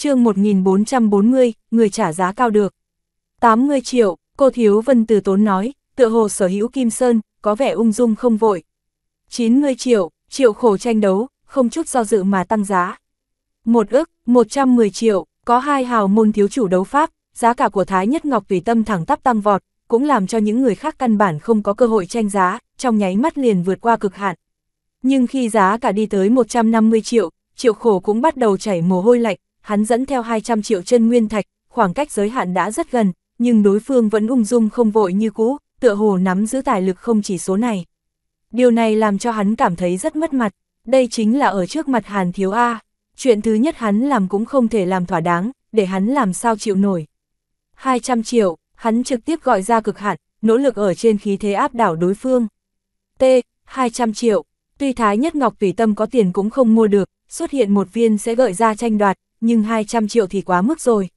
chương 1440, người trả giá cao được. 80 triệu, cô Thiếu Vân từ tốn nói, tựa hồ sở hữu Kim Sơn, có vẻ ung dung không vội. 90 triệu, triệu khổ tranh đấu, không chút do dự mà tăng giá. Một ức, 110 triệu, có hai hào môn thiếu chủ đấu pháp, giá cả của Thái Nhất Ngọc tùy tâm thẳng tắp tăng vọt, cũng làm cho những người khác căn bản không có cơ hội tranh giá, trong nháy mắt liền vượt qua cực hạn. Nhưng khi giá cả đi tới 150 triệu, triệu khổ cũng bắt đầu chảy mồ hôi lạnh, hắn dẫn theo 200 triệu chân nguyên thạch, khoảng cách giới hạn đã rất gần, nhưng đối phương vẫn ung dung không vội như cũ, tựa hồ nắm giữ tài lực không chỉ số này. Điều này làm cho hắn cảm thấy rất mất mặt, đây chính là ở trước mặt Hàn Thiếu A, chuyện thứ nhất hắn làm cũng không thể làm thỏa đáng, để hắn làm sao chịu nổi. 200 triệu, hắn trực tiếp gọi ra cực hạn, nỗ lực ở trên khí thế áp đảo đối phương. T, 200 triệu, tuy Thái Nhất Ngọc Tùy Tâm có tiền cũng không mua được, xuất hiện một viên sẽ gợi ra tranh đoạt, nhưng 200 triệu thì quá mức rồi.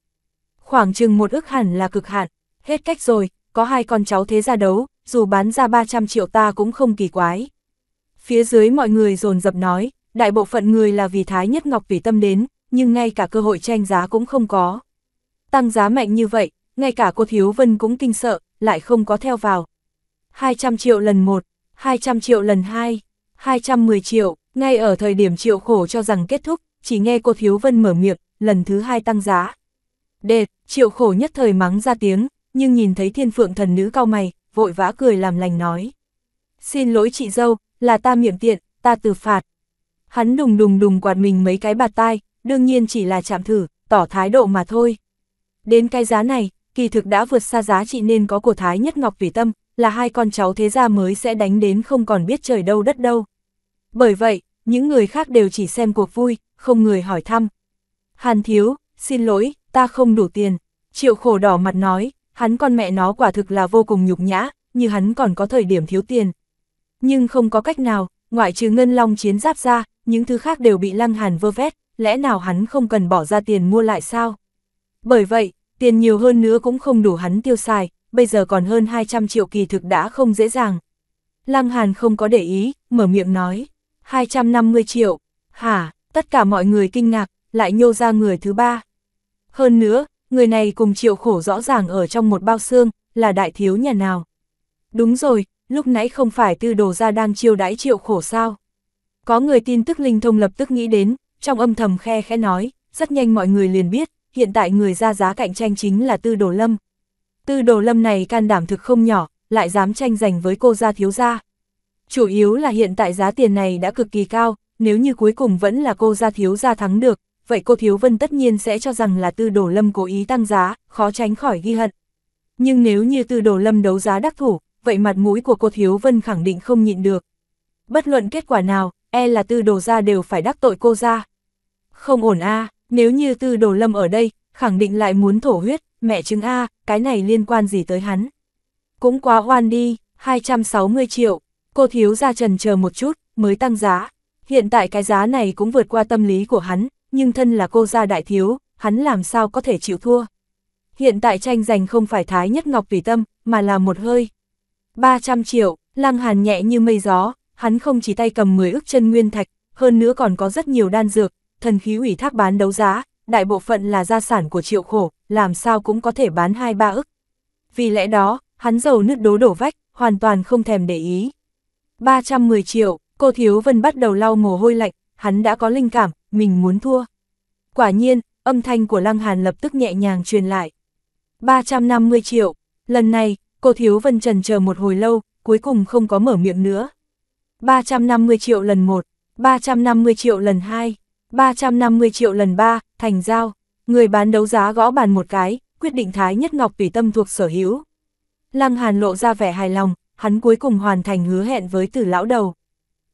Khoảng chừng một ức hẳn là cực hạn, hết cách rồi, có hai con cháu thế ra đấu, dù bán ra 300 triệu ta cũng không kỳ quái. Phía dưới mọi người dồn dập nói, đại bộ phận người là vì Thái Nhất Ngọc vì tâm đến, nhưng ngay cả cơ hội tranh giá cũng không có. Tăng giá mạnh như vậy, ngay cả cô Thiếu Vân cũng kinh sợ, lại không có theo vào. 200 triệu lần 1, 200 triệu lần 2, 210 triệu, ngay ở thời điểm triệu khổ cho rằng kết thúc, chỉ nghe cô Thiếu Vân mở miệng, lần thứ hai tăng giá. Đệt, triệu khổ nhất thời mắng ra tiếng, nhưng nhìn thấy thiên phượng thần nữ cao mày, vội vã cười làm lành nói. Xin lỗi chị dâu, là ta miệng tiện, ta từ phạt. Hắn đùng đùng đùng quạt mình mấy cái bạt tai, đương nhiên chỉ là chạm thử, tỏ thái độ mà thôi. Đến cái giá này, kỳ thực đã vượt xa giá chị nên có của Thái Nhất Ngọc Thủy Tâm, là hai con cháu thế gia mới sẽ đánh đến không còn biết trời đâu đất đâu. Bởi vậy, những người khác đều chỉ xem cuộc vui, không người hỏi thăm. Hàn thiếu, xin lỗi, ta không đủ tiền. Triệu khổ đỏ mặt nói, hắn con mẹ nó quả thực là vô cùng nhục nhã, như hắn còn có thời điểm thiếu tiền. Nhưng không có cách nào, ngoại trừ ngân long chiến giáp ra, những thứ khác đều bị lăng hàn vơ vét, lẽ nào hắn không cần bỏ ra tiền mua lại sao? Bởi vậy, tiền nhiều hơn nữa cũng không đủ hắn tiêu xài, bây giờ còn hơn 200 triệu kỳ thực đã không dễ dàng. Lăng Hàn không có để ý, mở miệng nói, 250 triệu, hả, tất cả mọi người kinh ngạc, lại nhô ra người thứ ba. Hơn nữa, người này cùng triệu khổ rõ ràng ở trong một bao xương, là đại thiếu nhà nào. Đúng rồi, lúc nãy không phải tư đồ ra đang chiêu đãi triệu khổ sao. Có người tin tức linh thông lập tức nghĩ đến, trong âm thầm khe khẽ nói, rất nhanh mọi người liền biết, hiện tại người ra giá cạnh tranh chính là tư đồ lâm. Tư đồ lâm này can đảm thực không nhỏ, lại dám tranh giành với cô gia thiếu gia. Chủ yếu là hiện tại giá tiền này đã cực kỳ cao, nếu như cuối cùng vẫn là cô gia thiếu gia thắng được, vậy cô Thiếu Vân tất nhiên sẽ cho rằng là tư đồ lâm cố ý tăng giá, khó tránh khỏi ghi hận. Nhưng nếu như tư đồ lâm đấu giá đắc thủ, vậy mặt mũi của cô Thiếu Vân khẳng định không nhịn được. Bất luận kết quả nào, e là tư đồ gia đều phải đắc tội cô gia. Không ổn a nếu như tư đồ lâm ở đây, khẳng định lại muốn thổ huyết, mẹ chứng a cái này liên quan gì tới hắn. Cũng quá oan đi, 260 triệu, cô thiếu ra trần chờ một chút, mới tăng giá. Hiện tại cái giá này cũng vượt qua tâm lý của hắn, nhưng thân là cô gia đại thiếu, hắn làm sao có thể chịu thua. Hiện tại tranh giành không phải thái nhất ngọc vì tâm, mà là một hơi. 300 triệu, lăng hàn nhẹ như mây gió, hắn không chỉ tay cầm 10 ức chân nguyên thạch, hơn nữa còn có rất nhiều đan dược, thần khí ủy thác bán đấu giá, đại bộ phận là gia sản của triệu khổ, làm sao cũng có thể bán 2-3 ức. Vì lẽ đó, hắn giàu nứt đố đổ vách, hoàn toàn không thèm để ý. 310 triệu, Cô Thiếu Vân bắt đầu lau mồ hôi lạnh, hắn đã có linh cảm, mình muốn thua. Quả nhiên, âm thanh của Lăng Hàn lập tức nhẹ nhàng truyền lại. 350 triệu, lần này, cô Thiếu Vân trần chờ một hồi lâu, cuối cùng không có mở miệng nữa. 350 triệu lần 1, 350 triệu lần 2, 350 triệu lần 3, thành giao, người bán đấu giá gõ bàn một cái, quyết định Thái Nhất Ngọc tùy tâm thuộc sở hữu. Lăng Hàn lộ ra vẻ hài lòng, hắn cuối cùng hoàn thành hứa hẹn với tử lão đầu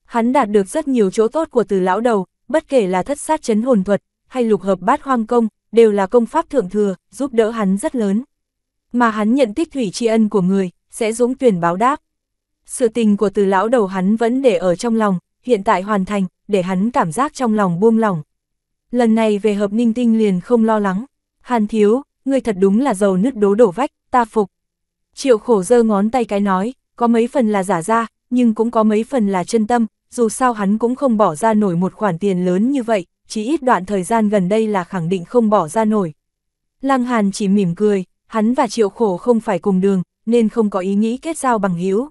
hắn đạt được rất nhiều chỗ tốt của từ lão đầu, bất kể là thất sát chấn hồn thuật, hay lục hợp bát hoang công, đều là công pháp thượng thừa, giúp đỡ hắn rất lớn. Mà hắn nhận tích thủy tri ân của người, sẽ dũng tuyển báo đáp. Sự tình của từ lão đầu hắn vẫn để ở trong lòng, hiện tại hoàn thành, để hắn cảm giác trong lòng buông lòng. Lần này về hợp ninh tinh liền không lo lắng. Hàn thiếu, ngươi thật đúng là giàu nứt đố đổ vách, ta phục. Triệu khổ dơ ngón tay cái nói, có mấy phần là giả ra, nhưng cũng có mấy phần là chân tâm, dù sao hắn cũng không bỏ ra nổi một khoản tiền lớn như vậy, chỉ ít đoạn thời gian gần đây là khẳng định không bỏ ra nổi. Lăng Hàn chỉ mỉm cười, hắn và triệu khổ không phải cùng đường, nên không có ý nghĩ kết giao bằng hữu.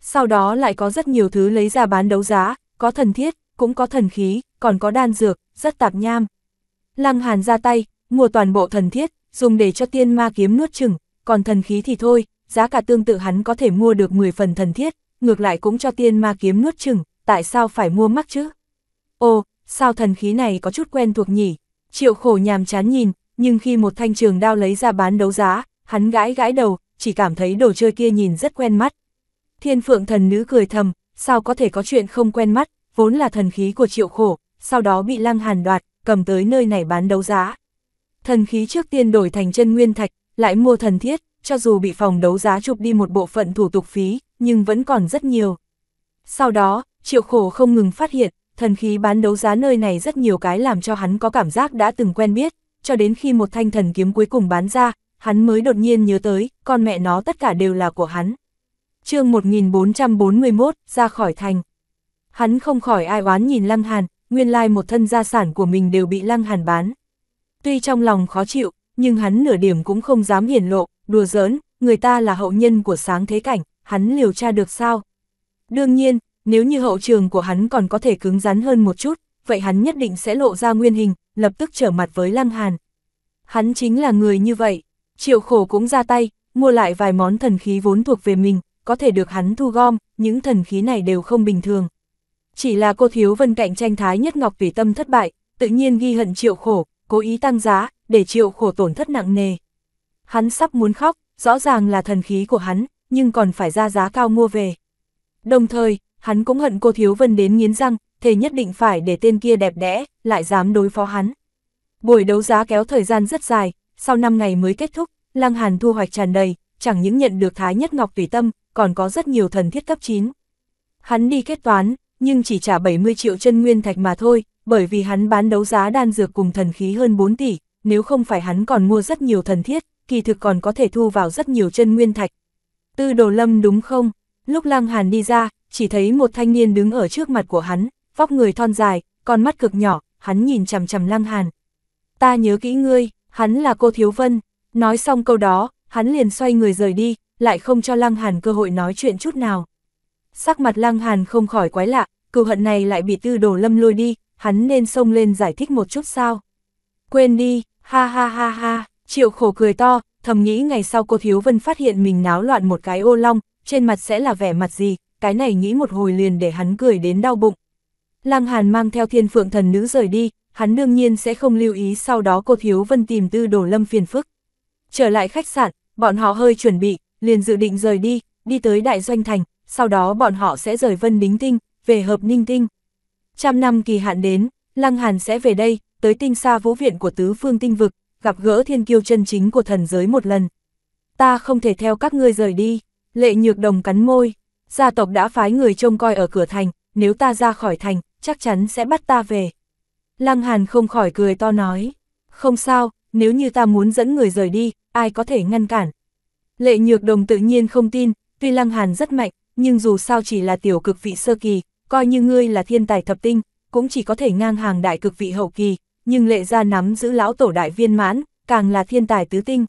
Sau đó lại có rất nhiều thứ lấy ra bán đấu giá, có thần thiết, cũng có thần khí, còn có đan dược, rất tạp nham. Lăng Hàn ra tay, mua toàn bộ thần thiết, dùng để cho tiên ma kiếm nuốt chừng, còn thần khí thì thôi, giá cả tương tự hắn có thể mua được 10 phần thần thiết, ngược lại cũng cho tiên ma kiếm nuốt chừng, tại sao phải mua mắc chứ? Ồ, sao thần khí này có chút quen thuộc nhỉ? Triệu khổ nhàm chán nhìn, nhưng khi một thanh trường đao lấy ra bán đấu giá, hắn gãi gãi đầu, chỉ cảm thấy đồ chơi kia nhìn rất quen mắt. Thiên phượng thần nữ cười thầm, sao có thể có chuyện không quen mắt, vốn là thần khí của triệu khổ, sau đó bị lăng hàn đoạt, cầm tới nơi này bán đấu giá. Thần khí trước tiên đổi thành chân nguyên thạch, lại mua thần thiết, cho dù bị phòng đấu giá chụp đi một bộ phận thủ tục phí, nhưng vẫn còn rất nhiều. Sau đó, triệu khổ không ngừng phát hiện, thần khí bán đấu giá nơi này rất nhiều cái làm cho hắn có cảm giác đã từng quen biết, cho đến khi một thanh thần kiếm cuối cùng bán ra, hắn mới đột nhiên nhớ tới, con mẹ nó tất cả đều là của hắn. chương 1441, ra khỏi thành. Hắn không khỏi ai oán nhìn Lăng Hàn, nguyên lai một thân gia sản của mình đều bị Lăng Hàn bán. Tuy trong lòng khó chịu, nhưng hắn nửa điểm cũng không dám hiển lộ, đùa giỡn, người ta là hậu nhân của sáng thế cảnh, hắn liều tra được sao? Đương nhiên, nếu như hậu trường của hắn còn có thể cứng rắn hơn một chút, vậy hắn nhất định sẽ lộ ra nguyên hình, lập tức trở mặt với Lăng Hàn. Hắn chính là người như vậy, triệu khổ cũng ra tay, mua lại vài món thần khí vốn thuộc về mình, có thể được hắn thu gom, những thần khí này đều không bình thường. Chỉ là cô Thiếu Vân cạnh tranh Thái Nhất Ngọc vì Tâm thất bại, tự nhiên ghi hận triệu khổ, cố ý tăng giá, để triệu khổ tổn thất nặng nề. Hắn sắp muốn khóc, rõ ràng là thần khí của hắn, nhưng còn phải ra giá cao mua về. Đồng thời, hắn cũng hận cô Thiếu Vân đến nghiến răng, thề nhất định phải để tên kia đẹp đẽ, lại dám đối phó hắn. Buổi đấu giá kéo thời gian rất dài, sau 5 ngày mới kết thúc, Lăng Hàn thu hoạch tràn đầy, chẳng những nhận được Thái Nhất Ngọc Tùy Tâm, còn có rất nhiều thần thiết cấp 9. Hắn đi kết toán, nhưng chỉ trả 70 triệu chân nguyên thạch mà thôi, bởi vì hắn bán đấu giá đan dược cùng thần khí hơn 4 tỷ, nếu không phải hắn còn mua rất nhiều thần thiết, kỳ thực còn có thể thu vào rất nhiều chân nguyên thạch. Tư đồ lâm đúng không? Lúc Lăng Hàn đi ra, chỉ thấy một thanh niên đứng ở trước mặt của hắn, vóc người thon dài, con mắt cực nhỏ, hắn nhìn chằm chằm Lăng Hàn. Ta nhớ kỹ ngươi, hắn là cô Thiếu Vân. Nói xong câu đó, hắn liền xoay người rời đi, lại không cho Lăng Hàn cơ hội nói chuyện chút nào. Sắc mặt Lăng Hàn không khỏi quái lạ, cựu hận này lại bị tư đồ lâm lôi đi, hắn nên xông lên giải thích một chút sao. Quên đi, ha ha ha ha, triệu khổ cười to, thầm nghĩ ngày sau cô Thiếu Vân phát hiện mình náo loạn một cái ô long, trên mặt sẽ là vẻ mặt gì, cái này nghĩ một hồi liền để hắn cười đến đau bụng. Lăng Hàn mang theo thiên phượng thần nữ rời đi, hắn đương nhiên sẽ không lưu ý sau đó cô Thiếu Vân tìm tư Đổ lâm phiền phức. Trở lại khách sạn, bọn họ hơi chuẩn bị, liền dự định rời đi, đi tới Đại Doanh Thành, sau đó bọn họ sẽ rời Vân Đính Tinh, về Hợp Ninh Tinh. Trăm năm kỳ hạn đến, Lăng Hàn sẽ về đây, tới tinh xa vũ viện của tứ phương tinh vực, gặp gỡ thiên kiêu chân chính của thần giới một lần. Ta không thể theo các ngươi rời đi, lệ nhược đồng cắn môi gia tộc đã phái người trông coi ở cửa thành, nếu ta ra khỏi thành, chắc chắn sẽ bắt ta về. Lăng Hàn không khỏi cười to nói, không sao, nếu như ta muốn dẫn người rời đi, ai có thể ngăn cản. Lệ nhược đồng tự nhiên không tin, tuy Lăng Hàn rất mạnh, nhưng dù sao chỉ là tiểu cực vị sơ kỳ, coi như ngươi là thiên tài thập tinh, cũng chỉ có thể ngang hàng đại cực vị hậu kỳ, nhưng lệ gia nắm giữ lão tổ đại viên mãn, càng là thiên tài tứ tinh.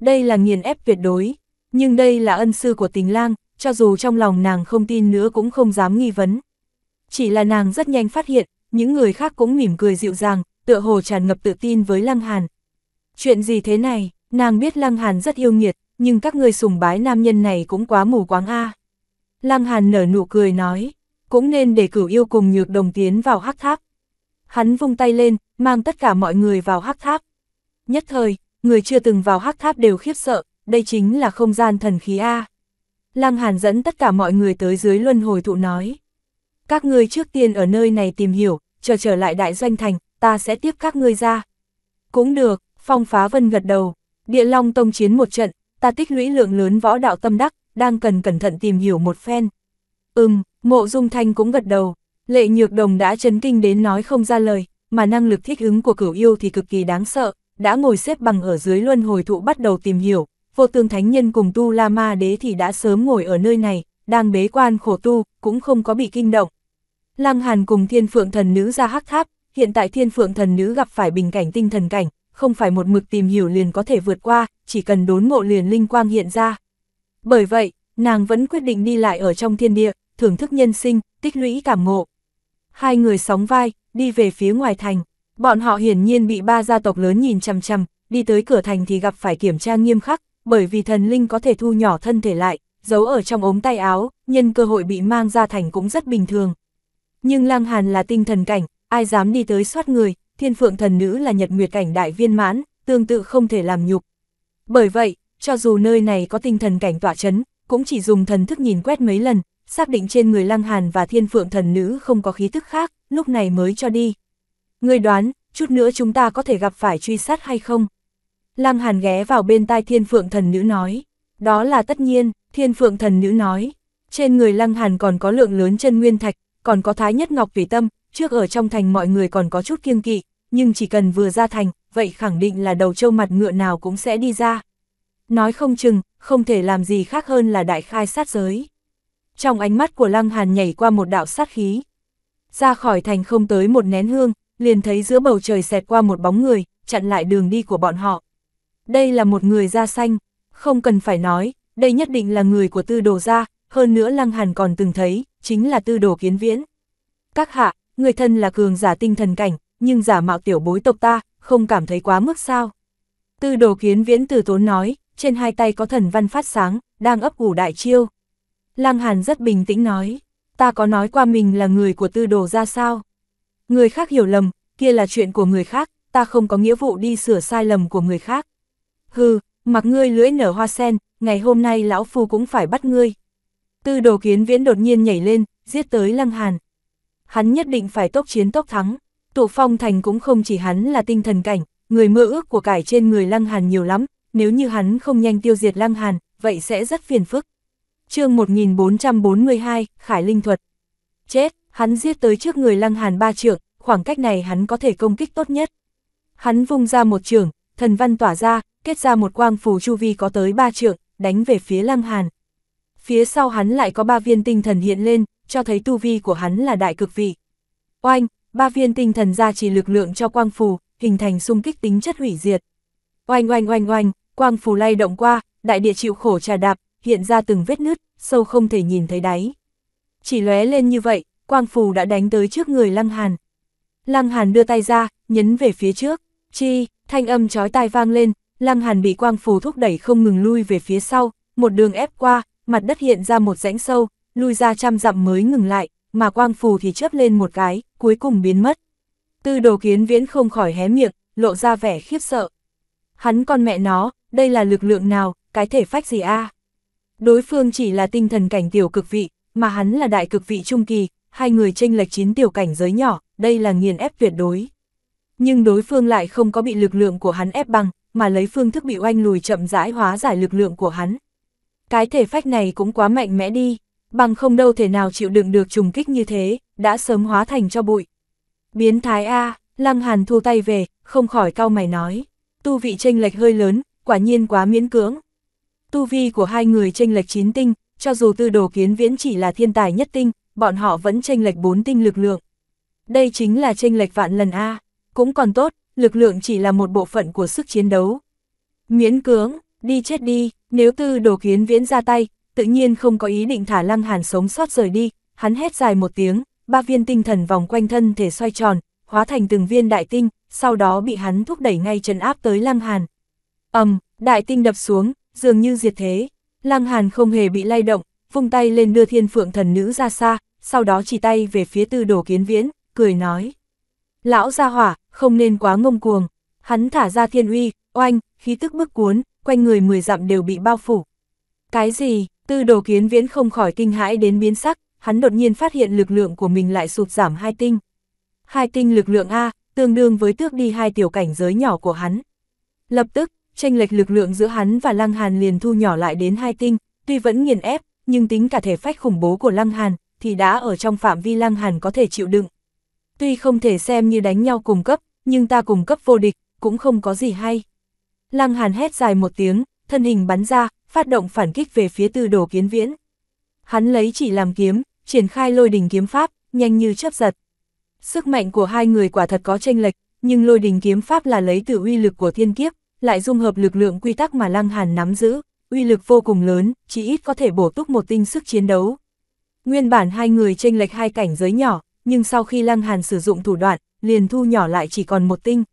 Đây là nghiền ép tuyệt đối, nhưng đây là ân sư của tình lang, cho dù trong lòng nàng không tin nữa cũng không dám nghi vấn. Chỉ là nàng rất nhanh phát hiện, những người khác cũng mỉm cười dịu dàng, tựa hồ tràn ngập tự tin với Lăng Hàn. Chuyện gì thế này, nàng biết Lăng Hàn rất yêu nghiệt, nhưng các người sùng bái nam nhân này cũng quá mù quáng a. À. Lăng Hàn nở nụ cười nói, cũng nên để cửu yêu cùng nhược đồng tiến vào hắc tháp. Hắn vung tay lên, mang tất cả mọi người vào hắc tháp. Nhất thời, người chưa từng vào hắc tháp đều khiếp sợ, đây chính là không gian thần khí A. Lăng Hàn dẫn tất cả mọi người tới dưới luân hồi thụ nói. Các ngươi trước tiên ở nơi này tìm hiểu, chờ trở, lại đại doanh thành, ta sẽ tiếp các ngươi ra. Cũng được, phong phá vân gật đầu, địa long tông chiến một trận, ta tích lũy lượng lớn võ đạo tâm đắc, đang cần cẩn thận tìm hiểu một phen. Ừm, mộ dung thanh cũng gật đầu, lệ nhược đồng đã chấn kinh đến nói không ra lời, mà năng lực thích ứng của cửu yêu thì cực kỳ đáng sợ, đã ngồi xếp bằng ở dưới luân hồi thụ bắt đầu tìm hiểu, vô tương thánh nhân cùng tu la ma đế thì đã sớm ngồi ở nơi này, đang bế quan khổ tu, cũng không có bị kinh động. Lăng Hàn cùng thiên phượng thần nữ ra hắc tháp, hiện tại thiên phượng thần nữ gặp phải bình cảnh tinh thần cảnh, không phải một mực tìm hiểu liền có thể vượt qua, chỉ cần đốn ngộ liền linh quang hiện ra. Bởi vậy, nàng vẫn quyết định đi lại ở trong thiên địa, thưởng thức nhân sinh, tích lũy cảm ngộ. Hai người sóng vai, đi về phía ngoài thành. Bọn họ hiển nhiên bị ba gia tộc lớn nhìn chằm chằm, đi tới cửa thành thì gặp phải kiểm tra nghiêm khắc, bởi vì thần linh có thể thu nhỏ thân thể lại, giấu ở trong ống tay áo, nhân cơ hội bị mang ra thành cũng rất bình thường. Nhưng Lăng Hàn là tinh thần cảnh, ai dám đi tới soát người, thiên phượng thần nữ là nhật nguyệt cảnh đại viên mãn, tương tự không thể làm nhục. Bởi vậy, cho dù nơi này có tinh thần cảnh tỏa chấn, cũng chỉ dùng thần thức nhìn quét mấy lần, xác định trên người Lăng Hàn và thiên phượng thần nữ không có khí tức khác, lúc này mới cho đi. Người đoán, chút nữa chúng ta có thể gặp phải truy sát hay không? Lăng Hàn ghé vào bên tai thiên phượng thần nữ nói. Đó là tất nhiên, thiên phượng thần nữ nói. Trên người Lăng Hàn còn có lượng lớn chân nguyên thạch, còn có thái nhất ngọc tùy tâm, trước ở trong thành mọi người còn có chút kiêng kỵ, nhưng chỉ cần vừa ra thành, vậy khẳng định là đầu trâu mặt ngựa nào cũng sẽ đi ra. Nói không chừng, không thể làm gì khác hơn là đại khai sát giới. Trong ánh mắt của Lăng Hàn nhảy qua một đạo sát khí. Ra khỏi thành không tới một nén hương, liền thấy giữa bầu trời xẹt qua một bóng người, chặn lại đường đi của bọn họ. Đây là một người da xanh, không cần phải nói, đây nhất định là người của tư đồ gia, hơn nữa Lăng Hàn còn từng thấy, chính là tư đồ kiến viễn. Các hạ, người thân là cường giả tinh thần cảnh, nhưng giả mạo tiểu bối tộc ta, không cảm thấy quá mức sao. Tư đồ kiến viễn từ tốn nói, trên hai tay có thần văn phát sáng, đang ấp ủ đại chiêu. Lăng Hàn rất bình tĩnh nói, ta có nói qua mình là người của tư đồ ra sao? Người khác hiểu lầm, kia là chuyện của người khác, ta không có nghĩa vụ đi sửa sai lầm của người khác hừ, mặc ngươi lưỡi nở hoa sen, ngày hôm nay lão phu cũng phải bắt ngươi. Tư đồ kiến viễn đột nhiên nhảy lên, giết tới lăng hàn. Hắn nhất định phải tốc chiến tốc thắng, tụ phong thành cũng không chỉ hắn là tinh thần cảnh, người mơ ước của cải trên người lăng hàn nhiều lắm, nếu như hắn không nhanh tiêu diệt lăng hàn, vậy sẽ rất phiền phức. chương 1442, Khải Linh Thuật. Chết, hắn giết tới trước người lăng hàn ba trượng, khoảng cách này hắn có thể công kích tốt nhất. Hắn vung ra một trường, thần văn tỏa ra, kết ra một quang phù chu vi có tới ba trượng, đánh về phía Lăng Hàn. Phía sau hắn lại có ba viên tinh thần hiện lên, cho thấy tu vi của hắn là đại cực vị. Oanh, ba viên tinh thần ra chỉ lực lượng cho quang phù, hình thành xung kích tính chất hủy diệt. Oanh oanh oanh oanh, quang phù lay động qua, đại địa chịu khổ trà đạp, hiện ra từng vết nứt, sâu không thể nhìn thấy đáy. Chỉ lóe lên như vậy, quang phù đã đánh tới trước người Lăng Hàn. Lăng Hàn đưa tay ra, nhấn về phía trước, chi, Thanh âm chói tai vang lên, Lăng Hàn bị quang phù thúc đẩy không ngừng lui về phía sau, một đường ép qua, mặt đất hiện ra một rãnh sâu, lui ra trăm dặm mới ngừng lại, mà quang phù thì chớp lên một cái, cuối cùng biến mất. Tư đồ kiến viễn không khỏi hé miệng, lộ ra vẻ khiếp sợ. Hắn con mẹ nó, đây là lực lượng nào, cái thể phách gì a? Đối phương chỉ là tinh thần cảnh tiểu cực vị, mà hắn là đại cực vị trung kỳ, hai người tranh lệch chín tiểu cảnh giới nhỏ, đây là nghiền ép tuyệt đối. Nhưng đối phương lại không có bị lực lượng của hắn ép bằng, mà lấy phương thức bị oanh lùi chậm rãi hóa giải lực lượng của hắn. Cái thể phách này cũng quá mạnh mẽ đi, bằng không đâu thể nào chịu đựng được trùng kích như thế, đã sớm hóa thành cho bụi. Biến thái A, Lăng Hàn thu tay về, không khỏi cau mày nói. Tu vị tranh lệch hơi lớn, quả nhiên quá miễn cưỡng. Tu vi của hai người tranh lệch chín tinh, cho dù tư đồ kiến viễn chỉ là thiên tài nhất tinh, bọn họ vẫn tranh lệch bốn tinh lực lượng. Đây chính là tranh lệch vạn lần A cũng còn tốt, lực lượng chỉ là một bộ phận của sức chiến đấu. Miễn cưỡng, đi chết đi, nếu tư đồ kiến viễn ra tay, tự nhiên không có ý định thả lăng hàn sống sót rời đi, hắn hét dài một tiếng, ba viên tinh thần vòng quanh thân thể xoay tròn, hóa thành từng viên đại tinh, sau đó bị hắn thúc đẩy ngay chân áp tới lăng hàn. ầm, um, đại tinh đập xuống, dường như diệt thế, lăng hàn không hề bị lay động, vung tay lên đưa thiên phượng thần nữ ra xa, sau đó chỉ tay về phía tư đồ kiến viễn, cười nói. Lão gia hỏa, không nên quá ngông cuồng. Hắn thả ra thiên uy, oanh, khí tức bức cuốn, quanh người mười dặm đều bị bao phủ. Cái gì, tư đồ kiến viễn không khỏi kinh hãi đến biến sắc, hắn đột nhiên phát hiện lực lượng của mình lại sụt giảm hai tinh. Hai tinh lực lượng A, tương đương với tước đi hai tiểu cảnh giới nhỏ của hắn. Lập tức, tranh lệch lực lượng giữa hắn và Lăng Hàn liền thu nhỏ lại đến hai tinh, tuy vẫn nghiền ép, nhưng tính cả thể phách khủng bố của Lăng Hàn, thì đã ở trong phạm vi Lăng Hàn có thể chịu đựng. Tuy không thể xem như đánh nhau cùng cấp, nhưng ta cùng cấp vô địch, cũng không có gì hay. Lăng Hàn hét dài một tiếng, thân hình bắn ra, phát động phản kích về phía tư đồ kiến viễn. Hắn lấy chỉ làm kiếm, triển khai lôi đình kiếm pháp, nhanh như chớp giật. Sức mạnh của hai người quả thật có tranh lệch, nhưng lôi đình kiếm pháp là lấy từ uy lực của thiên kiếp, lại dung hợp lực lượng quy tắc mà Lăng Hàn nắm giữ, uy lực vô cùng lớn, chỉ ít có thể bổ túc một tinh sức chiến đấu. Nguyên bản hai người tranh lệch hai cảnh giới nhỏ, nhưng sau khi Lăng Hàn sử dụng thủ đoạn, liền thu nhỏ lại chỉ còn một tinh.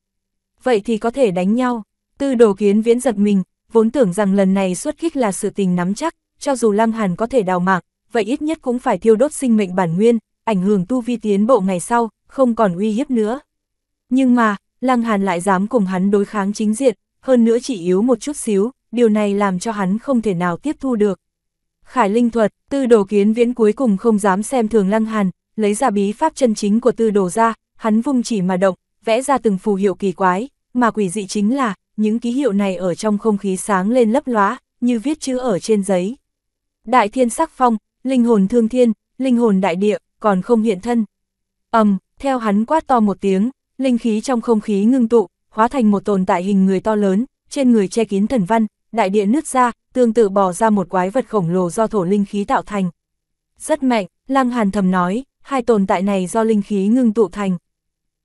Vậy thì có thể đánh nhau, tư đồ kiến viễn giật mình, vốn tưởng rằng lần này xuất kích là sự tình nắm chắc, cho dù Lăng Hàn có thể đào mạng, vậy ít nhất cũng phải thiêu đốt sinh mệnh bản nguyên, ảnh hưởng tu vi tiến bộ ngày sau, không còn uy hiếp nữa. Nhưng mà, Lăng Hàn lại dám cùng hắn đối kháng chính diện, hơn nữa chỉ yếu một chút xíu, điều này làm cho hắn không thể nào tiếp thu được. Khải Linh Thuật, tư đồ kiến viễn cuối cùng không dám xem thường Lăng Hàn, lấy ra bí pháp chân chính của tư đồ ra, hắn vung chỉ mà động, vẽ ra từng phù hiệu kỳ quái, mà quỷ dị chính là, những ký hiệu này ở trong không khí sáng lên lấp lóa, như viết chữ ở trên giấy. Đại thiên sắc phong, linh hồn thương thiên, linh hồn đại địa, còn không hiện thân. ầm, um, theo hắn quát to một tiếng, linh khí trong không khí ngưng tụ, hóa thành một tồn tại hình người to lớn, trên người che kín thần văn, đại địa nứt ra, tương tự bò ra một quái vật khổng lồ do thổ linh khí tạo thành. Rất mạnh, Lăng Hàn thầm nói, hai tồn tại này do linh khí ngưng tụ thành.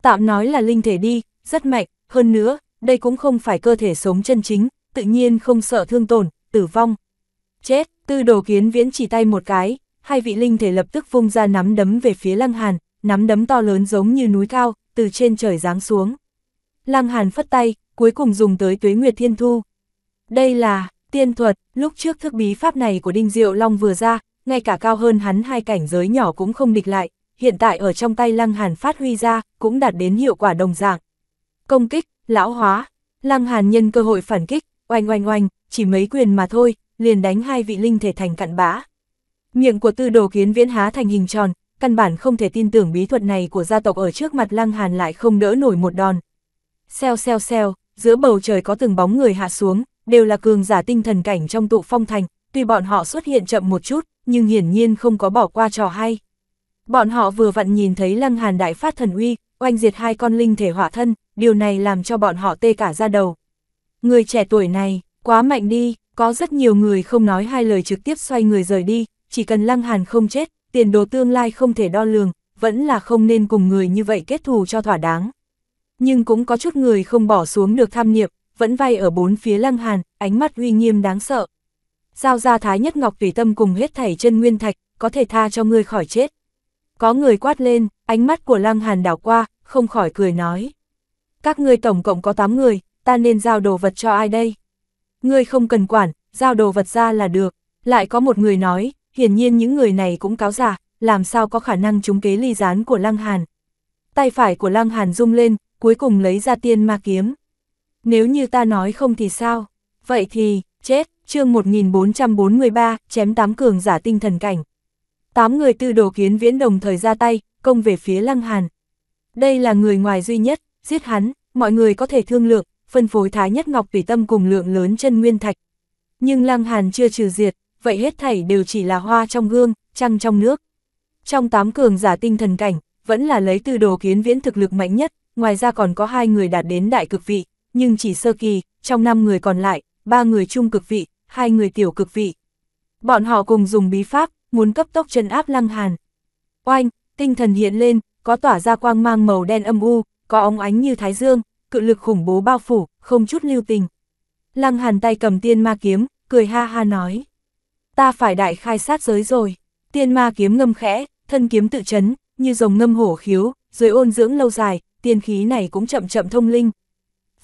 Tạm nói là linh thể đi, rất mạnh, hơn nữa, đây cũng không phải cơ thể sống chân chính, tự nhiên không sợ thương tổn, tử vong. Chết, tư đồ kiến viễn chỉ tay một cái, hai vị linh thể lập tức vung ra nắm đấm về phía lăng hàn, nắm đấm to lớn giống như núi cao, từ trên trời giáng xuống. Lăng hàn phất tay, cuối cùng dùng tới tuế nguyệt thiên thu. Đây là, tiên thuật, lúc trước thức bí pháp này của Đinh Diệu Long vừa ra, ngay cả cao hơn hắn hai cảnh giới nhỏ cũng không địch lại, hiện tại ở trong tay Lăng Hàn phát huy ra, cũng đạt đến hiệu quả đồng dạng. Công kích, lão hóa, Lăng Hàn nhân cơ hội phản kích, oanh oanh oanh, chỉ mấy quyền mà thôi, liền đánh hai vị linh thể thành cặn bã. Miệng của tư đồ kiến viễn há thành hình tròn, căn bản không thể tin tưởng bí thuật này của gia tộc ở trước mặt Lăng Hàn lại không đỡ nổi một đòn. Xeo xeo xeo, giữa bầu trời có từng bóng người hạ xuống, đều là cường giả tinh thần cảnh trong tụ phong thành, tuy bọn họ xuất hiện chậm một chút, nhưng hiển nhiên không có bỏ qua trò hay. Bọn họ vừa vặn nhìn thấy Lăng Hàn đại phát thần uy, oanh diệt hai con linh thể hỏa thân, điều này làm cho bọn họ tê cả ra đầu. Người trẻ tuổi này, quá mạnh đi, có rất nhiều người không nói hai lời trực tiếp xoay người rời đi, chỉ cần Lăng Hàn không chết, tiền đồ tương lai không thể đo lường, vẫn là không nên cùng người như vậy kết thù cho thỏa đáng. Nhưng cũng có chút người không bỏ xuống được tham niệm, vẫn vay ở bốn phía Lăng Hàn, ánh mắt uy nghiêm đáng sợ giao ra thái nhất ngọc tùy tâm cùng hết thảy chân nguyên thạch, có thể tha cho ngươi khỏi chết. Có người quát lên, ánh mắt của lăng hàn đảo qua, không khỏi cười nói. Các ngươi tổng cộng có 8 người, ta nên giao đồ vật cho ai đây? Ngươi không cần quản, giao đồ vật ra là được. Lại có một người nói, hiển nhiên những người này cũng cáo giả, làm sao có khả năng chúng kế ly gián của lăng hàn. Tay phải của lăng hàn rung lên, cuối cùng lấy ra tiên ma kiếm. Nếu như ta nói không thì sao? Vậy thì, chết, chương 1443, chém tám cường giả tinh thần cảnh. Tám người tư đồ kiến viễn đồng thời ra tay, công về phía Lăng Hàn. Đây là người ngoài duy nhất, giết hắn, mọi người có thể thương lượng, phân phối thái nhất ngọc tùy tâm cùng lượng lớn chân nguyên thạch. Nhưng Lăng Hàn chưa trừ diệt, vậy hết thảy đều chỉ là hoa trong gương, trăng trong nước. Trong tám cường giả tinh thần cảnh, vẫn là lấy tư đồ kiến viễn thực lực mạnh nhất, ngoài ra còn có hai người đạt đến đại cực vị, nhưng chỉ sơ kỳ, trong năm người còn lại, ba người trung cực vị, hai người tiểu cực vị. Bọn họ cùng dùng bí pháp, muốn cấp tốc chân áp lăng hàn. Oanh, tinh thần hiện lên, có tỏa ra quang mang màu đen âm u, có óng ánh như thái dương, cự lực khủng bố bao phủ, không chút lưu tình. Lăng hàn tay cầm tiên ma kiếm, cười ha ha nói. Ta phải đại khai sát giới rồi. Tiên ma kiếm ngâm khẽ, thân kiếm tự chấn, như rồng ngâm hổ khiếu, dưới ôn dưỡng lâu dài, tiên khí này cũng chậm chậm thông linh.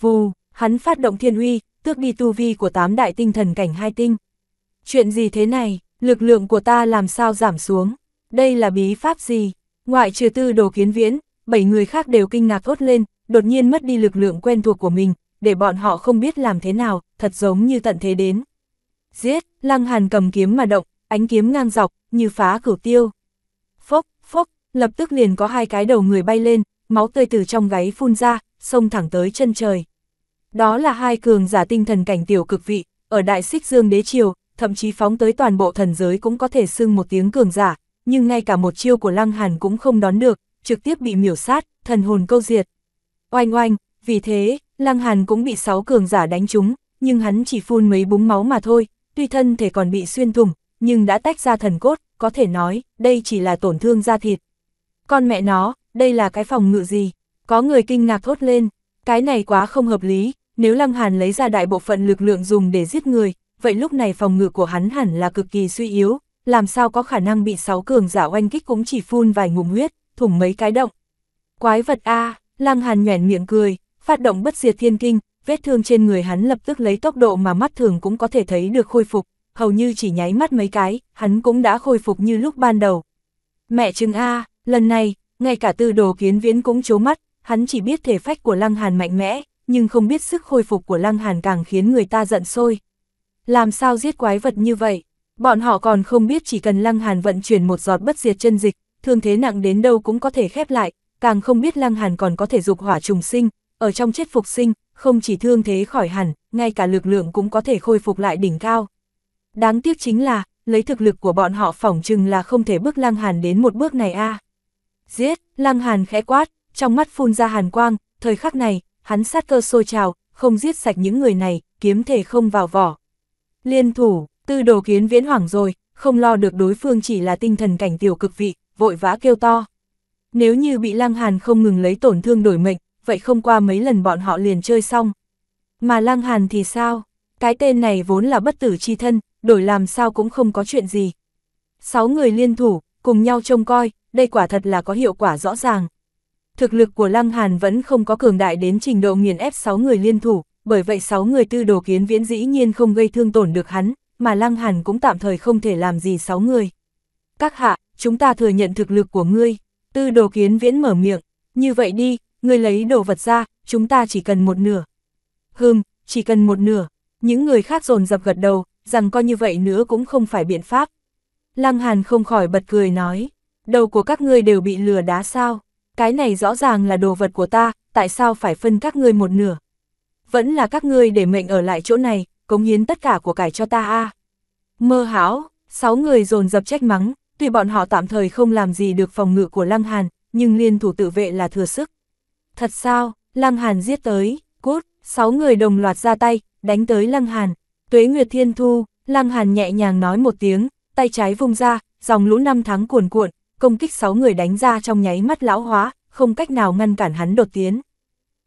Vù, hắn phát động thiên uy, tước đi tu vi của tám đại tinh thần cảnh hai tinh. Chuyện gì thế này, lực lượng của ta làm sao giảm xuống, đây là bí pháp gì? Ngoại trừ tư đồ kiến viễn, bảy người khác đều kinh ngạc thốt lên, đột nhiên mất đi lực lượng quen thuộc của mình, để bọn họ không biết làm thế nào, thật giống như tận thế đến. Giết, lăng hàn cầm kiếm mà động, ánh kiếm ngang dọc, như phá cửu tiêu. Phốc, phốc, lập tức liền có hai cái đầu người bay lên, máu tươi từ trong gáy phun ra, sông thẳng tới chân trời. Đó là hai cường giả tinh thần cảnh tiểu cực vị, ở Đại Xích Dương Đế Triều, thậm chí phóng tới toàn bộ thần giới cũng có thể xưng một tiếng cường giả, nhưng ngay cả một chiêu của Lăng Hàn cũng không đón được, trực tiếp bị miểu sát, thần hồn câu diệt. Oanh oanh, vì thế, Lăng Hàn cũng bị sáu cường giả đánh trúng, nhưng hắn chỉ phun mấy búng máu mà thôi, tuy thân thể còn bị xuyên thủng, nhưng đã tách ra thần cốt, có thể nói, đây chỉ là tổn thương da thịt. Con mẹ nó, đây là cái phòng ngự gì? Có người kinh ngạc thốt lên, cái này quá không hợp lý, nếu Lăng Hàn lấy ra đại bộ phận lực lượng dùng để giết người, vậy lúc này phòng ngự của hắn hẳn là cực kỳ suy yếu, làm sao có khả năng bị sáu cường giả oanh kích cũng chỉ phun vài ngụm huyết, thủng mấy cái động. Quái vật A, à, Lăng Hàn nhoẻn miệng cười, phát động bất diệt thiên kinh, vết thương trên người hắn lập tức lấy tốc độ mà mắt thường cũng có thể thấy được khôi phục, hầu như chỉ nháy mắt mấy cái, hắn cũng đã khôi phục như lúc ban đầu. Mẹ chứng A, lần này, ngay cả tư đồ kiến viễn cũng chố mắt, hắn chỉ biết thể phách của Lăng Hàn mạnh mẽ, nhưng không biết sức khôi phục của Lăng Hàn càng khiến người ta giận sôi. Làm sao giết quái vật như vậy? Bọn họ còn không biết chỉ cần Lăng Hàn vận chuyển một giọt bất diệt chân dịch, thương thế nặng đến đâu cũng có thể khép lại, càng không biết Lăng Hàn còn có thể dục hỏa trùng sinh, ở trong chết phục sinh, không chỉ thương thế khỏi hẳn, ngay cả lực lượng cũng có thể khôi phục lại đỉnh cao. Đáng tiếc chính là, lấy thực lực của bọn họ phỏng chừng là không thể bước Lăng Hàn đến một bước này a. Giết, Lăng Hàn khẽ quát, trong mắt phun ra hàn quang, thời khắc này, hắn sát cơ sôi trào, không giết sạch những người này, kiếm thể không vào vỏ. Liên thủ, tư đồ kiến viễn hoảng rồi, không lo được đối phương chỉ là tinh thần cảnh tiểu cực vị, vội vã kêu to. Nếu như bị Lăng Hàn không ngừng lấy tổn thương đổi mệnh, vậy không qua mấy lần bọn họ liền chơi xong. Mà Lăng Hàn thì sao? Cái tên này vốn là bất tử chi thân, đổi làm sao cũng không có chuyện gì. Sáu người liên thủ, cùng nhau trông coi, đây quả thật là có hiệu quả rõ ràng thực lực của Lăng Hàn vẫn không có cường đại đến trình độ nghiền ép 6 người liên thủ, bởi vậy 6 người tư đồ kiến viễn dĩ nhiên không gây thương tổn được hắn, mà Lăng Hàn cũng tạm thời không thể làm gì 6 người. Các hạ, chúng ta thừa nhận thực lực của ngươi, tư đồ kiến viễn mở miệng, như vậy đi, ngươi lấy đồ vật ra, chúng ta chỉ cần một nửa. Hừm, chỉ cần một nửa, những người khác dồn dập gật đầu, rằng coi như vậy nữa cũng không phải biện pháp. Lăng Hàn không khỏi bật cười nói, đầu của các ngươi đều bị lừa đá sao? cái này rõ ràng là đồ vật của ta, tại sao phải phân các ngươi một nửa? Vẫn là các ngươi để mệnh ở lại chỗ này, cống hiến tất cả của cải cho ta a. Mơ háo, sáu người dồn dập trách mắng, tuy bọn họ tạm thời không làm gì được phòng ngự của Lăng Hàn, nhưng liên thủ tự vệ là thừa sức. Thật sao, Lăng Hàn giết tới, cốt, sáu người đồng loạt ra tay, đánh tới Lăng Hàn. Tuế Nguyệt Thiên Thu, Lăng Hàn nhẹ nhàng nói một tiếng, tay trái vung ra, dòng lũ năm tháng cuồn cuộn, công kích 6 người đánh ra trong nháy mắt lão hóa, không cách nào ngăn cản hắn đột tiến.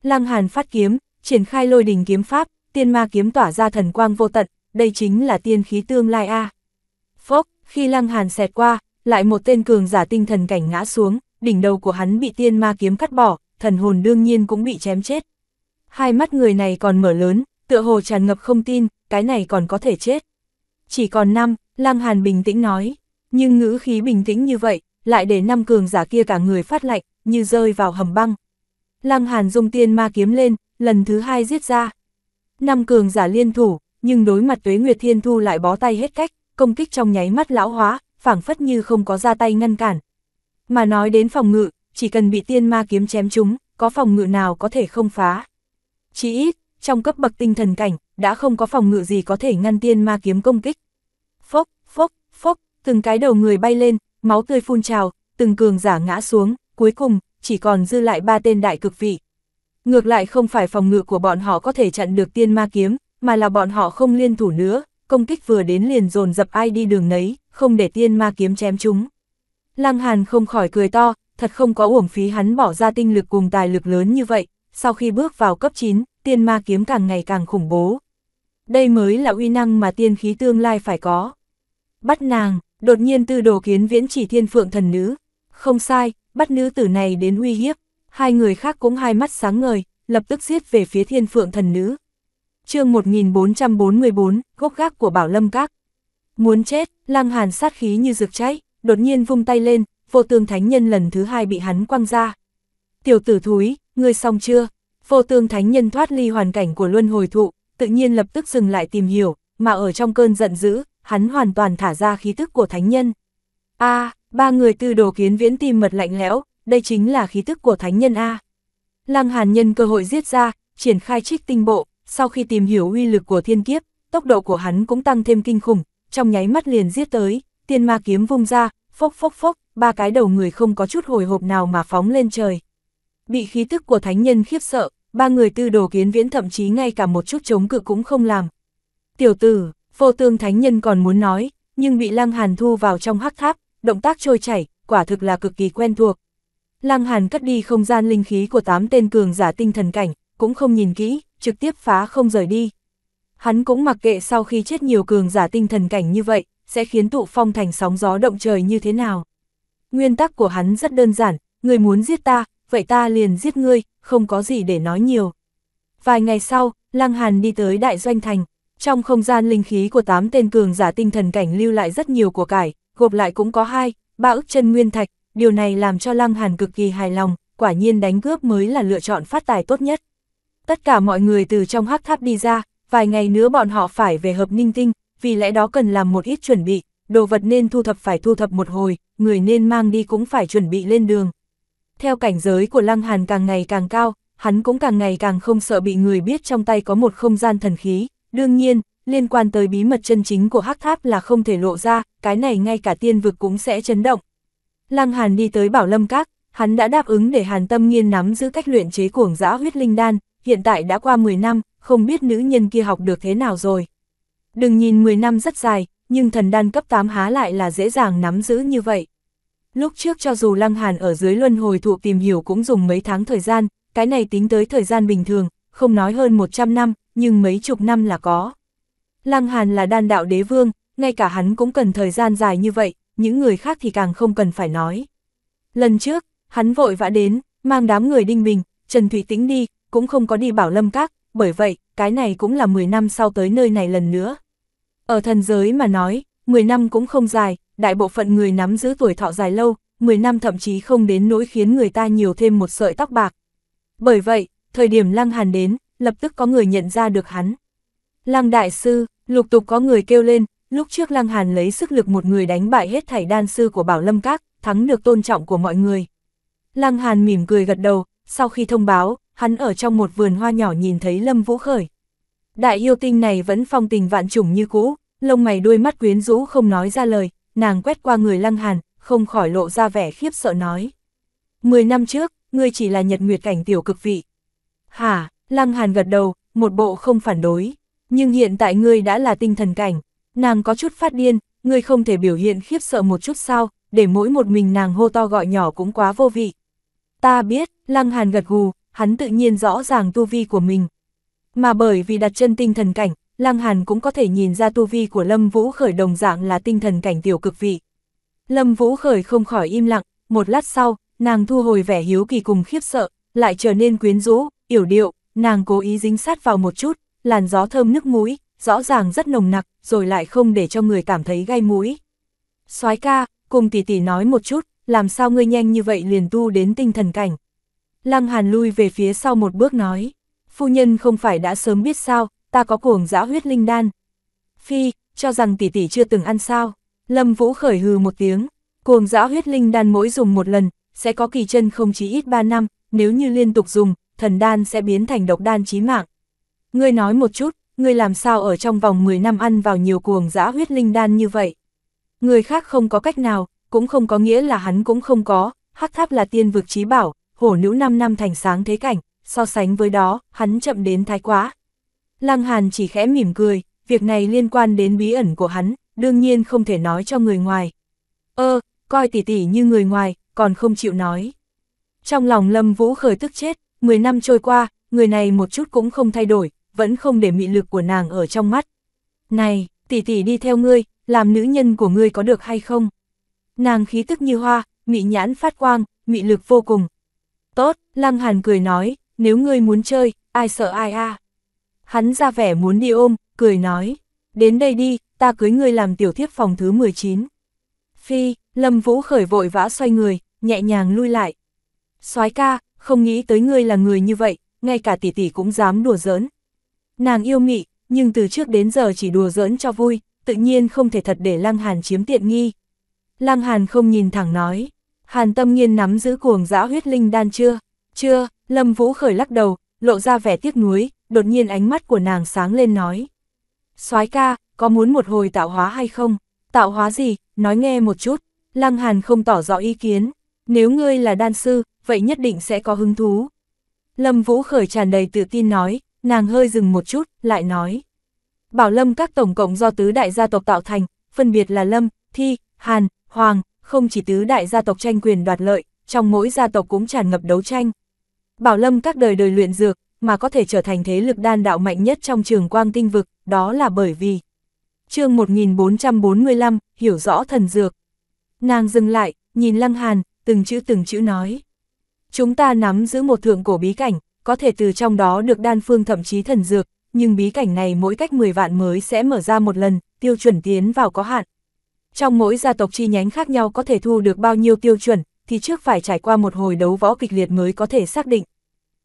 Lăng Hàn phát kiếm, triển khai lôi đình kiếm pháp, tiên ma kiếm tỏa ra thần quang vô tận, đây chính là tiên khí tương lai a. À. Phốc, khi Lăng Hàn xẹt qua, lại một tên cường giả tinh thần cảnh ngã xuống, đỉnh đầu của hắn bị tiên ma kiếm cắt bỏ, thần hồn đương nhiên cũng bị chém chết. Hai mắt người này còn mở lớn, tựa hồ tràn ngập không tin, cái này còn có thể chết. Chỉ còn năm, Lăng Hàn bình tĩnh nói, nhưng ngữ khí bình tĩnh như vậy, lại để năm cường giả kia cả người phát lạnh, như rơi vào hầm băng. Lăng Hàn dung tiên ma kiếm lên, lần thứ hai giết ra. Năm cường giả liên thủ, nhưng đối mặt Tuế Nguyệt Thiên Thu lại bó tay hết cách, công kích trong nháy mắt lão hóa, phảng phất như không có ra tay ngăn cản. Mà nói đến phòng ngự, chỉ cần bị tiên ma kiếm chém chúng, có phòng ngự nào có thể không phá. Chỉ ít, trong cấp bậc tinh thần cảnh, đã không có phòng ngự gì có thể ngăn tiên ma kiếm công kích. Phốc, phốc, phốc, từng cái đầu người bay lên, máu tươi phun trào, từng cường giả ngã xuống, cuối cùng, chỉ còn dư lại ba tên đại cực vị. Ngược lại không phải phòng ngự của bọn họ có thể chặn được tiên ma kiếm, mà là bọn họ không liên thủ nữa, công kích vừa đến liền dồn dập ai đi đường nấy, không để tiên ma kiếm chém chúng. Lăng Hàn không khỏi cười to, thật không có uổng phí hắn bỏ ra tinh lực cùng tài lực lớn như vậy, sau khi bước vào cấp 9, tiên ma kiếm càng ngày càng khủng bố. Đây mới là uy năng mà tiên khí tương lai phải có. Bắt nàng, Đột nhiên tư đồ kiến viễn chỉ thiên phượng thần nữ. Không sai, bắt nữ tử này đến uy hiếp. Hai người khác cũng hai mắt sáng ngời, lập tức giết về phía thiên phượng thần nữ. chương 1444, gốc gác của Bảo Lâm Các. Muốn chết, lang hàn sát khí như rực cháy, đột nhiên vung tay lên, vô tương thánh nhân lần thứ hai bị hắn quăng ra. Tiểu tử thúi, ngươi xong chưa? Vô tương thánh nhân thoát ly hoàn cảnh của luân hồi thụ, tự nhiên lập tức dừng lại tìm hiểu, mà ở trong cơn giận dữ, hắn hoàn toàn thả ra khí tức của thánh nhân. a ba người tư đồ kiến viễn tìm mật lạnh lẽo, đây chính là khí tức của thánh nhân A. Lăng hàn nhân cơ hội giết ra, triển khai trích tinh bộ, sau khi tìm hiểu uy lực của thiên kiếp, tốc độ của hắn cũng tăng thêm kinh khủng, trong nháy mắt liền giết tới, tiên ma kiếm vung ra, phốc phốc phốc, ba cái đầu người không có chút hồi hộp nào mà phóng lên trời. Bị khí tức của thánh nhân khiếp sợ, ba người tư đồ kiến viễn thậm chí ngay cả một chút chống cự cũng không làm. Tiểu tử, Vô tương thánh nhân còn muốn nói, nhưng bị Lăng Hàn thu vào trong hắc tháp, động tác trôi chảy, quả thực là cực kỳ quen thuộc. Lăng Hàn cất đi không gian linh khí của tám tên cường giả tinh thần cảnh, cũng không nhìn kỹ, trực tiếp phá không rời đi. Hắn cũng mặc kệ sau khi chết nhiều cường giả tinh thần cảnh như vậy, sẽ khiến tụ phong thành sóng gió động trời như thế nào. Nguyên tắc của hắn rất đơn giản, người muốn giết ta, vậy ta liền giết ngươi, không có gì để nói nhiều. Vài ngày sau, Lăng Hàn đi tới Đại Doanh Thành. Trong không gian linh khí của tám tên cường giả tinh thần cảnh lưu lại rất nhiều của cải, gộp lại cũng có hai, ba ức chân nguyên thạch, điều này làm cho Lăng Hàn cực kỳ hài lòng, quả nhiên đánh cướp mới là lựa chọn phát tài tốt nhất. Tất cả mọi người từ trong hắc tháp đi ra, vài ngày nữa bọn họ phải về hợp ninh tinh, vì lẽ đó cần làm một ít chuẩn bị, đồ vật nên thu thập phải thu thập một hồi, người nên mang đi cũng phải chuẩn bị lên đường. Theo cảnh giới của Lăng Hàn càng ngày càng cao, hắn cũng càng ngày càng không sợ bị người biết trong tay có một không gian thần khí, Đương nhiên, liên quan tới bí mật chân chính của hắc tháp là không thể lộ ra, cái này ngay cả tiên vực cũng sẽ chấn động. Lăng Hàn đi tới Bảo Lâm Các, hắn đã đáp ứng để Hàn Tâm Nghiên nắm giữ cách luyện chế cuồng dã huyết linh đan, hiện tại đã qua 10 năm, không biết nữ nhân kia học được thế nào rồi. Đừng nhìn 10 năm rất dài, nhưng thần đan cấp 8 há lại là dễ dàng nắm giữ như vậy. Lúc trước cho dù Lăng Hàn ở dưới luân hồi thụ tìm hiểu cũng dùng mấy tháng thời gian, cái này tính tới thời gian bình thường, không nói hơn 100 năm, nhưng mấy chục năm là có. Lăng Hàn là đan đạo đế vương, ngay cả hắn cũng cần thời gian dài như vậy, những người khác thì càng không cần phải nói. Lần trước, hắn vội vã đến, mang đám người Đinh Bình, Trần Thủy Tĩnh đi, cũng không có đi bảo lâm các, bởi vậy, cái này cũng là 10 năm sau tới nơi này lần nữa. Ở thần giới mà nói, 10 năm cũng không dài, đại bộ phận người nắm giữ tuổi thọ dài lâu, 10 năm thậm chí không đến nỗi khiến người ta nhiều thêm một sợi tóc bạc. Bởi vậy, thời điểm Lăng Hàn đến, lập tức có người nhận ra được hắn. Lăng Đại Sư, lục tục có người kêu lên, lúc trước Lăng Hàn lấy sức lực một người đánh bại hết thảy đan sư của Bảo Lâm Các, thắng được tôn trọng của mọi người. Lăng Hàn mỉm cười gật đầu, sau khi thông báo, hắn ở trong một vườn hoa nhỏ nhìn thấy Lâm Vũ Khởi. Đại yêu tinh này vẫn phong tình vạn trùng như cũ, lông mày đuôi mắt quyến rũ không nói ra lời, nàng quét qua người Lăng Hàn, không khỏi lộ ra vẻ khiếp sợ nói. Mười năm trước, ngươi chỉ là nhật nguyệt cảnh tiểu cực vị, Hả, Lăng Hàn gật đầu, một bộ không phản đối. Nhưng hiện tại ngươi đã là tinh thần cảnh, nàng có chút phát điên, ngươi không thể biểu hiện khiếp sợ một chút sao, để mỗi một mình nàng hô to gọi nhỏ cũng quá vô vị. Ta biết, Lăng Hàn gật gù, hắn tự nhiên rõ ràng tu vi của mình. Mà bởi vì đặt chân tinh thần cảnh, Lăng Hàn cũng có thể nhìn ra tu vi của Lâm Vũ Khởi đồng dạng là tinh thần cảnh tiểu cực vị. Lâm Vũ Khởi không khỏi im lặng, một lát sau, nàng thu hồi vẻ hiếu kỳ cùng khiếp sợ, lại trở nên quyến rũ, yểu điệu, nàng cố ý dính sát vào một chút, làn gió thơm nước mũi, rõ ràng rất nồng nặc, rồi lại không để cho người cảm thấy gai mũi. soái ca, cùng tỷ tỷ nói một chút, làm sao ngươi nhanh như vậy liền tu đến tinh thần cảnh. Lăng Hàn lui về phía sau một bước nói, phu nhân không phải đã sớm biết sao, ta có cuồng giã huyết linh đan. Phi, cho rằng tỷ tỷ chưa từng ăn sao, Lâm Vũ khởi hừ một tiếng, cuồng giã huyết linh đan mỗi dùng một lần, sẽ có kỳ chân không chỉ ít 3 năm, nếu như liên tục dùng, thần đan sẽ biến thành độc đan chí mạng. Ngươi nói một chút, ngươi làm sao ở trong vòng 10 năm ăn vào nhiều cuồng dã huyết linh đan như vậy? Người khác không có cách nào, cũng không có nghĩa là hắn cũng không có, hắc tháp là tiên vực trí bảo, hổ nữ 5 năm thành sáng thế cảnh, so sánh với đó, hắn chậm đến thái quá. Lăng Hàn chỉ khẽ mỉm cười, việc này liên quan đến bí ẩn của hắn, đương nhiên không thể nói cho người ngoài. Ơ, coi tỷ tỷ như người ngoài, còn không chịu nói. Trong lòng Lâm Vũ khởi tức chết, 10 năm trôi qua, người này một chút cũng không thay đổi, vẫn không để mị lực của nàng ở trong mắt. Này, tỷ tỷ đi theo ngươi, làm nữ nhân của ngươi có được hay không? Nàng khí tức như hoa, mị nhãn phát quang, mị lực vô cùng. Tốt, Lăng Hàn cười nói, nếu ngươi muốn chơi, ai sợ ai a? Hắn ra vẻ muốn đi ôm, cười nói, đến đây đi, ta cưới ngươi làm tiểu thiếp phòng thứ 19. Phi, Lâm Vũ khởi vội vã xoay người, nhẹ nhàng lui lại. soái ca, không nghĩ tới ngươi là người như vậy, ngay cả tỷ tỷ cũng dám đùa giỡn. Nàng yêu mị, nhưng từ trước đến giờ chỉ đùa giỡn cho vui, tự nhiên không thể thật để Lăng Hàn chiếm tiện nghi. Lăng Hàn không nhìn thẳng nói, Hàn Tâm Nghiên nắm giữ cuồng dã huyết linh đan chưa? Chưa, Lâm Vũ khởi lắc đầu, lộ ra vẻ tiếc nuối, đột nhiên ánh mắt của nàng sáng lên nói. soái ca, có muốn một hồi tạo hóa hay không? Tạo hóa gì? Nói nghe một chút. Lăng Hàn không tỏ rõ ý kiến, nếu ngươi là đan sư, vậy nhất định sẽ có hứng thú. Lâm Vũ Khởi tràn đầy tự tin nói, nàng hơi dừng một chút, lại nói. Bảo Lâm các tổng cộng do tứ đại gia tộc tạo thành, phân biệt là Lâm, Thi, Hàn, Hoàng, không chỉ tứ đại gia tộc tranh quyền đoạt lợi, trong mỗi gia tộc cũng tràn ngập đấu tranh. Bảo Lâm các đời đời luyện dược, mà có thể trở thành thế lực đan đạo mạnh nhất trong trường quang tinh vực, đó là bởi vì. chương 1445, hiểu rõ thần dược. Nàng dừng lại, nhìn Lăng Hàn, từng chữ từng chữ nói. Chúng ta nắm giữ một thượng cổ bí cảnh, có thể từ trong đó được đan phương thậm chí thần dược, nhưng bí cảnh này mỗi cách 10 vạn mới sẽ mở ra một lần, tiêu chuẩn tiến vào có hạn. Trong mỗi gia tộc chi nhánh khác nhau có thể thu được bao nhiêu tiêu chuẩn, thì trước phải trải qua một hồi đấu võ kịch liệt mới có thể xác định.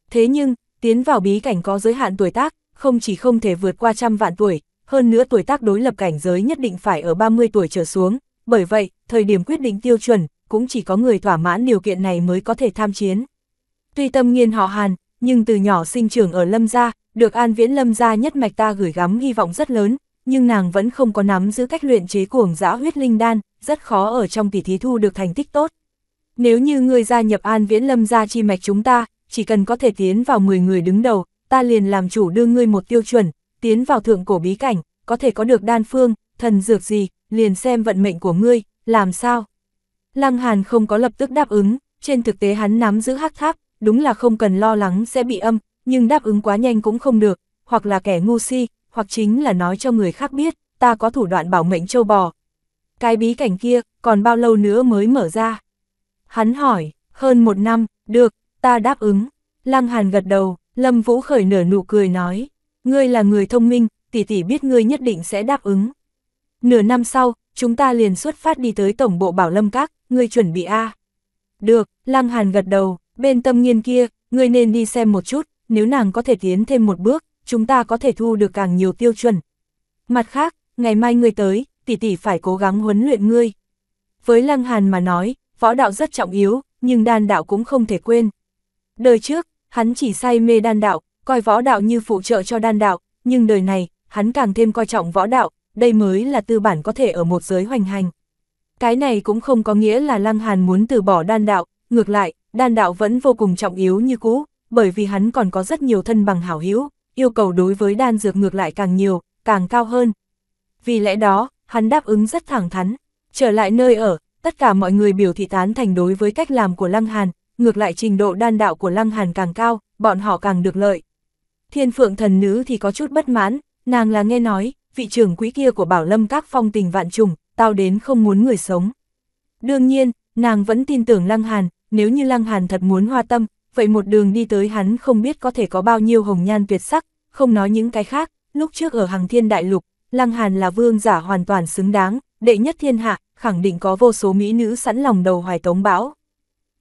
Thế nhưng, tiến vào bí cảnh có giới hạn tuổi tác, không chỉ không thể vượt qua trăm vạn tuổi, hơn nữa tuổi tác đối lập cảnh giới nhất định phải ở 30 tuổi trở xuống, bởi vậy, thời điểm quyết định tiêu chuẩn, cũng chỉ có người thỏa mãn điều kiện này mới có thể tham chiến. Tuy tâm nghiên họ Hàn, nhưng từ nhỏ sinh trưởng ở Lâm Gia, được An Viễn Lâm Gia nhất mạch ta gửi gắm hy vọng rất lớn, nhưng nàng vẫn không có nắm giữ cách luyện chế cuồng dã huyết linh đan, rất khó ở trong tỷ thí thu được thành tích tốt. Nếu như ngươi gia nhập An Viễn Lâm Gia chi mạch chúng ta, chỉ cần có thể tiến vào 10 người đứng đầu, ta liền làm chủ đưa ngươi một tiêu chuẩn, tiến vào thượng cổ bí cảnh, có thể có được đan phương, thần dược gì, liền xem vận mệnh của ngươi, làm sao? Lăng Hàn không có lập tức đáp ứng, trên thực tế hắn nắm giữ hắc tháp, đúng là không cần lo lắng sẽ bị âm, nhưng đáp ứng quá nhanh cũng không được, hoặc là kẻ ngu si, hoặc chính là nói cho người khác biết, ta có thủ đoạn bảo mệnh châu bò. Cái bí cảnh kia, còn bao lâu nữa mới mở ra? Hắn hỏi, hơn một năm, được, ta đáp ứng. Lăng Hàn gật đầu, Lâm Vũ Khởi nở nụ cười nói, ngươi là người thông minh, tỷ tỷ biết ngươi nhất định sẽ đáp ứng. Nửa năm sau, chúng ta liền xuất phát đi tới tổng bộ Bảo Lâm Các, ngươi chuẩn bị a Được, Lăng Hàn gật đầu, bên tâm nghiên kia, ngươi nên đi xem một chút, nếu nàng có thể tiến thêm một bước, chúng ta có thể thu được càng nhiều tiêu chuẩn. Mặt khác, ngày mai ngươi tới, tỷ tỷ phải cố gắng huấn luyện ngươi. Với Lăng Hàn mà nói, võ đạo rất trọng yếu, nhưng đan đạo cũng không thể quên. Đời trước, hắn chỉ say mê đan đạo, coi võ đạo như phụ trợ cho đan đạo, nhưng đời này, hắn càng thêm coi trọng võ đạo, đây mới là tư bản có thể ở một giới hoành hành. Cái này cũng không có nghĩa là Lăng Hàn muốn từ bỏ đan đạo, ngược lại, đan đạo vẫn vô cùng trọng yếu như cũ, bởi vì hắn còn có rất nhiều thân bằng hảo hữu, yêu cầu đối với đan dược ngược lại càng nhiều, càng cao hơn. Vì lẽ đó, hắn đáp ứng rất thẳng thắn, trở lại nơi ở, tất cả mọi người biểu thị tán thành đối với cách làm của Lăng Hàn, ngược lại trình độ đan đạo của Lăng Hàn càng cao, bọn họ càng được lợi. Thiên phượng thần nữ thì có chút bất mãn, nàng là nghe nói, vị trưởng quý kia của Bảo Lâm các phong tình vạn trùng, tao đến không muốn người sống. Đương nhiên, nàng vẫn tin tưởng Lăng Hàn, nếu như Lăng Hàn thật muốn hoa tâm, vậy một đường đi tới hắn không biết có thể có bao nhiêu hồng nhan tuyệt sắc, không nói những cái khác, lúc trước ở Hằng thiên đại lục, Lăng Hàn là vương giả hoàn toàn xứng đáng, đệ nhất thiên hạ, khẳng định có vô số mỹ nữ sẵn lòng đầu hoài tống bão.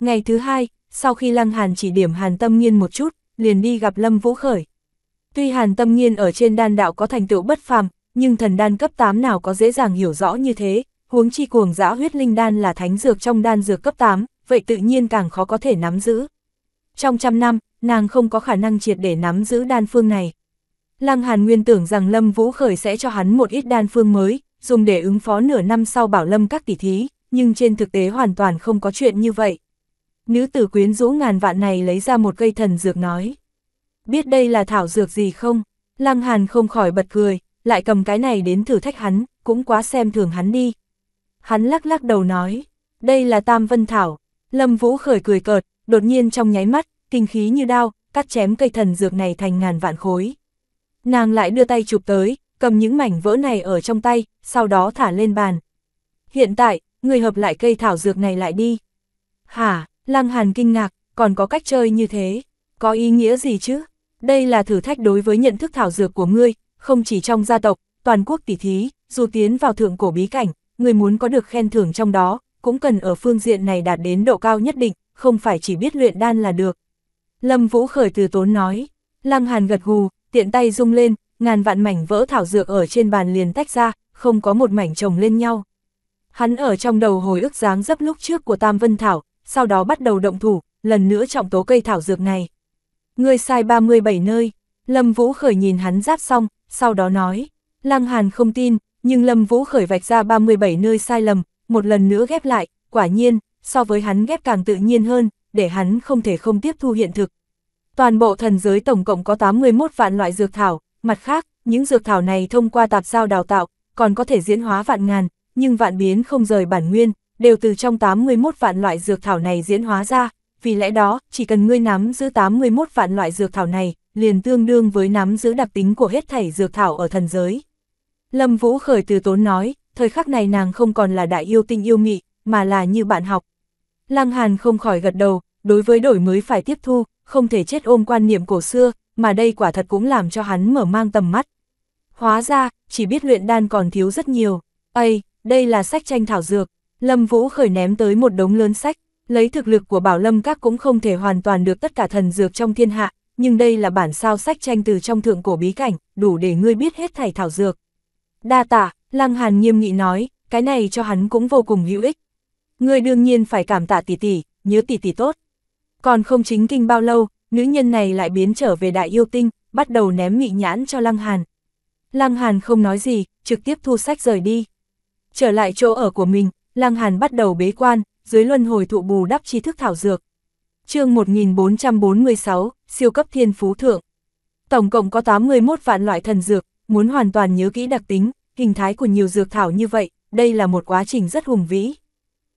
Ngày thứ hai, sau khi Lăng Hàn chỉ điểm Hàn Tâm Nghiên một chút, liền đi gặp Lâm Vũ Khởi. Tuy Hàn Tâm Nghiên ở trên đan đạo có thành tựu bất phàm, nhưng thần đan cấp 8 nào có dễ dàng hiểu rõ như thế, huống chi cuồng dã huyết linh đan là thánh dược trong đan dược cấp 8, vậy tự nhiên càng khó có thể nắm giữ. Trong trăm năm, nàng không có khả năng triệt để nắm giữ đan phương này. Lăng Hàn Nguyên tưởng rằng Lâm Vũ Khởi sẽ cho hắn một ít đan phương mới, dùng để ứng phó nửa năm sau bảo Lâm các tỷ thí, nhưng trên thực tế hoàn toàn không có chuyện như vậy. Nữ tử quyến rũ ngàn vạn này lấy ra một cây thần dược nói. Biết đây là thảo dược gì không? Lăng Hàn không khỏi bật cười, lại cầm cái này đến thử thách hắn, cũng quá xem thường hắn đi. Hắn lắc lắc đầu nói, đây là Tam Vân Thảo. Lâm Vũ khởi cười cợt, đột nhiên trong nháy mắt, kinh khí như đao, cắt chém cây thần dược này thành ngàn vạn khối. Nàng lại đưa tay chụp tới, cầm những mảnh vỡ này ở trong tay, sau đó thả lên bàn. Hiện tại, người hợp lại cây thảo dược này lại đi. Hả, Lăng Hàn kinh ngạc, còn có cách chơi như thế, có ý nghĩa gì chứ? Đây là thử thách đối với nhận thức thảo dược của ngươi, không chỉ trong gia tộc, toàn quốc tỷ thí, dù tiến vào thượng cổ bí cảnh, người muốn có được khen thưởng trong đó, cũng cần ở phương diện này đạt đến độ cao nhất định, không phải chỉ biết luyện đan là được. Lâm Vũ khởi từ tốn nói, Lăng Hàn gật gù, tiện tay rung lên, ngàn vạn mảnh vỡ thảo dược ở trên bàn liền tách ra, không có một mảnh chồng lên nhau. Hắn ở trong đầu hồi ức dáng dấp lúc trước của Tam Vân Thảo, sau đó bắt đầu động thủ, lần nữa trọng tố cây thảo dược này. Người sai 37 nơi, Lâm Vũ khởi nhìn hắn giáp xong, sau đó nói, Lăng Hàn không tin, nhưng Lâm Vũ khởi vạch ra 37 nơi sai lầm, một lần nữa ghép lại, quả nhiên, so với hắn ghép càng tự nhiên hơn, để hắn không thể không tiếp thu hiện thực. Toàn bộ thần giới tổng cộng có 81 vạn loại dược thảo, mặt khác, những dược thảo này thông qua tạp sao đào tạo, còn có thể diễn hóa vạn ngàn, nhưng vạn biến không rời bản nguyên, đều từ trong 81 vạn loại dược thảo này diễn hóa ra, vì lẽ đó, chỉ cần ngươi nắm giữ 81 vạn loại dược thảo này, liền tương đương với nắm giữ đặc tính của hết thảy dược thảo ở thần giới. Lâm Vũ khởi từ tốn nói, thời khắc này nàng không còn là đại yêu tinh yêu mị, mà là như bạn học. Lăng Hàn không khỏi gật đầu, đối với đổi mới phải tiếp thu, không thể chết ôm quan niệm cổ xưa, mà đây quả thật cũng làm cho hắn mở mang tầm mắt. Hóa ra, chỉ biết luyện đan còn thiếu rất nhiều. Ây, đây là sách tranh thảo dược. Lâm Vũ khởi ném tới một đống lớn sách, lấy thực lực của Bảo Lâm Các cũng không thể hoàn toàn được tất cả thần dược trong thiên hạ, nhưng đây là bản sao sách tranh từ trong thượng cổ bí cảnh, đủ để ngươi biết hết thảy thảo dược. Đa tạ, Lăng Hàn nghiêm nghị nói, cái này cho hắn cũng vô cùng hữu ích. Ngươi đương nhiên phải cảm tạ tỷ tỷ, nhớ tỷ tỷ tốt. Còn không chính kinh bao lâu, nữ nhân này lại biến trở về đại yêu tinh, bắt đầu ném mị nhãn cho Lăng Hàn. Lăng Hàn không nói gì, trực tiếp thu sách rời đi. Trở lại chỗ ở của mình, Lăng Hàn bắt đầu bế quan, dưới luân hồi thụ bù đắp tri thức thảo dược chương 1446, siêu cấp thiên phú thượng. Tổng cộng có 81 vạn loại thần dược, muốn hoàn toàn nhớ kỹ đặc tính, hình thái của nhiều dược thảo như vậy, đây là một quá trình rất hùng vĩ.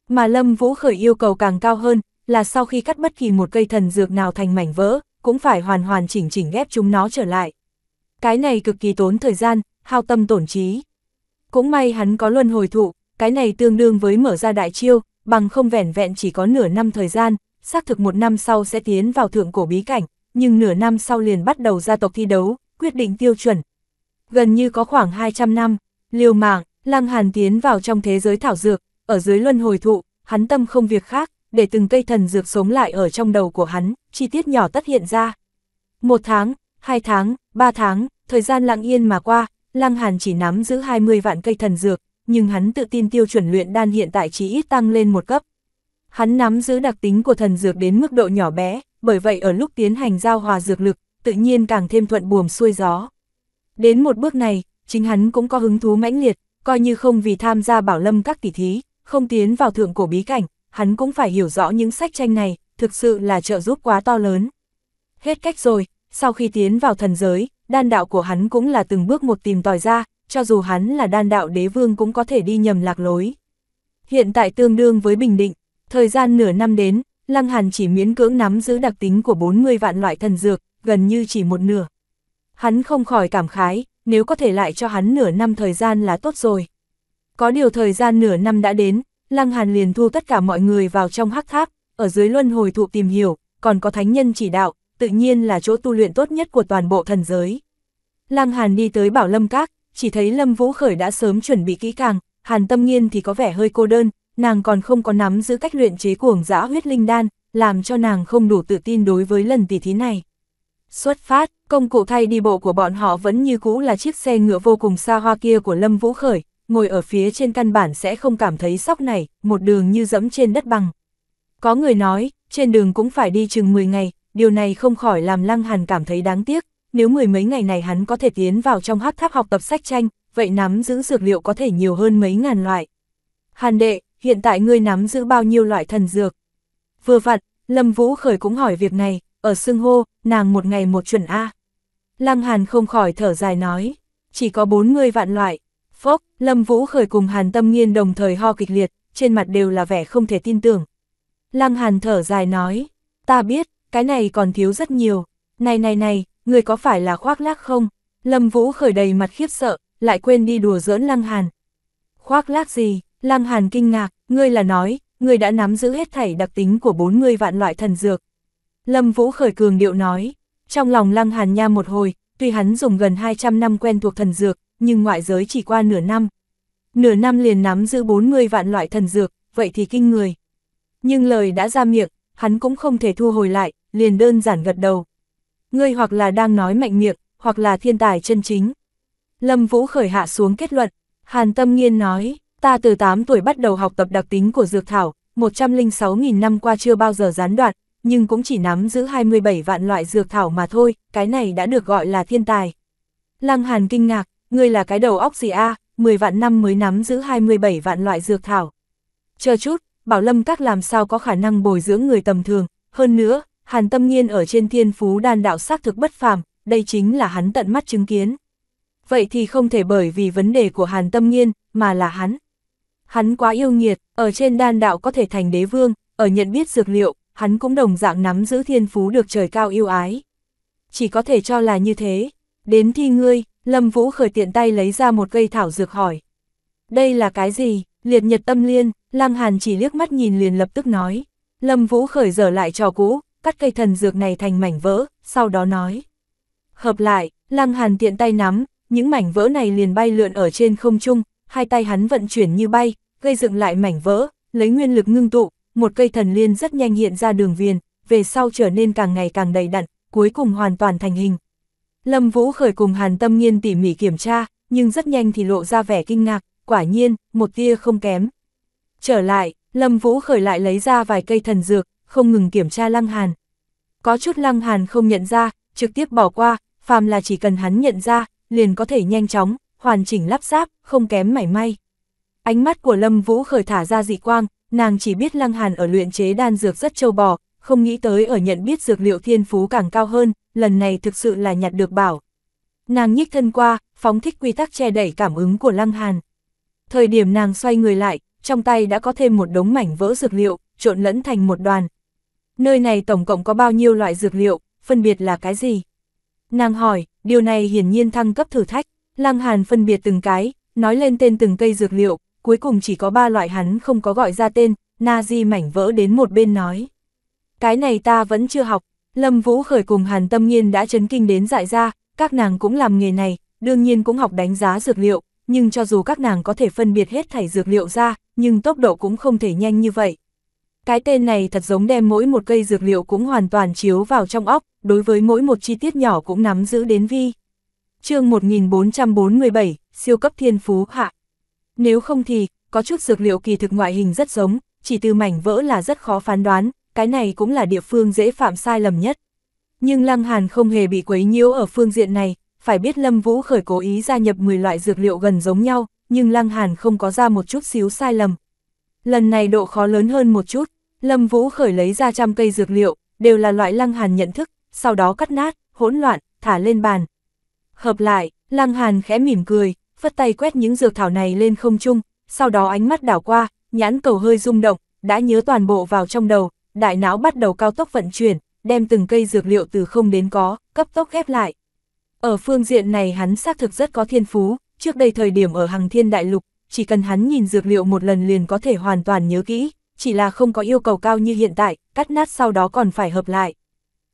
Mà Lâm Vũ khởi yêu cầu càng cao hơn, là sau khi cắt bất kỳ một cây thần dược nào thành mảnh vỡ, cũng phải hoàn hoàn chỉnh chỉnh ghép chúng nó trở lại. Cái này cực kỳ tốn thời gian, hao tâm tổn trí. Cũng may hắn có luân hồi thụ, cái này tương đương với mở ra đại chiêu, bằng không vẻn vẹn chỉ có nửa năm thời gian, xác thực một năm sau sẽ tiến vào thượng cổ bí cảnh, nhưng nửa năm sau liền bắt đầu gia tộc thi đấu, quyết định tiêu chuẩn. Gần như có khoảng 200 năm, liều mạng, Lăng Hàn tiến vào trong thế giới thảo dược, ở dưới luân hồi thụ, hắn tâm không việc khác, để từng cây thần dược sống lại ở trong đầu của hắn, chi tiết nhỏ tất hiện ra. Một tháng, hai tháng, ba tháng, thời gian lặng yên mà qua, Lăng Hàn chỉ nắm giữ 20 vạn cây thần dược, nhưng hắn tự tin tiêu chuẩn luyện đan hiện tại chỉ ít tăng lên một cấp. Hắn nắm giữ đặc tính của thần dược đến mức độ nhỏ bé, bởi vậy ở lúc tiến hành giao hòa dược lực, tự nhiên càng thêm thuận buồm xuôi gió. Đến một bước này, chính hắn cũng có hứng thú mãnh liệt, coi như không vì tham gia bảo lâm các tỷ thí, không tiến vào thượng cổ bí cảnh, hắn cũng phải hiểu rõ những sách tranh này, thực sự là trợ giúp quá to lớn. Hết cách rồi, sau khi tiến vào thần giới, đan đạo của hắn cũng là từng bước một tìm tòi ra, cho dù hắn là đan đạo đế vương cũng có thể đi nhầm lạc lối. Hiện tại tương đương với Bình Định, Thời gian nửa năm đến, Lăng Hàn chỉ miễn cưỡng nắm giữ đặc tính của 40 vạn loại thần dược, gần như chỉ một nửa. Hắn không khỏi cảm khái, nếu có thể lại cho hắn nửa năm thời gian là tốt rồi. Có điều thời gian nửa năm đã đến, Lăng Hàn liền thu tất cả mọi người vào trong hắc tháp, ở dưới luân hồi thụ tìm hiểu, còn có thánh nhân chỉ đạo, tự nhiên là chỗ tu luyện tốt nhất của toàn bộ thần giới. Lăng Hàn đi tới bảo Lâm Các, chỉ thấy Lâm Vũ Khởi đã sớm chuẩn bị kỹ càng, Hàn Tâm Nghiên thì có vẻ hơi cô đơn, nàng còn không có nắm giữ cách luyện chế cuồng dã huyết linh đan, làm cho nàng không đủ tự tin đối với lần tỉ thí này. Xuất phát, công cụ thay đi bộ của bọn họ vẫn như cũ là chiếc xe ngựa vô cùng xa hoa kia của Lâm Vũ Khởi, ngồi ở phía trên căn bản sẽ không cảm thấy sóc này, một đường như dẫm trên đất bằng. Có người nói, trên đường cũng phải đi chừng 10 ngày, điều này không khỏi làm Lăng Hàn cảm thấy đáng tiếc, nếu mười mấy ngày này hắn có thể tiến vào trong hắc tháp học tập sách tranh, vậy nắm giữ dược liệu có thể nhiều hơn mấy ngàn loại. Hàn đệ, hiện tại ngươi nắm giữ bao nhiêu loại thần dược. Vừa vặn, Lâm Vũ Khởi cũng hỏi việc này, ở xưng hô, nàng một ngày một chuẩn A. Lăng Hàn không khỏi thở dài nói, chỉ có bốn người vạn loại. Phốc, Lâm Vũ Khởi cùng Hàn Tâm Nghiên đồng thời ho kịch liệt, trên mặt đều là vẻ không thể tin tưởng. Lăng Hàn thở dài nói, ta biết, cái này còn thiếu rất nhiều. Này này này, người có phải là khoác lác không? Lâm Vũ Khởi đầy mặt khiếp sợ, lại quên đi đùa giỡn Lăng Hàn. Khoác lác gì, Lăng Hàn kinh ngạc, ngươi là nói, ngươi đã nắm giữ hết thảy đặc tính của 40 vạn loại thần dược. Lâm Vũ khởi cường điệu nói, trong lòng Lăng Hàn nha một hồi, tuy hắn dùng gần 200 năm quen thuộc thần dược, nhưng ngoại giới chỉ qua nửa năm. Nửa năm liền nắm giữ 40 vạn loại thần dược, vậy thì kinh người. Nhưng lời đã ra miệng, hắn cũng không thể thu hồi lại, liền đơn giản gật đầu. Ngươi hoặc là đang nói mạnh miệng, hoặc là thiên tài chân chính. Lâm Vũ khởi hạ xuống kết luận, Hàn Tâm Nghiên nói, Ta từ 8 tuổi bắt đầu học tập đặc tính của dược thảo, 106.000 năm qua chưa bao giờ gián đoạn, nhưng cũng chỉ nắm giữ 27 vạn loại dược thảo mà thôi, cái này đã được gọi là thiên tài. Lăng Hàn kinh ngạc, ngươi là cái đầu óc gì a? À, 10 vạn năm mới nắm giữ 27 vạn loại dược thảo. Chờ chút, Bảo Lâm Các làm sao có khả năng bồi dưỡng người tầm thường, hơn nữa, Hàn Tâm Nghiên ở trên thiên phú đan đạo xác thực bất phàm, đây chính là hắn tận mắt chứng kiến. Vậy thì không thể bởi vì vấn đề của Hàn Tâm Nghiên, mà là hắn. Hắn quá yêu nghiệt, ở trên đan đạo có thể thành đế vương, ở nhận biết dược liệu, hắn cũng đồng dạng nắm giữ thiên phú được trời cao yêu ái. Chỉ có thể cho là như thế. Đến thi ngươi, Lâm Vũ khởi tiện tay lấy ra một cây thảo dược hỏi. Đây là cái gì? Liệt nhật tâm liên, Lăng Hàn chỉ liếc mắt nhìn liền lập tức nói. Lâm Vũ khởi dở lại trò cũ, cắt cây thần dược này thành mảnh vỡ, sau đó nói. Hợp lại, Lăng Hàn tiện tay nắm, những mảnh vỡ này liền bay lượn ở trên không trung, hai tay hắn vận chuyển như bay, gây dựng lại mảnh vỡ, lấy nguyên lực ngưng tụ, một cây thần liên rất nhanh hiện ra đường viền, về sau trở nên càng ngày càng đầy đặn, cuối cùng hoàn toàn thành hình. Lâm Vũ khởi cùng Hàn Tâm Nghiên tỉ mỉ kiểm tra, nhưng rất nhanh thì lộ ra vẻ kinh ngạc, quả nhiên, một tia không kém. Trở lại, Lâm Vũ khởi lại lấy ra vài cây thần dược, không ngừng kiểm tra Lăng Hàn. Có chút Lăng Hàn không nhận ra, trực tiếp bỏ qua, phàm là chỉ cần hắn nhận ra, liền có thể nhanh chóng, hoàn chỉnh lắp ráp, không kém mảy may. Ánh mắt của Lâm Vũ khởi thả ra dị quang, nàng chỉ biết Lăng Hàn ở luyện chế đan dược rất châu bò, không nghĩ tới ở nhận biết dược liệu thiên phú càng cao hơn, lần này thực sự là nhặt được bảo. Nàng nhích thân qua, phóng thích quy tắc che đẩy cảm ứng của Lăng Hàn. Thời điểm nàng xoay người lại, trong tay đã có thêm một đống mảnh vỡ dược liệu, trộn lẫn thành một đoàn. Nơi này tổng cộng có bao nhiêu loại dược liệu, phân biệt là cái gì? Nàng hỏi, điều này hiển nhiên thăng cấp thử thách. Lăng Hàn phân biệt từng cái, nói lên tên từng cây dược liệu, cuối cùng chỉ có ba loại hắn không có gọi ra tên, Na Di mảnh vỡ đến một bên nói. Cái này ta vẫn chưa học, Lâm Vũ khởi cùng Hàn Tâm Nhiên đã chấn kinh đến dại ra, các nàng cũng làm nghề này, đương nhiên cũng học đánh giá dược liệu, nhưng cho dù các nàng có thể phân biệt hết thảy dược liệu ra, nhưng tốc độ cũng không thể nhanh như vậy. Cái tên này thật giống đem mỗi một cây dược liệu cũng hoàn toàn chiếu vào trong óc, đối với mỗi một chi tiết nhỏ cũng nắm giữ đến vi chương 1447, siêu cấp thiên phú hạ. Nếu không thì, có chút dược liệu kỳ thực ngoại hình rất giống, chỉ từ mảnh vỡ là rất khó phán đoán, cái này cũng là địa phương dễ phạm sai lầm nhất. Nhưng Lăng Hàn không hề bị quấy nhiễu ở phương diện này, phải biết Lâm Vũ khởi cố ý gia nhập 10 loại dược liệu gần giống nhau, nhưng Lăng Hàn không có ra một chút xíu sai lầm. Lần này độ khó lớn hơn một chút, Lâm Vũ khởi lấy ra trăm cây dược liệu, đều là loại Lăng Hàn nhận thức, sau đó cắt nát, hỗn loạn, thả lên bàn, Hợp lại, Lăng Hàn khẽ mỉm cười, phất tay quét những dược thảo này lên không trung, sau đó ánh mắt đảo qua, nhãn cầu hơi rung động, đã nhớ toàn bộ vào trong đầu, đại não bắt đầu cao tốc vận chuyển, đem từng cây dược liệu từ không đến có, cấp tốc ghép lại. Ở phương diện này hắn xác thực rất có thiên phú, trước đây thời điểm ở hàng thiên đại lục, chỉ cần hắn nhìn dược liệu một lần liền có thể hoàn toàn nhớ kỹ, chỉ là không có yêu cầu cao như hiện tại, cắt nát sau đó còn phải hợp lại.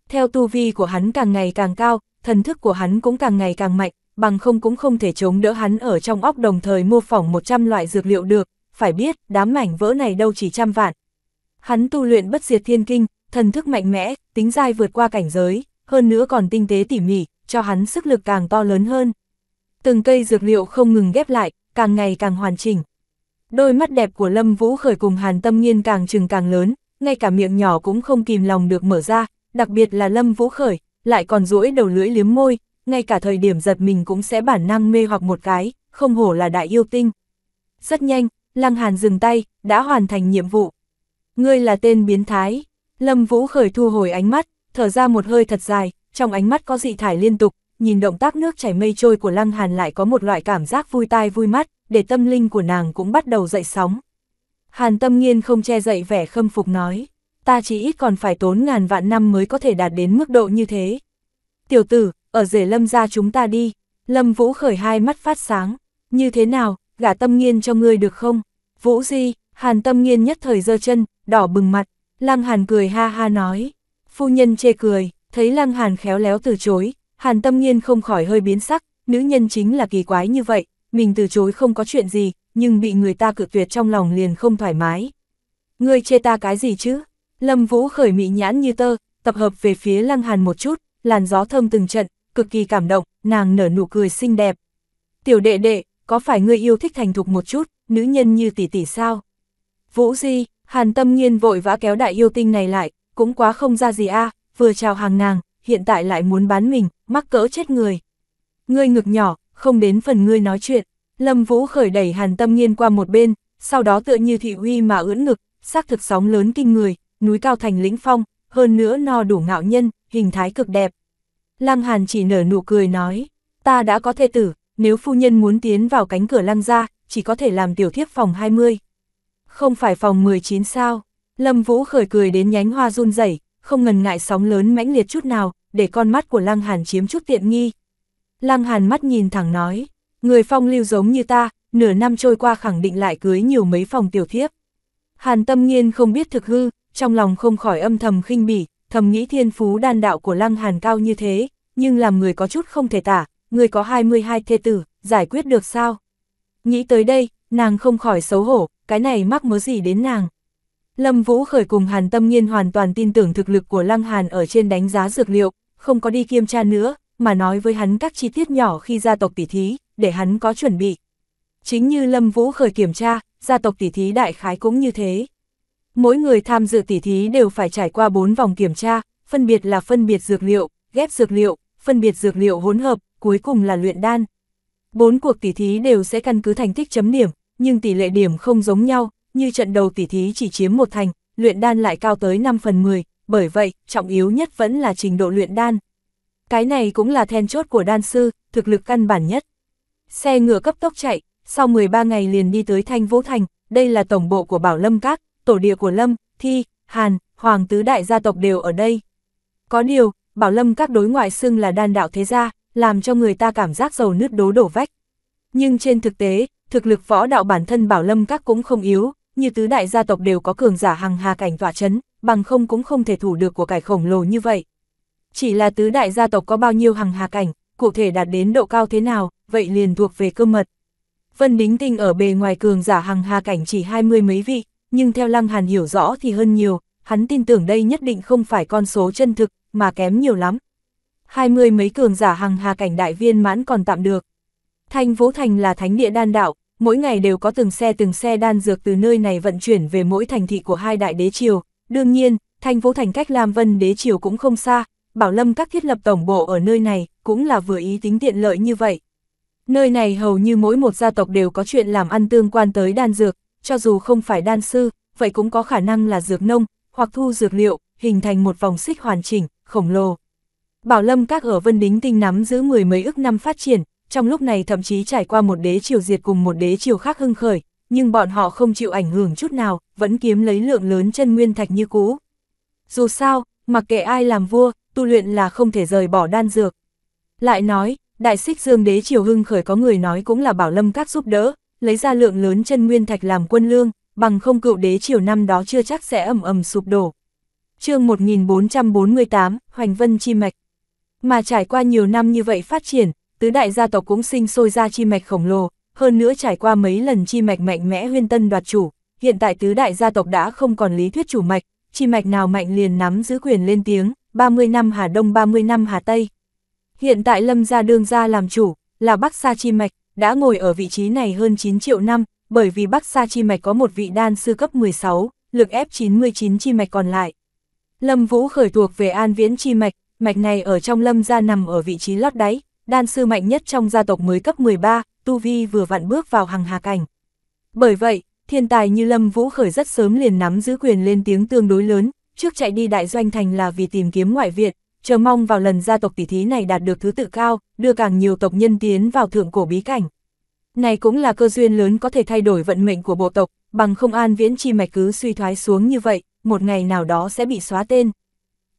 Theo tu vi của hắn càng ngày càng cao, thần thức của hắn cũng càng ngày càng mạnh, bằng không cũng không thể chống đỡ hắn ở trong óc đồng thời mô phỏng 100 loại dược liệu được, phải biết, đám mảnh vỡ này đâu chỉ trăm vạn. Hắn tu luyện bất diệt thiên kinh, thần thức mạnh mẽ, tính dai vượt qua cảnh giới, hơn nữa còn tinh tế tỉ mỉ, cho hắn sức lực càng to lớn hơn. Từng cây dược liệu không ngừng ghép lại, càng ngày càng hoàn chỉnh. Đôi mắt đẹp của Lâm Vũ khởi cùng Hàn Tâm Nghiên càng trừng càng lớn, ngay cả miệng nhỏ cũng không kìm lòng được mở ra, đặc biệt là Lâm Vũ khởi, lại còn duỗi đầu lưỡi liếm môi, ngay cả thời điểm giật mình cũng sẽ bản năng mê hoặc một cái, không hổ là đại yêu tinh. Rất nhanh, Lăng Hàn dừng tay, đã hoàn thành nhiệm vụ. Ngươi là tên biến thái. Lâm Vũ khởi thu hồi ánh mắt, thở ra một hơi thật dài, trong ánh mắt có dị thải liên tục, nhìn động tác nước chảy mây trôi của Lăng Hàn lại có một loại cảm giác vui tai vui mắt, để tâm linh của nàng cũng bắt đầu dậy sóng. Hàn Tâm Nghiên không che dậy vẻ khâm phục nói ta chỉ ít còn phải tốn ngàn vạn năm mới có thể đạt đến mức độ như thế. Tiểu tử, ở rể lâm ra chúng ta đi, lâm vũ khởi hai mắt phát sáng, như thế nào, gả tâm nghiên cho ngươi được không? Vũ Di, hàn tâm nghiên nhất thời giơ chân, đỏ bừng mặt, lăng hàn cười ha ha nói. Phu nhân chê cười, thấy lăng hàn khéo léo từ chối, hàn tâm nghiên không khỏi hơi biến sắc, nữ nhân chính là kỳ quái như vậy, mình từ chối không có chuyện gì, nhưng bị người ta cự tuyệt trong lòng liền không thoải mái. Ngươi chê ta cái gì chứ? Lâm Vũ khởi mị nhãn như tơ, tập hợp về phía Lăng Hàn một chút, làn gió thơm từng trận, cực kỳ cảm động, nàng nở nụ cười xinh đẹp. Tiểu đệ đệ, có phải ngươi yêu thích thành thục một chút, nữ nhân như tỷ tỷ sao? Vũ Di, Hàn Tâm Nhiên vội vã kéo đại yêu tinh này lại, cũng quá không ra gì a, vừa chào hàng nàng, hiện tại lại muốn bán mình, mắc cỡ chết người. Ngươi ngực nhỏ, không đến phần ngươi nói chuyện. Lâm Vũ khởi đẩy Hàn Tâm Nhiên qua một bên, sau đó tựa như thị uy mà ưỡn ngực, xác thực sóng lớn kinh người, núi cao thành lĩnh phong, hơn nữa no đủ ngạo nhân, hình thái cực đẹp. Lăng Hàn chỉ nở nụ cười nói, ta đã có thê tử, nếu phu nhân muốn tiến vào cánh cửa lăng ra, chỉ có thể làm tiểu thiếp phòng 20. Không phải phòng 19 sao, Lâm Vũ khởi cười đến nhánh hoa run rẩy, không ngần ngại sóng lớn mãnh liệt chút nào, để con mắt của Lăng Hàn chiếm chút tiện nghi. Lăng Hàn mắt nhìn thẳng nói, người phong lưu giống như ta, nửa năm trôi qua khẳng định lại cưới nhiều mấy phòng tiểu thiếp. Hàn Tâm nhiên không biết thực hư, trong lòng không khỏi âm thầm khinh bỉ, thầm nghĩ thiên phú đan đạo của Lăng Hàn cao như thế, nhưng làm người có chút không thể tả, người có 22 thê tử, giải quyết được sao? Nghĩ tới đây, nàng không khỏi xấu hổ, cái này mắc mớ gì đến nàng. Lâm Vũ khởi cùng Hàn Tâm Nghiên hoàn toàn tin tưởng thực lực của Lăng Hàn ở trên đánh giá dược liệu, không có đi kiêm tra nữa, mà nói với hắn các chi tiết nhỏ khi gia tộc tỷ thí, để hắn có chuẩn bị. Chính như Lâm Vũ khởi kiểm tra, gia tộc tỷ thí đại khái cũng như thế. Mỗi người tham dự tỉ thí đều phải trải qua 4 vòng kiểm tra, phân biệt là phân biệt dược liệu, ghép dược liệu, phân biệt dược liệu hỗn hợp, cuối cùng là luyện đan. Bốn cuộc tỉ thí đều sẽ căn cứ thành tích chấm điểm, nhưng tỷ lệ điểm không giống nhau, như trận đầu tỉ thí chỉ chiếm một thành, luyện đan lại cao tới 5 phần 10, bởi vậy, trọng yếu nhất vẫn là trình độ luyện đan. Cái này cũng là then chốt của đan sư, thực lực căn bản nhất. Xe ngựa cấp tốc chạy, sau 13 ngày liền đi tới Thanh Vũ Thành, đây là tổng bộ của Bảo Lâm Các, tổ địa của Lâm, Thi, Hàn, Hoàng tứ đại gia tộc đều ở đây. Có điều, Bảo Lâm các đối ngoại xưng là đan đạo thế gia, làm cho người ta cảm giác dầu nứt đố đổ vách. Nhưng trên thực tế, thực lực võ đạo bản thân Bảo Lâm các cũng không yếu, như tứ đại gia tộc đều có cường giả hằng hà cảnh tỏa chấn, bằng không cũng không thể thủ được của cải khổng lồ như vậy. Chỉ là tứ đại gia tộc có bao nhiêu hằng hà cảnh, cụ thể đạt đến độ cao thế nào, vậy liền thuộc về cơ mật. Vân Đính Tinh ở bề ngoài cường giả hằng hà cảnh chỉ 20 mấy vị, nhưng theo Lăng Hàn hiểu rõ thì hơn nhiều, hắn tin tưởng đây nhất định không phải con số chân thực, mà kém nhiều lắm. Hai mươi mấy cường giả hằng hà cảnh đại viên mãn còn tạm được. thanh vũ Thành là thánh địa đan đạo, mỗi ngày đều có từng xe từng xe đan dược từ nơi này vận chuyển về mỗi thành thị của hai đại đế triều. Đương nhiên, thanh vũ Thành cách Lam Vân đế triều cũng không xa, Bảo Lâm các thiết lập tổng bộ ở nơi này cũng là vừa ý tính tiện lợi như vậy. Nơi này hầu như mỗi một gia tộc đều có chuyện làm ăn tương quan tới đan dược, cho dù không phải đan sư, vậy cũng có khả năng là dược nông, hoặc thu dược liệu, hình thành một vòng xích hoàn chỉnh, khổng lồ. Bảo Lâm các ở Vân Đính Tinh nắm giữ mười mấy ức năm phát triển, trong lúc này thậm chí trải qua một đế triều diệt cùng một đế triều khác hưng khởi, nhưng bọn họ không chịu ảnh hưởng chút nào, vẫn kiếm lấy lượng lớn chân nguyên thạch như cũ. Dù sao, mặc kệ ai làm vua, tu luyện là không thể rời bỏ đan dược. Lại nói, Đại Xích Dương Đế Triều Hưng khởi có người nói cũng là Bảo Lâm Các giúp đỡ, lấy ra lượng lớn chân nguyên thạch làm quân lương, bằng không cựu đế triều năm đó chưa chắc sẽ ầm ầm sụp đổ. chương 1448, Hoành Vân Chi Mạch Mà trải qua nhiều năm như vậy phát triển, tứ đại gia tộc cũng sinh sôi ra chi mạch khổng lồ, hơn nữa trải qua mấy lần chi mạch mạnh mẽ huyên tân đoạt chủ, hiện tại tứ đại gia tộc đã không còn lý thuyết chủ mạch, chi mạch nào mạnh liền nắm giữ quyền lên tiếng, 30 năm Hà Đông 30 năm Hà Tây. Hiện tại Lâm gia đương gia làm chủ, là Bắc Sa chi mạch, đã ngồi ở vị trí này hơn 9 triệu năm, bởi vì Bắc Sa chi mạch có một vị đan sư cấp 16, lực ép 99 chi mạch còn lại. Lâm Vũ khởi thuộc về An Viễn chi mạch, mạch này ở trong Lâm gia nằm ở vị trí lót đáy, đan sư mạnh nhất trong gia tộc mới cấp 13, tu vi vừa vặn bước vào hàng hà cảnh. Bởi vậy, thiên tài như Lâm Vũ khởi rất sớm liền nắm giữ quyền lên tiếng tương đối lớn, trước chạy đi đại doanh thành là vì tìm kiếm ngoại viện, chờ mong vào lần gia tộc tỷ thí này đạt được thứ tự cao, đưa càng nhiều tộc nhân tiến vào thượng cổ bí cảnh. Này cũng là cơ duyên lớn có thể thay đổi vận mệnh của bộ tộc, bằng không an viễn chi mạch cứ suy thoái xuống như vậy, một ngày nào đó sẽ bị xóa tên.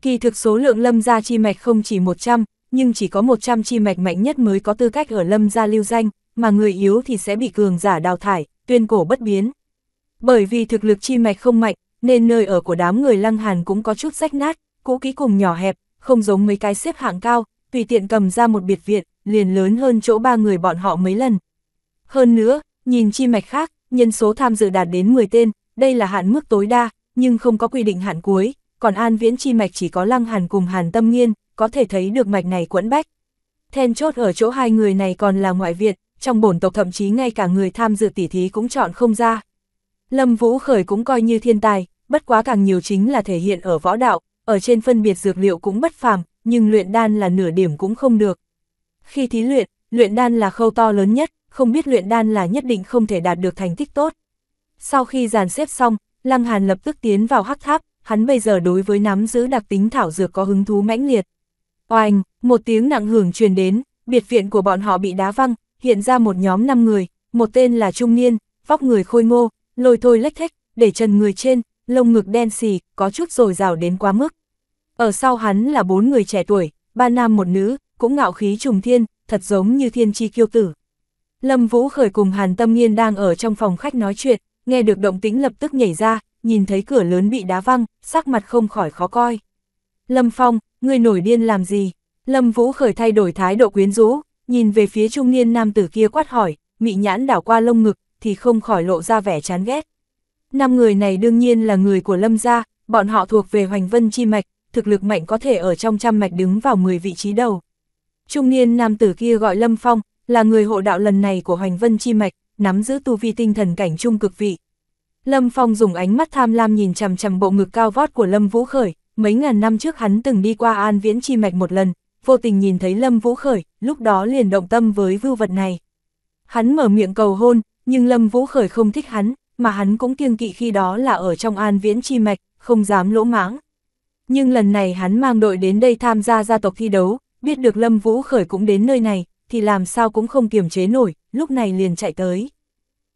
Kỳ thực số lượng lâm gia chi mạch không chỉ 100, nhưng chỉ có 100 chi mạch mạnh nhất mới có tư cách ở lâm gia lưu danh, mà người yếu thì sẽ bị cường giả đào thải, tuyên cổ bất biến. Bởi vì thực lực chi mạch không mạnh, nên nơi ở của đám người lăng hàn cũng có chút rách nát, cũ kỹ cùng nhỏ hẹp, không giống mấy cái xếp hạng cao, tùy tiện cầm ra một biệt viện, liền lớn hơn chỗ ba người bọn họ mấy lần. Hơn nữa, nhìn chi mạch khác, nhân số tham dự đạt đến 10 tên, đây là hạn mức tối đa, nhưng không có quy định hạn cuối, còn an viễn chi mạch chỉ có lăng hàn cùng hàn tâm nghiên, có thể thấy được mạch này quẫn bách. Then chốt ở chỗ hai người này còn là ngoại viện, trong bổn tộc thậm chí ngay cả người tham dự tỉ thí cũng chọn không ra. Lâm Vũ Khởi cũng coi như thiên tài, bất quá càng nhiều chính là thể hiện ở võ đạo, ở trên phân biệt dược liệu cũng bất phàm, nhưng luyện đan là nửa điểm cũng không được. Khi thí luyện, luyện đan là khâu to lớn nhất, không biết luyện đan là nhất định không thể đạt được thành tích tốt. Sau khi dàn xếp xong, Lăng Hàn lập tức tiến vào hắc tháp, hắn bây giờ đối với nắm giữ đặc tính thảo dược có hứng thú mãnh liệt. Oanh, một tiếng nặng hưởng truyền đến, biệt viện của bọn họ bị đá văng, hiện ra một nhóm 5 người, một tên là trung niên, vóc người khôi ngô, lôi thôi lách thách, để trần người trên, lông ngực đen xì, có chút rồi rào đến quá mức. Ở sau hắn là bốn người trẻ tuổi, ba nam một nữ, cũng ngạo khí trùng thiên, thật giống như thiên chi kiêu tử. Lâm Vũ Khởi cùng Hàn Tâm Nghiên đang ở trong phòng khách nói chuyện, nghe được động tĩnh lập tức nhảy ra, nhìn thấy cửa lớn bị đá văng, sắc mặt không khỏi khó coi. Lâm Phong, người nổi điên làm gì? Lâm Vũ Khởi thay đổi thái độ quyến rũ, nhìn về phía trung niên nam tử kia quát hỏi, mị nhãn đảo qua lông ngực, thì không khỏi lộ ra vẻ chán ghét. Năm người này đương nhiên là người của Lâm gia, bọn họ thuộc về Hoành Vân Chi Mạch, thực lực mạnh có thể ở trong trăm mạch đứng vào 10 vị trí đầu. Trung niên nam tử kia gọi Lâm Phong, là người hộ đạo lần này của Hoành Vân Chi Mạch, nắm giữ tu vi tinh thần cảnh trung cực vị. Lâm Phong dùng ánh mắt tham lam nhìn chằm chằm bộ ngực cao vót của Lâm Vũ Khởi, mấy ngàn năm trước hắn từng đi qua An Viễn Chi Mạch một lần, vô tình nhìn thấy Lâm Vũ Khởi, lúc đó liền động tâm với vưu vật này. Hắn mở miệng cầu hôn, nhưng Lâm Vũ Khởi không thích hắn, mà hắn cũng kiêng kỵ khi đó là ở trong an viễn chi mạch, không dám lỗ mãng. Nhưng lần này hắn mang đội đến đây tham gia gia tộc thi đấu, biết được Lâm Vũ Khởi cũng đến nơi này, thì làm sao cũng không kiềm chế nổi, lúc này liền chạy tới.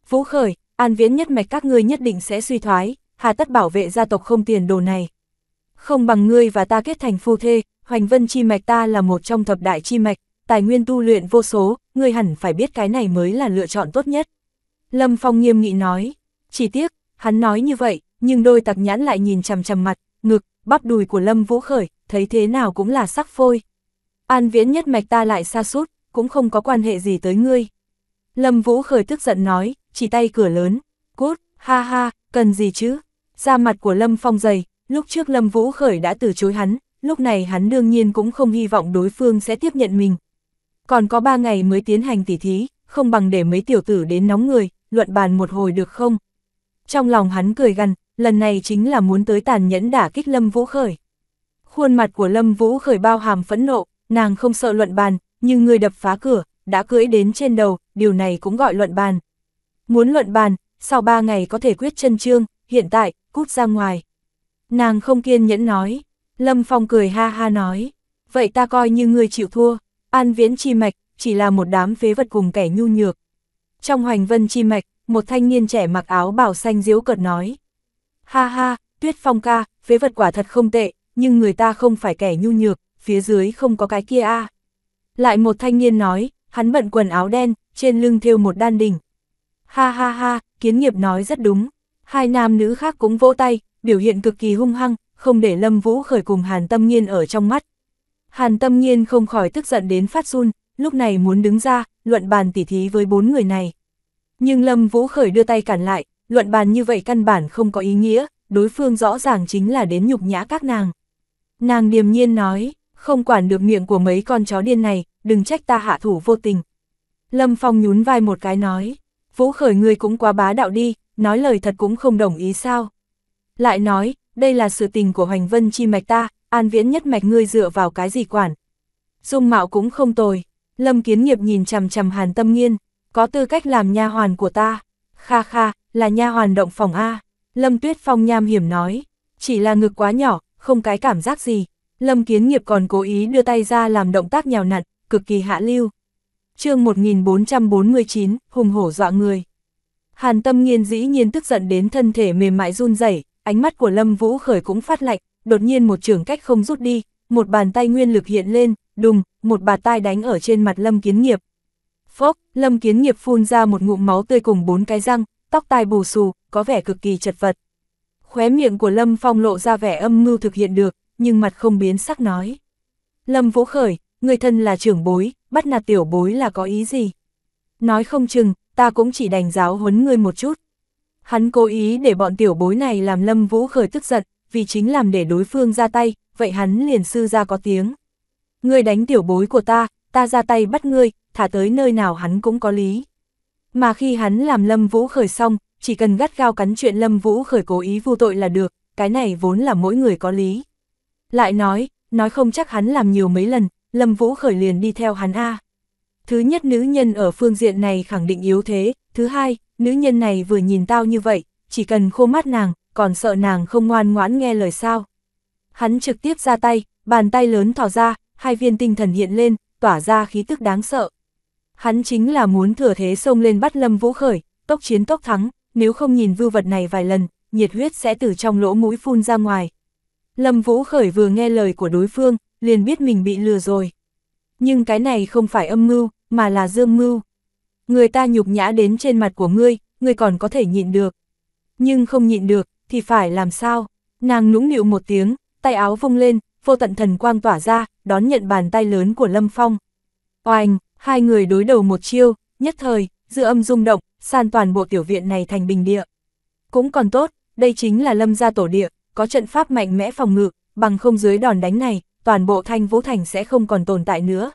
Vũ Khởi, an viễn nhất mạch các ngươi nhất định sẽ suy thoái, hà tất bảo vệ gia tộc không tiền đồ này. Không bằng ngươi và ta kết thành phu thê, Hoành Vân chi mạch ta là một trong thập đại chi mạch, tài nguyên tu luyện vô số, ngươi hẳn phải biết cái này mới là lựa chọn tốt nhất. Lâm Phong nghiêm nghị nói. Chỉ tiếc, hắn nói như vậy, nhưng đôi tặc nhãn lại nhìn chằm chằm mặt, ngực, bắp đùi của Lâm Vũ Khởi, thấy thế nào cũng là sắc phôi. An viễn nhất mạch ta lại xa sút cũng không có quan hệ gì tới ngươi. Lâm Vũ Khởi tức giận nói, chỉ tay cửa lớn, cút, ha ha, cần gì chứ? Da mặt của Lâm Phong dày, lúc trước Lâm Vũ Khởi đã từ chối hắn, lúc này hắn đương nhiên cũng không hy vọng đối phương sẽ tiếp nhận mình. Còn có ba ngày mới tiến hành tỉ thí, không bằng để mấy tiểu tử đến nóng người, luận bàn một hồi được không? trong lòng hắn cười gằn, lần này chính là muốn tới tàn nhẫn đả kích Lâm Vũ Khởi. Khuôn mặt của Lâm Vũ Khởi bao hàm phẫn nộ, nàng không sợ luận bàn, nhưng người đập phá cửa, đã cưỡi đến trên đầu, điều này cũng gọi luận bàn. Muốn luận bàn, sau ba ngày có thể quyết chân trương hiện tại, cút ra ngoài. Nàng không kiên nhẫn nói, Lâm Phong cười ha ha nói, vậy ta coi như ngươi chịu thua, An Viễn Chi Mạch, chỉ là một đám phế vật cùng kẻ nhu nhược. Trong hoành vân Chi Mạch, một thanh niên trẻ mặc áo bào xanh diếu cợt nói. Ha ha, tuyết phong ca, phế vật quả thật không tệ, nhưng người ta không phải kẻ nhu nhược, phía dưới không có cái kia a. Lại một thanh niên nói, hắn bận quần áo đen, trên lưng thêu một đan đỉnh. Ha ha ha, kiến nghiệp nói rất đúng. Hai nam nữ khác cũng vỗ tay, biểu hiện cực kỳ hung hăng, không để Lâm Vũ khởi cùng Hàn Tâm nhiên ở trong mắt. Hàn Tâm nhiên không khỏi tức giận đến phát run, lúc này muốn đứng ra, luận bàn tỉ thí với bốn người này. Nhưng Lâm Vũ Khởi đưa tay cản lại, luận bàn như vậy căn bản không có ý nghĩa, đối phương rõ ràng chính là đến nhục nhã các nàng. Nàng điềm nhiên nói, không quản được miệng của mấy con chó điên này, đừng trách ta hạ thủ vô tình. Lâm Phong nhún vai một cái nói, Vũ Khởi ngươi cũng quá bá đạo đi, nói lời thật cũng không đồng ý sao. Lại nói, đây là sự tình của Hoành Vân chi mạch ta, an viễn nhất mạch ngươi dựa vào cái gì quản. Dung mạo cũng không tồi, Lâm Kiến Nghiệp nhìn chằm chằm Hàn Tâm Nghiên, có tư cách làm nha hoàn của ta. Kha kha, là nha hoàn động phòng A. Lâm Tuyết Phong nham hiểm nói, chỉ là ngực quá nhỏ, không cái cảm giác gì. Lâm Kiến Nghiệp còn cố ý đưa tay ra làm động tác nhào nặn, cực kỳ hạ lưu. chương 1449, hùng hổ dọa người. Hàn Tâm Nghiên dĩ nhiên tức giận đến thân thể mềm mại run rẩy, ánh mắt của Lâm Vũ Khởi cũng phát lạnh, đột nhiên một trường cách không rút đi, một bàn tay nguyên lực hiện lên, đùng, một bà tai đánh ở trên mặt Lâm Kiến Nghiệp, Phốc, Lâm Kiến Nghiệp phun ra một ngụm máu tươi cùng bốn cái răng, tóc tai bù xù, có vẻ cực kỳ chật vật. Khóe miệng của Lâm Phong lộ ra vẻ âm mưu thực hiện được, nhưng mặt không biến sắc nói. Lâm Vũ Khởi, người thân là trưởng bối, bắt nạt tiểu bối là có ý gì? Nói không chừng, ta cũng chỉ đành giáo huấn ngươi một chút. Hắn cố ý để bọn tiểu bối này làm Lâm Vũ Khởi tức giận, vì chính làm để đối phương ra tay, vậy hắn liền sư ra có tiếng. Ngươi đánh tiểu bối của ta, ta ra tay bắt ngươi, thả tới nơi nào hắn cũng có lý. Mà khi hắn làm Lâm Vũ khởi xong, chỉ cần gắt gao cắn chuyện Lâm Vũ khởi cố ý vu tội là được, cái này vốn là mỗi người có lý. Lại nói, nói không chắc hắn làm nhiều mấy lần, Lâm Vũ khởi liền đi theo hắn A. Thứ nhất nữ nhân ở phương diện này khẳng định yếu thế, thứ hai, nữ nhân này vừa nhìn tao như vậy, chỉ cần khô mắt nàng, còn sợ nàng không ngoan ngoãn nghe lời sao. Hắn trực tiếp ra tay, bàn tay lớn thỏ ra, hai viên tinh thần hiện lên, tỏa ra khí tức đáng sợ. Hắn chính là muốn thừa thế xông lên bắt Lâm Vũ Khởi, tốc chiến tốc thắng, nếu không nhìn vưu vật này vài lần, nhiệt huyết sẽ từ trong lỗ mũi phun ra ngoài. Lâm Vũ Khởi vừa nghe lời của đối phương, liền biết mình bị lừa rồi. Nhưng cái này không phải âm mưu, mà là dương mưu. Người ta nhục nhã đến trên mặt của ngươi, ngươi còn có thể nhịn được. Nhưng không nhịn được, thì phải làm sao? Nàng nũng nịu một tiếng, tay áo vung lên, vô tận thần quang tỏa ra, đón nhận bàn tay lớn của Lâm Phong. Oanh, hai người đối đầu một chiêu, nhất thời, dư âm rung động, san toàn bộ tiểu viện này thành bình địa. Cũng còn tốt, đây chính là lâm gia tổ địa, có trận pháp mạnh mẽ phòng ngự, bằng không dưới đòn đánh này, toàn bộ thanh vũ thành sẽ không còn tồn tại nữa.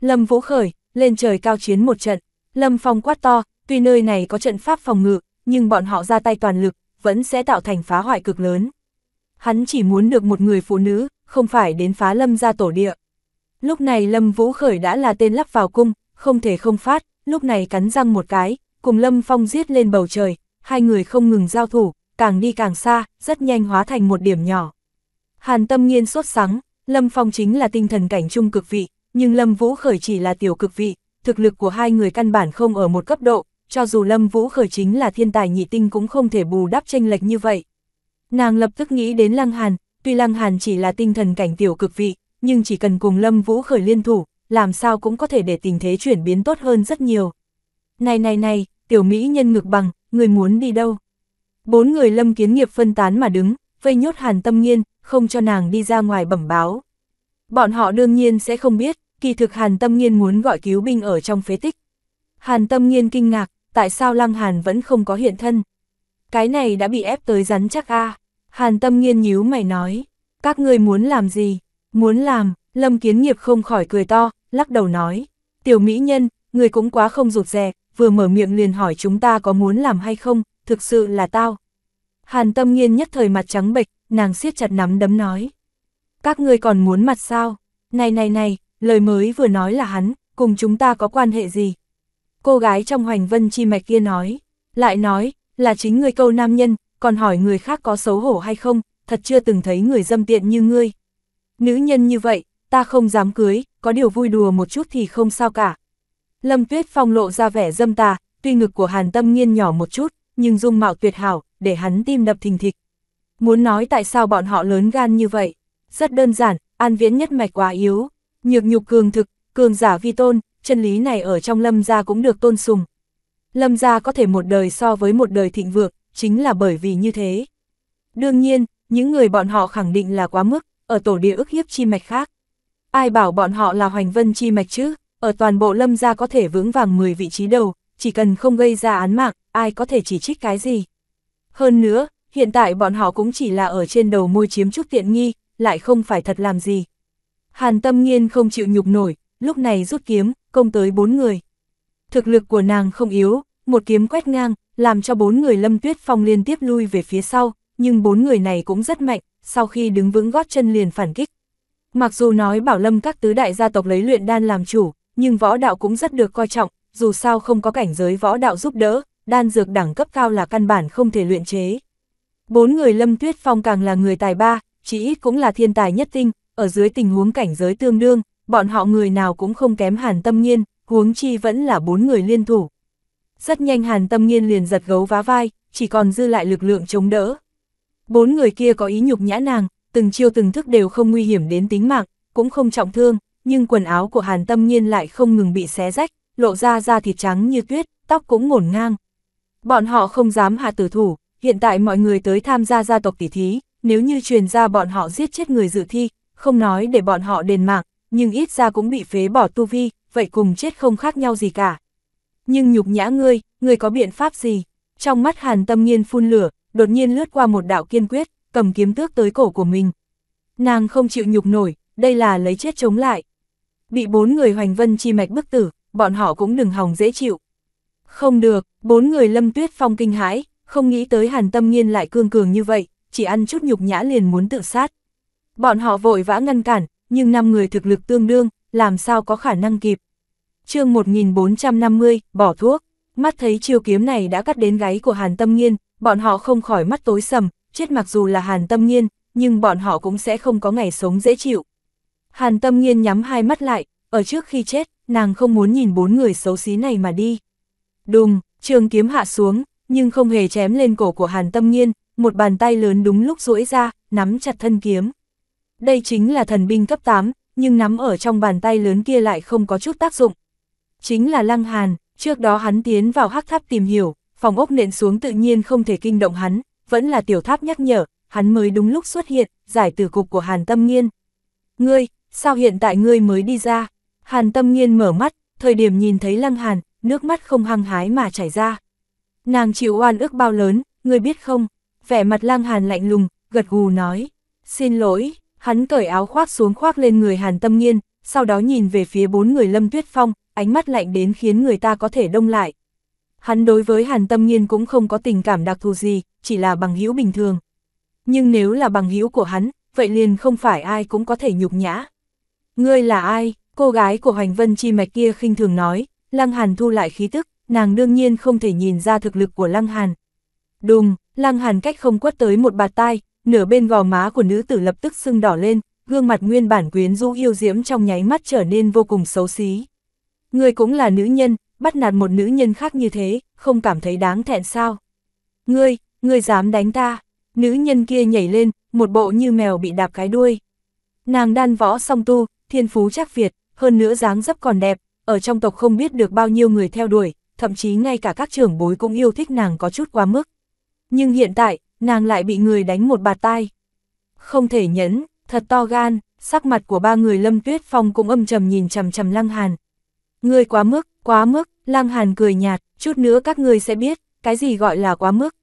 Lâm vũ khởi, lên trời cao chiến một trận, lâm phong quát to, tuy nơi này có trận pháp phòng ngự, nhưng bọn họ ra tay toàn lực, vẫn sẽ tạo thành phá hoại cực lớn. Hắn chỉ muốn được một người phụ nữ, không phải đến phá lâm gia tổ địa. Lúc này Lâm Vũ Khởi đã là tên lắp vào cung, không thể không phát, lúc này cắn răng một cái, cùng Lâm Phong giết lên bầu trời, hai người không ngừng giao thủ, càng đi càng xa, rất nhanh hóa thành một điểm nhỏ. Hàn Tâm Nghiên sốt sắng, Lâm Phong chính là tinh thần cảnh trung cực vị, nhưng Lâm Vũ Khởi chỉ là tiểu cực vị, thực lực của hai người căn bản không ở một cấp độ, cho dù Lâm Vũ Khởi chính là thiên tài nhị tinh cũng không thể bù đắp tranh lệch như vậy. Nàng lập tức nghĩ đến Lăng Hàn, tuy Lăng Hàn chỉ là tinh thần cảnh tiểu cực vị, nhưng chỉ cần cùng Lâm Vũ khởi liên thủ, làm sao cũng có thể để tình thế chuyển biến tốt hơn rất nhiều. Này này này, tiểu Mỹ nhân ngực bằng, người muốn đi đâu? Bốn người Lâm Kiến Nghiệp phân tán mà đứng, vây nhốt Hàn Tâm Nghiên, không cho nàng đi ra ngoài bẩm báo. Bọn họ đương nhiên sẽ không biết, kỳ thực Hàn Tâm Nghiên muốn gọi cứu binh ở trong phế tích. Hàn Tâm Nghiên kinh ngạc, tại sao Lăng Hàn vẫn không có hiện thân? Cái này đã bị ép tới rắn chắc a. Hàn Tâm Nghiên nhíu mày nói, các ngươi muốn làm gì? Muốn làm, Lâm Kiến Nghiệp không khỏi cười to, lắc đầu nói. Tiểu mỹ nhân, người cũng quá không rụt rè, vừa mở miệng liền hỏi chúng ta có muốn làm hay không, thực sự là tao. Hàn tâm nhiên nhất thời mặt trắng bệch, nàng siết chặt nắm đấm nói. Các ngươi còn muốn mặt sao? Này này này, lời mới vừa nói là hắn, cùng chúng ta có quan hệ gì? Cô gái trong hoành vân chi mạch kia nói, lại nói, là chính người câu nam nhân, còn hỏi người khác có xấu hổ hay không, thật chưa từng thấy người dâm tiện như ngươi, nữ nhân như vậy, ta không dám cưới, có điều vui đùa một chút thì không sao cả. Lâm Tuyết Phong lộ ra vẻ dâm tà, tuy ngực của Hàn Tâm Nghiên nhỏ một chút, nhưng dung mạo tuyệt hảo, để hắn tim đập thình thịch. Muốn nói tại sao bọn họ lớn gan như vậy? Rất đơn giản, an viễn nhất mạch quá yếu, nhược nhục cường thực, cường giả vi tôn, chân lý này ở trong lâm gia cũng được tôn sùng. Lâm gia có thể một đời so với một đời thịnh vượng, chính là bởi vì như thế. Đương nhiên, những người bọn họ khẳng định là quá mức, ở tổ địa ức hiếp chi mạch khác. Ai bảo bọn họ là hoành vân chi mạch chứ, ở toàn bộ lâm gia có thể vững vàng 10 vị trí đầu, chỉ cần không gây ra án mạng, ai có thể chỉ trích cái gì. Hơn nữa, hiện tại bọn họ cũng chỉ là ở trên đầu môi chiếm chút tiện nghi, lại không phải thật làm gì. Hàn tâm nghiên không chịu nhục nổi, lúc này rút kiếm, công tới bốn người. Thực lực của nàng không yếu, một kiếm quét ngang, làm cho bốn người lâm tuyết phong liên tiếp lui về phía sau, nhưng bốn người này cũng rất mạnh, sau khi đứng vững gót chân liền phản kích. Mặc dù nói Bảo Lâm các tứ đại gia tộc lấy luyện đan làm chủ, nhưng võ đạo cũng rất được coi trọng, dù sao không có cảnh giới võ đạo giúp đỡ, đan dược đẳng cấp cao là căn bản không thể luyện chế. Bốn người Lâm Tuyết Phong càng là người tài ba, chỉ ít cũng là thiên tài nhất tinh, ở dưới tình huống cảnh giới tương đương, bọn họ người nào cũng không kém Hàn Tâm Nghiên, huống chi vẫn là bốn người liên thủ. Rất nhanh Hàn Tâm Nghiên liền giật gấu vá vai, chỉ còn dư lại lực lượng chống đỡ, Bốn người kia có ý nhục nhã nàng, từng chiêu từng thức đều không nguy hiểm đến tính mạng, cũng không trọng thương, nhưng quần áo của Hàn Tâm Nhiên lại không ngừng bị xé rách, lộ ra da thịt trắng như tuyết, tóc cũng ngổn ngang. Bọn họ không dám hạ tử thủ, hiện tại mọi người tới tham gia gia tộc tỷ thí, nếu như truyền ra bọn họ giết chết người dự thi, không nói để bọn họ đền mạng, nhưng ít ra cũng bị phế bỏ tu vi, vậy cùng chết không khác nhau gì cả. Nhưng nhục nhã ngươi, ngươi có biện pháp gì? Trong mắt Hàn Tâm Nhiên phun lửa, đột nhiên lướt qua một đạo kiên quyết, cầm kiếm tước tới cổ của mình. Nàng không chịu nhục nổi, đây là lấy chết chống lại. Bị bốn người hoành vân chi mạch bức tử, bọn họ cũng đừng hòng dễ chịu. Không được, bốn người lâm tuyết phong kinh hãi, không nghĩ tới hàn tâm nghiên lại cương cường như vậy, chỉ ăn chút nhục nhã liền muốn tự sát. Bọn họ vội vã ngăn cản, nhưng năm người thực lực tương đương, làm sao có khả năng kịp. chương 1450, bỏ thuốc. Mắt thấy chiêu kiếm này đã cắt đến gáy của Hàn Tâm Nghiên, bọn họ không khỏi mắt tối sầm, chết mặc dù là Hàn Tâm Nghiên, nhưng bọn họ cũng sẽ không có ngày sống dễ chịu. Hàn Tâm Nghiên nhắm hai mắt lại, ở trước khi chết, nàng không muốn nhìn bốn người xấu xí này mà đi. Đùng, trường kiếm hạ xuống, nhưng không hề chém lên cổ của Hàn Tâm Nghiên, một bàn tay lớn đúng lúc duỗi ra, nắm chặt thân kiếm. Đây chính là thần binh cấp 8, nhưng nắm ở trong bàn tay lớn kia lại không có chút tác dụng. Chính là Lăng Hàn, Trước đó hắn tiến vào hắc tháp tìm hiểu, phòng ốc nện xuống tự nhiên không thể kinh động hắn, vẫn là tiểu tháp nhắc nhở, hắn mới đúng lúc xuất hiện, giải từ cục của Hàn Tâm Nghiên. Ngươi, sao hiện tại ngươi mới đi ra? Hàn Tâm Nghiên mở mắt, thời điểm nhìn thấy Lăng Hàn, nước mắt không hăng hái mà chảy ra. Nàng chịu oan ước bao lớn, ngươi biết không? Vẻ mặt Lăng Hàn lạnh lùng, gật gù nói. Xin lỗi, hắn cởi áo khoác xuống khoác lên người Hàn Tâm Nghiên, sau đó nhìn về phía bốn người Lâm Tuyết Phong, ánh mắt lạnh đến khiến người ta có thể đông lại. Hắn đối với Hàn Tâm nhiên cũng không có tình cảm đặc thù gì, chỉ là bằng hữu bình thường. Nhưng nếu là bằng hữu của hắn, vậy liền không phải ai cũng có thể nhục nhã. Ngươi là ai? Cô gái của Hoành Vân Chi Mạch kia khinh thường nói, Lăng Hàn thu lại khí tức, nàng đương nhiên không thể nhìn ra thực lực của Lăng Hàn. Đùng, Lăng Hàn cách không quất tới một bạt tai, nửa bên gò má của nữ tử lập tức sưng đỏ lên, gương mặt nguyên bản quyến rũ yêu diễm trong nháy mắt trở nên vô cùng xấu xí ngươi cũng là nữ nhân, bắt nạt một nữ nhân khác như thế, không cảm thấy đáng thẹn sao. Ngươi, ngươi dám đánh ta. Nữ nhân kia nhảy lên, một bộ như mèo bị đạp cái đuôi. Nàng đan võ song tu, thiên phú chắc Việt, hơn nữa dáng dấp còn đẹp, ở trong tộc không biết được bao nhiêu người theo đuổi, thậm chí ngay cả các trưởng bối cũng yêu thích nàng có chút quá mức. Nhưng hiện tại, nàng lại bị người đánh một bạt tai. Không thể nhẫn, thật to gan, sắc mặt của ba người Lâm Tuyết Phong cũng âm trầm nhìn chằm chằm Lăng Hàn, Ngươi quá mức, quá mức, Lăng Hàn cười nhạt, chút nữa các ngươi sẽ biết, cái gì gọi là quá mức.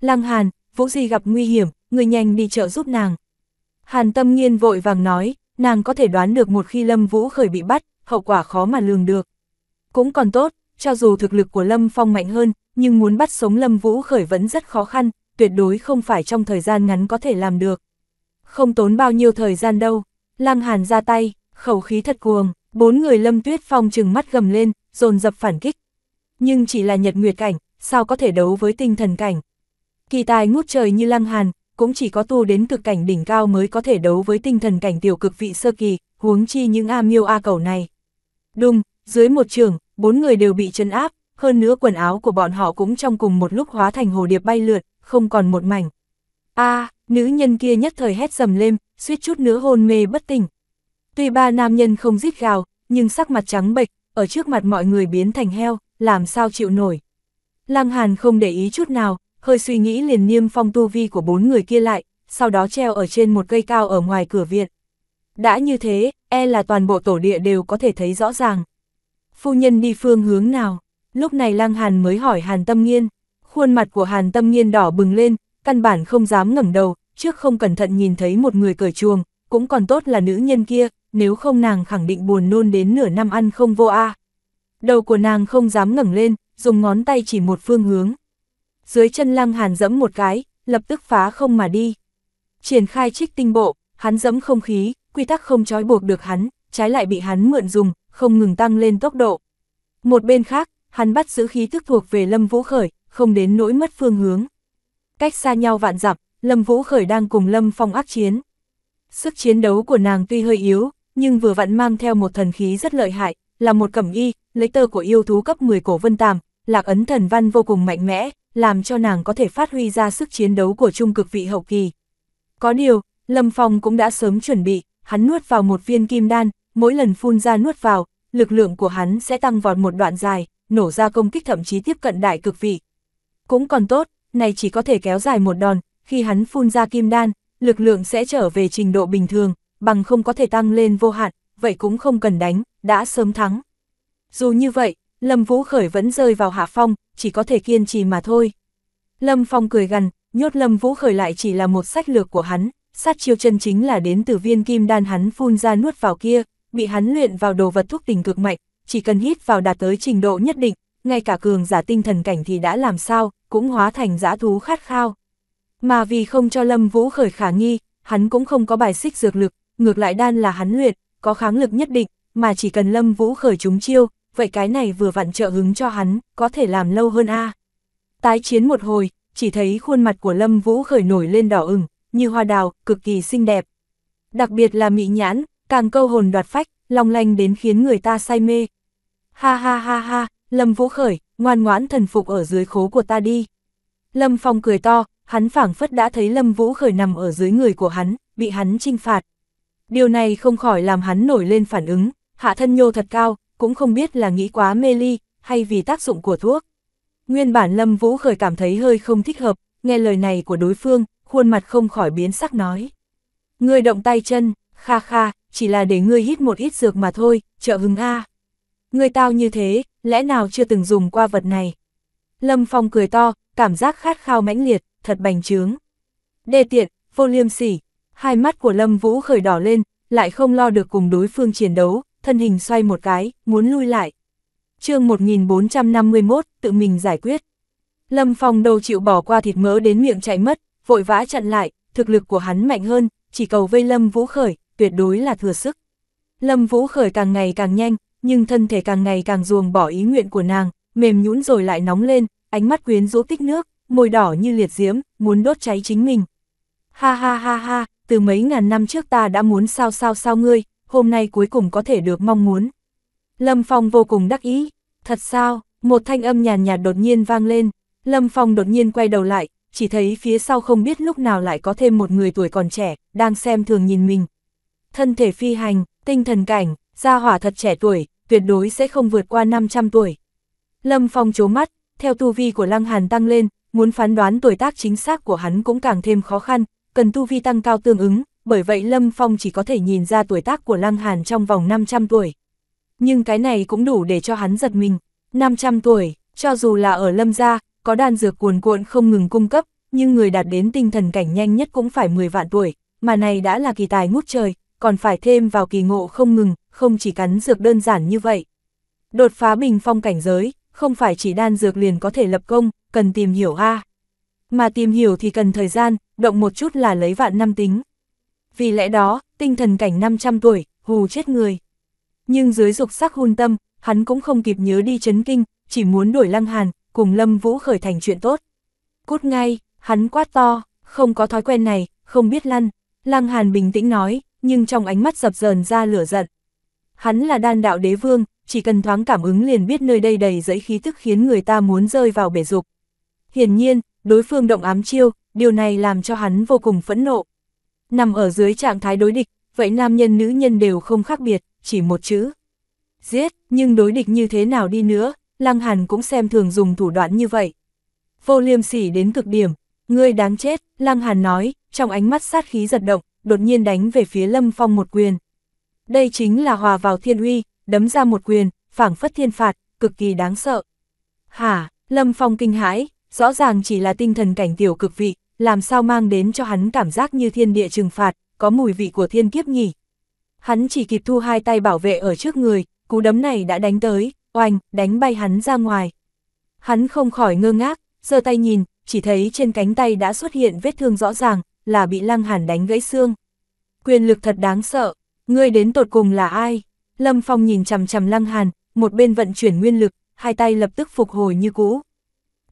Lăng Hàn, Vũ Di gặp nguy hiểm, người nhanh đi trợ giúp nàng. Hàn Tâm nhiên vội vàng nói, nàng có thể đoán được một khi Lâm Vũ khởi bị bắt, hậu quả khó mà lường được. Cũng còn tốt, cho dù thực lực của Lâm Phong mạnh hơn, nhưng muốn bắt sống Lâm Vũ khởi vẫn rất khó khăn, tuyệt đối không phải trong thời gian ngắn có thể làm được. Không tốn bao nhiêu thời gian đâu, Lăng Hàn ra tay, khẩu khí thật cuồng bốn người Lâm Tuyết Phong trừng mắt gầm lên, dồn dập phản kích. Nhưng chỉ là nhật nguyệt cảnh, sao có thể đấu với tinh thần cảnh. Kỳ tài ngút trời như lăng hàn, cũng chỉ có tu đến cực cảnh đỉnh cao mới có thể đấu với tinh thần cảnh tiểu cực vị sơ kỳ, huống chi những a miêu a cầu này. Đùng, dưới một trường, bốn người đều bị chân áp, hơn nữa quần áo của bọn họ cũng trong cùng một lúc hóa thành hồ điệp bay lượt, không còn một mảnh. a nữ nhân kia nhất thời hét dầm lên, suýt chút nữa hôn mê bất tỉnh. Tuy ba nam nhân không rít gào, nhưng sắc mặt trắng bệch, ở trước mặt mọi người biến thành heo, làm sao chịu nổi. Lăng Hàn không để ý chút nào, hơi suy nghĩ liền niêm phong tu vi của bốn người kia lại, sau đó treo ở trên một cây cao ở ngoài cửa viện. Đã như thế, e là toàn bộ tổ địa đều có thể thấy rõ ràng. Phu nhân đi phương hướng nào? Lúc này Lăng Hàn mới hỏi Hàn Tâm Nghiên. Khuôn mặt của Hàn Tâm Nghiên đỏ bừng lên, căn bản không dám ngẩng đầu, trước không cẩn thận nhìn thấy một người cởi chuồng, cũng còn tốt là nữ nhân kia, nếu không nàng khẳng định buồn nôn đến nửa năm ăn không vô a. À. Đầu của nàng không dám ngẩng lên, dùng ngón tay chỉ một phương hướng. Dưới chân Lăng Hàn dẫm một cái, lập tức phá không mà đi. Triển khai trích tinh bộ, hắn dẫm không khí, quy tắc không trói buộc được hắn, trái lại bị hắn mượn dùng, không ngừng tăng lên tốc độ. Một bên khác, hắn bắt giữ khí thức thuộc về Lâm Vũ Khởi, không đến nỗi mất phương hướng. Cách xa nhau vạn dặm, Lâm Vũ Khởi đang cùng Lâm Phong ác chiến. Sức chiến đấu của nàng tuy hơi yếu, nhưng vừa vặn mang theo một thần khí rất lợi hại, là một cẩm y, lấy tơ của yêu thú cấp 10 cổ vân tàm, lạc ấn thần văn vô cùng mạnh mẽ, làm cho nàng có thể phát huy ra sức chiến đấu của trung cực vị hậu kỳ. Có điều, Lâm Phong cũng đã sớm chuẩn bị, hắn nuốt vào một viên kim đan, mỗi lần phun ra nuốt vào, lực lượng của hắn sẽ tăng vọt một đoạn dài, nổ ra công kích thậm chí tiếp cận đại cực vị. Cũng còn tốt, này chỉ có thể kéo dài một đòn, khi hắn phun ra kim đan, lực lượng sẽ trở về trình độ bình thường, bằng không có thể tăng lên vô hạn, vậy cũng không cần đánh, đã sớm thắng. Dù như vậy, Lâm Vũ Khởi vẫn rơi vào hạ phong, chỉ có thể kiên trì mà thôi. Lâm Phong cười gằn, nhốt Lâm Vũ Khởi lại chỉ là một sách lược của hắn, sát chiêu chân chính là đến từ viên kim đan hắn phun ra nuốt vào kia, bị hắn luyện vào đồ vật thuốc tình cực mạnh, chỉ cần hít vào đạt tới trình độ nhất định, ngay cả cường giả tinh thần cảnh thì đã làm sao, cũng hóa thành dã thú khát khao. Mà vì không cho Lâm Vũ Khởi khả nghi, hắn cũng không có bài xích dược lực, ngược lại đan là hắn luyện, có kháng lực nhất định, mà chỉ cần Lâm Vũ khởi chúng chiêu, vậy cái này vừa vặn trợ hứng cho hắn, có thể làm lâu hơn a. Tái chiến một hồi, chỉ thấy khuôn mặt của Lâm Vũ khởi nổi lên đỏ ửng, như hoa đào, cực kỳ xinh đẹp. Đặc biệt là mỹ nhãn, càng câu hồn đoạt phách, long lanh đến khiến người ta say mê. Ha ha ha ha, Lâm Vũ khởi, ngoan ngoãn thần phục ở dưới khố của ta đi. Lâm Phong cười to, hắn phảng phất đã thấy Lâm Vũ khởi nằm ở dưới người của hắn, bị hắn trinh phạt điều này không khỏi làm hắn nổi lên phản ứng, hạ thân nhô thật cao, cũng không biết là nghĩ quá mê ly, hay vì tác dụng của thuốc. Nguyên bản Lâm Vũ khởi cảm thấy hơi không thích hợp, nghe lời này của đối phương, khuôn mặt không khỏi biến sắc nói. người động tay chân, kha kha, chỉ là để ngươi hít một ít dược mà thôi, trợ hứng a. người tao như thế, lẽ nào chưa từng dùng qua vật này? Lâm Phong cười to, cảm giác khát khao mãnh liệt, thật bành trướng. đề tiện, vô liêm sỉ, hai mắt của Lâm Vũ khởi đỏ lên, lại không lo được cùng đối phương chiến đấu, thân hình xoay một cái, muốn lui lại. chương 1451, tự mình giải quyết. Lâm Phong đâu chịu bỏ qua thịt mỡ đến miệng chạy mất, vội vã chặn lại, thực lực của hắn mạnh hơn, chỉ cầu vây Lâm Vũ khởi, tuyệt đối là thừa sức. Lâm Vũ khởi càng ngày càng nhanh, nhưng thân thể càng ngày càng ruồng bỏ ý nguyện của nàng, mềm nhũn rồi lại nóng lên, ánh mắt quyến rũ tích nước, môi đỏ như liệt diễm, muốn đốt cháy chính mình. Ha ha ha ha, từ mấy ngàn năm trước ta đã muốn sao sao sao ngươi, hôm nay cuối cùng có thể được mong muốn. Lâm Phong vô cùng đắc ý, thật sao, một thanh âm nhàn nhạt đột nhiên vang lên, Lâm Phong đột nhiên quay đầu lại, chỉ thấy phía sau không biết lúc nào lại có thêm một người tuổi còn trẻ, đang xem thường nhìn mình. Thân thể phi hành, tinh thần cảnh, gia hỏa thật trẻ tuổi, tuyệt đối sẽ không vượt qua 500 tuổi. Lâm Phong chố mắt, theo tu vi của Lăng Hàn tăng lên, muốn phán đoán tuổi tác chính xác của hắn cũng càng thêm khó khăn, cần tu vi tăng cao tương ứng, bởi vậy Lâm Phong chỉ có thể nhìn ra tuổi tác của Lăng Hàn trong vòng 500 tuổi. Nhưng cái này cũng đủ để cho hắn giật mình. 500 tuổi, cho dù là ở Lâm gia, có đan dược cuồn cuộn không ngừng cung cấp, nhưng người đạt đến tinh thần cảnh nhanh nhất cũng phải 10 vạn tuổi, mà này đã là kỳ tài ngút trời, còn phải thêm vào kỳ ngộ không ngừng, không chỉ cắn dược đơn giản như vậy. Đột phá bình phong cảnh giới, không phải chỉ đan dược liền có thể lập công, cần tìm hiểu a. À mà tìm hiểu thì cần thời gian, động một chút là lấy vạn năm tính. Vì lẽ đó, tinh thần cảnh 500 tuổi, hù chết người. Nhưng dưới dục sắc hun tâm, hắn cũng không kịp nhớ đi chấn kinh, chỉ muốn đuổi lăng hàn, cùng Lâm Vũ khởi thành chuyện tốt. Cút ngay, hắn quát to, không có thói quen này, không biết lăn. Lăng hàn bình tĩnh nói, nhưng trong ánh mắt dập dờn ra lửa giận. Hắn là đan đạo đế vương, chỉ cần thoáng cảm ứng liền biết nơi đây đầy dẫy khí tức khiến người ta muốn rơi vào bể dục. Hiển nhiên, đối phương động ám chiêu, điều này làm cho hắn vô cùng phẫn nộ. Nằm ở dưới trạng thái đối địch, vậy nam nhân nữ nhân đều không khác biệt, chỉ một chữ. Giết, nhưng đối địch như thế nào đi nữa, Lăng Hàn cũng xem thường dùng thủ đoạn như vậy. Vô liêm sỉ đến cực điểm, ngươi đáng chết, Lăng Hàn nói, trong ánh mắt sát khí giật động, đột nhiên đánh về phía Lâm Phong một quyền. Đây chính là hòa vào thiên uy, đấm ra một quyền, phảng phất thiên phạt, cực kỳ đáng sợ. Hả, Lâm Phong kinh hãi, rõ ràng chỉ là tinh thần cảnh tiểu cực vị, làm sao mang đến cho hắn cảm giác như thiên địa trừng phạt, có mùi vị của thiên kiếp nhỉ. Hắn chỉ kịp thu hai tay bảo vệ ở trước người, cú đấm này đã đánh tới, oanh, đánh bay hắn ra ngoài. Hắn không khỏi ngơ ngác, giơ tay nhìn, chỉ thấy trên cánh tay đã xuất hiện vết thương rõ ràng, là bị lăng hàn đánh gãy xương. Quyền lực thật đáng sợ, ngươi đến tột cùng là ai? Lâm Phong nhìn chằm chằm lăng hàn, một bên vận chuyển nguyên lực, hai tay lập tức phục hồi như cũ.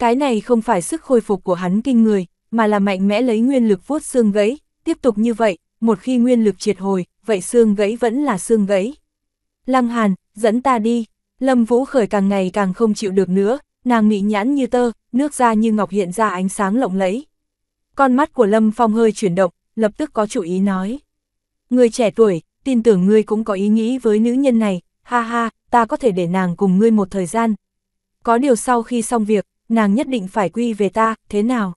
Cái này không phải sức khôi phục của hắn kinh người, mà là mạnh mẽ lấy nguyên lực vuốt xương gãy, tiếp tục như vậy, một khi nguyên lực triệt hồi, vậy xương gãy vẫn là xương gãy. Lăng Hàn, dẫn ta đi, Lâm Vũ Khởi càng ngày càng không chịu được nữa, nàng mị nhãn như tơ, nước da như ngọc hiện ra ánh sáng lộng lẫy. Con mắt của Lâm Phong hơi chuyển động, lập tức có chủ ý nói. Người trẻ tuổi, tin tưởng ngươi cũng có ý nghĩ với nữ nhân này, ha ha, ta có thể để nàng cùng ngươi một thời gian. Có điều sau khi xong việc, nàng nhất định phải quy về ta, thế nào?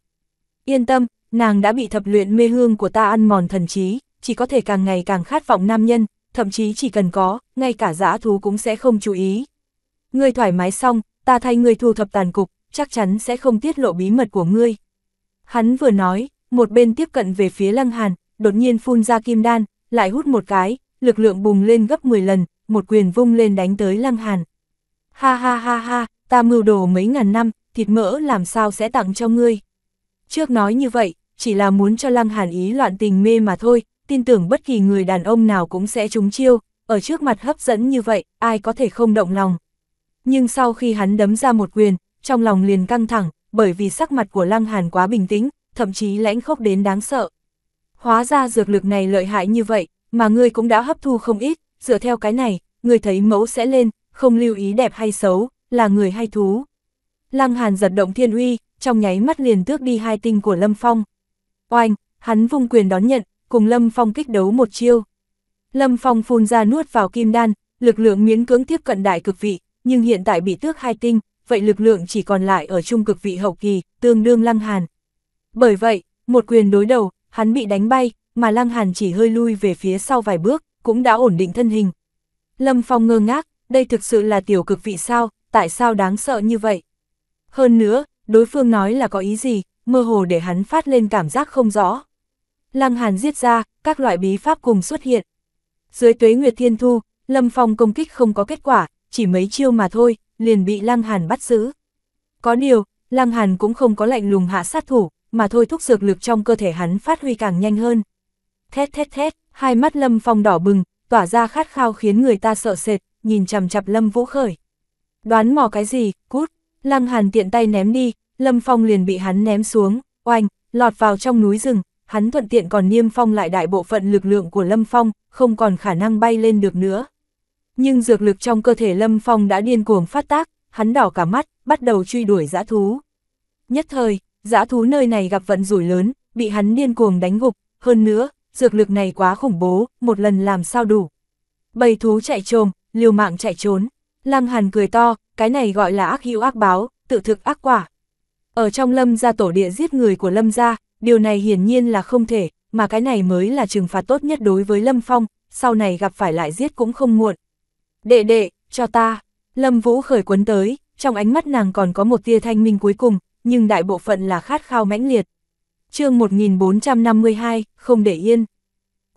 Yên tâm, nàng đã bị thập luyện mê hương của ta ăn mòn thần trí, chỉ có thể càng ngày càng khát vọng nam nhân, thậm chí chỉ cần có, ngay cả giã thú cũng sẽ không chú ý. Ngươi thoải mái xong, ta thay ngươi thu thập tàn cục, chắc chắn sẽ không tiết lộ bí mật của ngươi. Hắn vừa nói, một bên tiếp cận về phía Lăng Hàn, đột nhiên phun ra kim đan, lại hút một cái, lực lượng bùng lên gấp 10 lần, một quyền vung lên đánh tới Lăng Hàn. Ha ha ha ha, ta mưu đồ mấy ngàn năm, thịt mỡ làm sao sẽ tặng cho ngươi. Trước nói như vậy, chỉ là muốn cho Lăng Hàn ý loạn tình mê mà thôi, tin tưởng bất kỳ người đàn ông nào cũng sẽ trúng chiêu, ở trước mặt hấp dẫn như vậy, ai có thể không động lòng. Nhưng sau khi hắn đấm ra một quyền, trong lòng liền căng thẳng, bởi vì sắc mặt của Lăng Hàn quá bình tĩnh, thậm chí lãnh khốc đến đáng sợ. Hóa ra dược lực này lợi hại như vậy, mà ngươi cũng đã hấp thu không ít, dựa theo cái này, ngươi thấy mẫu sẽ lên, không lưu ý đẹp hay xấu, là người hay thú. Lăng Hàn giật động thiên uy, trong nháy mắt liền tước đi hai tinh của Lâm Phong. Oanh, hắn vung quyền đón nhận, cùng Lâm Phong kích đấu một chiêu. Lâm Phong phun ra nuốt vào kim đan, lực lượng miễn cưỡng tiếp cận đại cực vị, nhưng hiện tại bị tước hai tinh, vậy lực lượng chỉ còn lại ở trung cực vị hậu kỳ, tương đương Lăng Hàn. Bởi vậy, một quyền đối đầu, hắn bị đánh bay, mà Lăng Hàn chỉ hơi lui về phía sau vài bước, cũng đã ổn định thân hình. Lâm Phong ngơ ngác, đây thực sự là tiểu cực vị sao, tại sao đáng sợ như vậy? Hơn nữa, đối phương nói là có ý gì, mơ hồ để hắn phát lên cảm giác không rõ. Lăng Hàn giết ra, các loại bí pháp cùng xuất hiện. Dưới tuế Nguyệt Thiên Thu, Lâm Phong công kích không có kết quả, chỉ mấy chiêu mà thôi, liền bị Lăng Hàn bắt giữ. Có điều, Lăng Hàn cũng không có lạnh lùng hạ sát thủ, mà thôi thúc dược lực trong cơ thể hắn phát huy càng nhanh hơn. Thét thét thét, hai mắt Lâm Phong đỏ bừng, tỏa ra khát khao khiến người ta sợ sệt, nhìn chằm chặp Lâm Vũ Khởi. Đoán mò cái gì, cút. Lăng Hàn tiện tay ném đi, Lâm Phong liền bị hắn ném xuống, oanh, lọt vào trong núi rừng, hắn thuận tiện còn niêm phong lại đại bộ phận lực lượng của Lâm Phong, không còn khả năng bay lên được nữa. Nhưng dược lực trong cơ thể Lâm Phong đã điên cuồng phát tác, hắn đỏ cả mắt, bắt đầu truy đuổi dã thú. Nhất thời, dã thú nơi này gặp vận rủi lớn, bị hắn điên cuồng đánh gục, hơn nữa, dược lực này quá khủng bố, một lần làm sao đủ. Bầy thú chạy trồm, liều mạng chạy trốn. Lăng Hàn cười to, cái này gọi là ác hữu ác báo, tự thực ác quả. Ở trong lâm gia tổ địa giết người của lâm gia, điều này hiển nhiên là không thể, mà cái này mới là trừng phạt tốt nhất đối với lâm phong, sau này gặp phải lại giết cũng không muộn. Đệ đệ, cho ta. Lâm Vũ khởi quấn tới, trong ánh mắt nàng còn có một tia thanh minh cuối cùng, nhưng đại bộ phận là khát khao mãnh liệt. chương 1452, không để yên.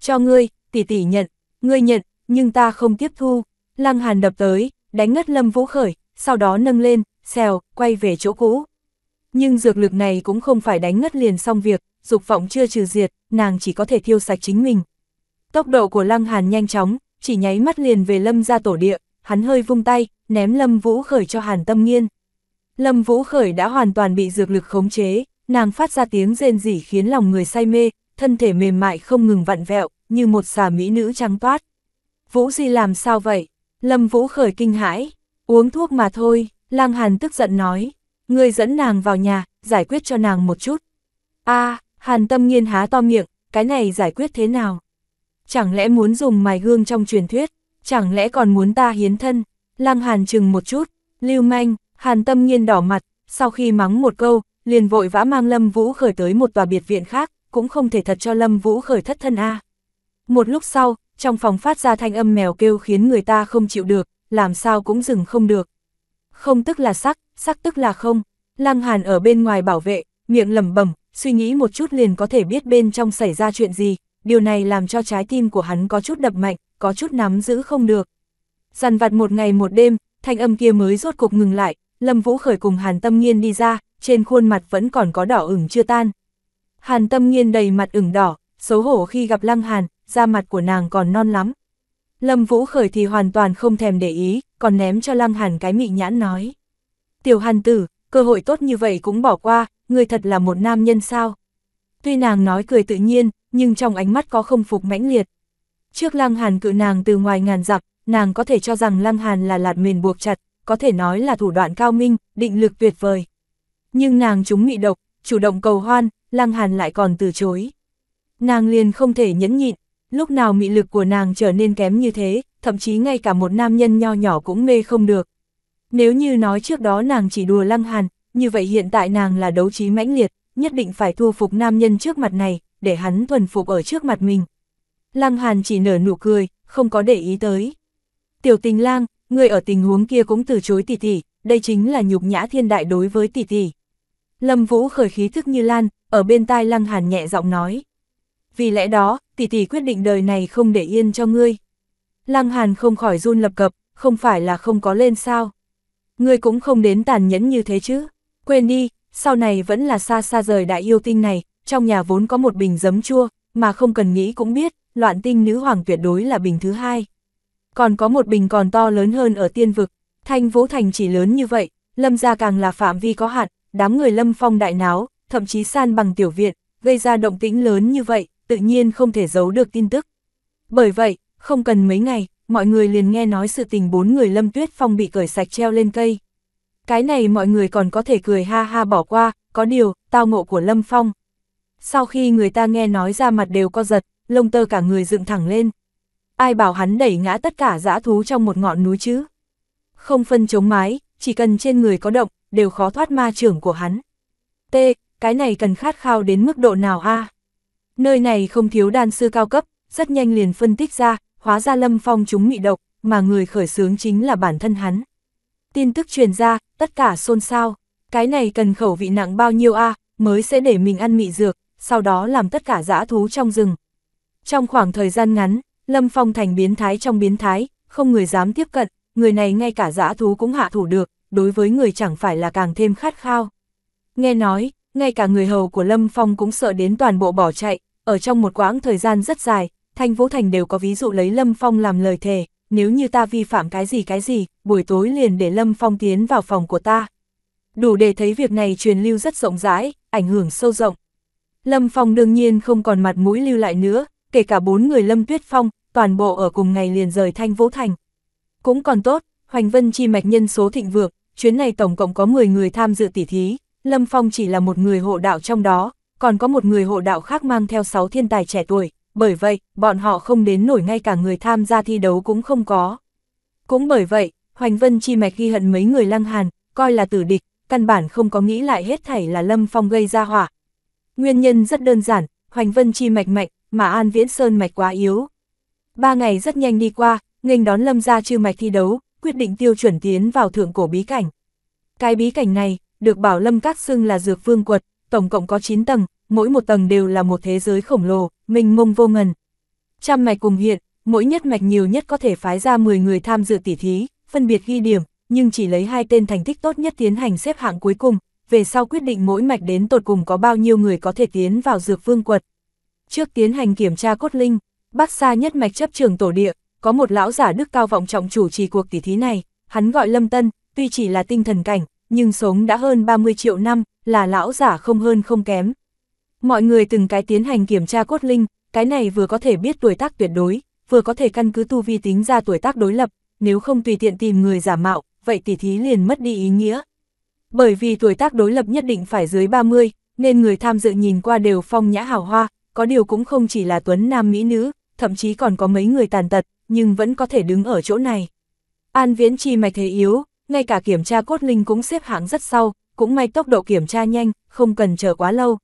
Cho ngươi, tỷ tỷ nhận, ngươi nhận, nhưng ta không tiếp thu. Lăng Hàn đập tới, đánh ngất Lâm Vũ Khởi, sau đó nâng lên, xèo, quay về chỗ cũ. Nhưng dược lực này cũng không phải đánh ngất liền xong việc, dục vọng chưa trừ diệt, nàng chỉ có thể thiêu sạch chính mình. Tốc độ của Lăng Hàn nhanh chóng, chỉ nháy mắt liền về Lâm ra tổ địa, hắn hơi vung tay, ném Lâm Vũ Khởi cho Hàn Tâm Nghiên. Lâm Vũ Khởi đã hoàn toàn bị dược lực khống chế, nàng phát ra tiếng rên rỉ khiến lòng người say mê, thân thể mềm mại không ngừng vặn vẹo, như một xà mỹ nữ trắng toát. Vũ Di làm sao vậy? Lâm Vũ khởi kinh hãi, uống thuốc mà thôi, Lang Hàn tức giận nói, người dẫn nàng vào nhà, giải quyết cho nàng một chút. a Hàn Tâm nhiên há to miệng, cái này giải quyết thế nào? Chẳng lẽ muốn dùng mài gương trong truyền thuyết, chẳng lẽ còn muốn ta hiến thân? Lang Hàn chừng một chút, lưu manh, Hàn Tâm nhiên đỏ mặt, sau khi mắng một câu, liền vội vã mang Lâm Vũ khởi tới một tòa biệt viện khác, cũng không thể thật cho Lâm Vũ khởi thất thân a. Một lúc sau, trong phòng phát ra thanh âm mèo kêu khiến người ta không chịu được, làm sao cũng dừng không được. Không tức là sắc, sắc tức là không. Lăng Hàn ở bên ngoài bảo vệ, miệng lẩm bẩm, suy nghĩ một chút liền có thể biết bên trong xảy ra chuyện gì, điều này làm cho trái tim của hắn có chút đập mạnh, có chút nắm giữ không được. Dằn vặt một ngày một đêm, thanh âm kia mới rốt cục ngừng lại, Lâm Vũ khởi cùng Hàn Tâm Nhiên đi ra, trên khuôn mặt vẫn còn có đỏ ửng chưa tan. Hàn Tâm Nhiên đầy mặt ửng đỏ, xấu hổ khi gặp Lăng Hàn, da mặt của nàng còn non lắm. Lâm Vũ Khởi thì hoàn toàn không thèm để ý, còn ném cho Lăng Hàn cái mị nhãn nói. Tiểu Hàn tử, cơ hội tốt như vậy cũng bỏ qua, người thật là một nam nhân sao. Tuy nàng nói cười tự nhiên, nhưng trong ánh mắt có không phục mãnh liệt. Trước Lăng Hàn cự nàng từ ngoài ngàn dặm, nàng có thể cho rằng Lăng Hàn là lạt mền buộc chặt, có thể nói là thủ đoạn cao minh, định lực tuyệt vời. Nhưng nàng chúng mị độc, chủ động cầu hoan, Lăng Hàn lại còn từ chối. Nàng liền không thể nhẫn nhịn, lúc nào mị lực của nàng trở nên kém như thế, thậm chí ngay cả một nam nhân nho nhỏ cũng mê không được. Nếu như nói trước đó nàng chỉ đùa lăng hàn, như vậy hiện tại nàng là đấu trí mãnh liệt, nhất định phải thua phục nam nhân trước mặt này, để hắn thuần phục ở trước mặt mình. Lăng hàn chỉ nở nụ cười, không có để ý tới. Tiểu tình lang, người ở tình huống kia cũng từ chối tỷ tỷ, đây chính là nhục nhã thiên đại đối với tỷ tỷ. Lâm Vũ khởi khí thức như lan, ở bên tai Lăng Hàn nhẹ giọng nói vì lẽ đó, tỷ tỷ quyết định đời này không để yên cho ngươi. Lăng Hàn không khỏi run lập cập, không phải là không có lên sao. Ngươi cũng không đến tàn nhẫn như thế chứ. Quên đi, sau này vẫn là xa xa rời đại yêu tinh này, trong nhà vốn có một bình giấm chua, mà không cần nghĩ cũng biết, loạn tinh nữ hoàng tuyệt đối là bình thứ hai. Còn có một bình còn to lớn hơn ở tiên vực, thanh vũ thành chỉ lớn như vậy, lâm gia càng là phạm vi có hạn, đám người lâm phong đại náo, thậm chí san bằng tiểu viện, gây ra động tĩnh lớn như vậy, tự nhiên không thể giấu được tin tức. Bởi vậy, không cần mấy ngày, mọi người liền nghe nói sự tình bốn người Lâm Tuyết Phong bị cởi sạch treo lên cây. Cái này mọi người còn có thể cười ha ha bỏ qua, có điều, tao ngộ của Lâm Phong. Sau khi người ta nghe nói ra mặt đều co giật, lông tơ cả người dựng thẳng lên. Ai bảo hắn đẩy ngã tất cả dã thú trong một ngọn núi chứ? Không phân chống mái, chỉ cần trên người có động, đều khó thoát ma trưởng của hắn. T, cái này cần khát khao đến mức độ nào a? À? Nơi này không thiếu đan sư cao cấp, rất nhanh liền phân tích ra, hóa ra Lâm Phong chúng mị độc, mà người khởi xướng chính là bản thân hắn. Tin tức truyền ra, tất cả xôn xao, cái này cần khẩu vị nặng bao nhiêu a mới sẽ để mình ăn mị dược, sau đó làm tất cả dã thú trong rừng. Trong khoảng thời gian ngắn, Lâm Phong thành biến thái trong biến thái, không người dám tiếp cận, người này ngay cả dã thú cũng hạ thủ được, đối với người chẳng phải là càng thêm khát khao. Nghe nói, ngay cả người hầu của Lâm Phong cũng sợ đến toàn bộ bỏ chạy, ở trong một quãng thời gian rất dài, Thanh Vũ Thành đều có ví dụ lấy Lâm Phong làm lời thề, nếu như ta vi phạm cái gì cái gì, buổi tối liền để Lâm Phong tiến vào phòng của ta. Đủ để thấy việc này truyền lưu rất rộng rãi, ảnh hưởng sâu rộng. Lâm Phong đương nhiên không còn mặt mũi lưu lại nữa, kể cả bốn người Lâm Tuyết Phong, toàn bộ ở cùng ngày liền rời Thanh Vũ Thành. Cũng còn tốt, Hoành Vân chi mạch nhân số thịnh vượng, chuyến này tổng cộng có 10 người tham dự tỉ thí, Lâm Phong chỉ là một người hộ đạo trong đó, còn có một người hộ đạo khác mang theo 6 thiên tài trẻ tuổi, bởi vậy, bọn họ không đến nổi ngay cả người tham gia thi đấu cũng không có. Cũng bởi vậy, Hoành Vân chi mạch ghi hận mấy người lăng hàn, coi là tử địch, căn bản không có nghĩ lại hết thảy là Lâm Phong gây ra hỏa. Nguyên nhân rất đơn giản, Hoành Vân chi mạch mạnh, mà An Viễn Sơn mạch quá yếu. Ba ngày rất nhanh đi qua, nghênh đón Lâm gia chư mạch thi đấu, quyết định tiêu chuẩn tiến vào thượng cổ bí cảnh. Cái bí cảnh này, được bảo Lâm Các Xưng là dược vương quật, tổng cộng có 9 tầng, mỗi một tầng đều là một thế giới khổng lồ, mình mông vô ngần. Trăm mạch cùng hiện, mỗi nhất mạch nhiều nhất có thể phái ra 10 người tham dự tỉ thí, phân biệt ghi điểm, nhưng chỉ lấy hai tên thành tích tốt nhất tiến hành xếp hạng cuối cùng, về sau quyết định mỗi mạch đến tột cùng có bao nhiêu người có thể tiến vào dược vương quật. Trước tiến hành kiểm tra cốt linh, bác xa nhất mạch chấp trường tổ địa, có một lão giả đức cao vọng trọng chủ trì cuộc tỉ thí này, hắn gọi Lâm Tân, tuy chỉ là tinh thần cảnh, nhưng sống đã hơn 30 triệu năm, là lão giả không hơn không kém. Mọi người từng cái tiến hành kiểm tra cốt linh, cái này vừa có thể biết tuổi tác tuyệt đối, vừa có thể căn cứ tu vi tính ra tuổi tác đối lập, nếu không tùy tiện tìm người giả mạo, vậy tỉ thí liền mất đi ý nghĩa. Bởi vì tuổi tác đối lập nhất định phải dưới 30, nên người tham dự nhìn qua đều phong nhã hào hoa, có điều cũng không chỉ là tuấn nam mỹ nữ, thậm chí còn có mấy người tàn tật, nhưng vẫn có thể đứng ở chỗ này. An Viễn chi mạch thế yếu, ngay cả kiểm tra cốt linh cũng xếp hạng rất sau, cũng may tốc độ kiểm tra nhanh, không cần chờ quá lâu.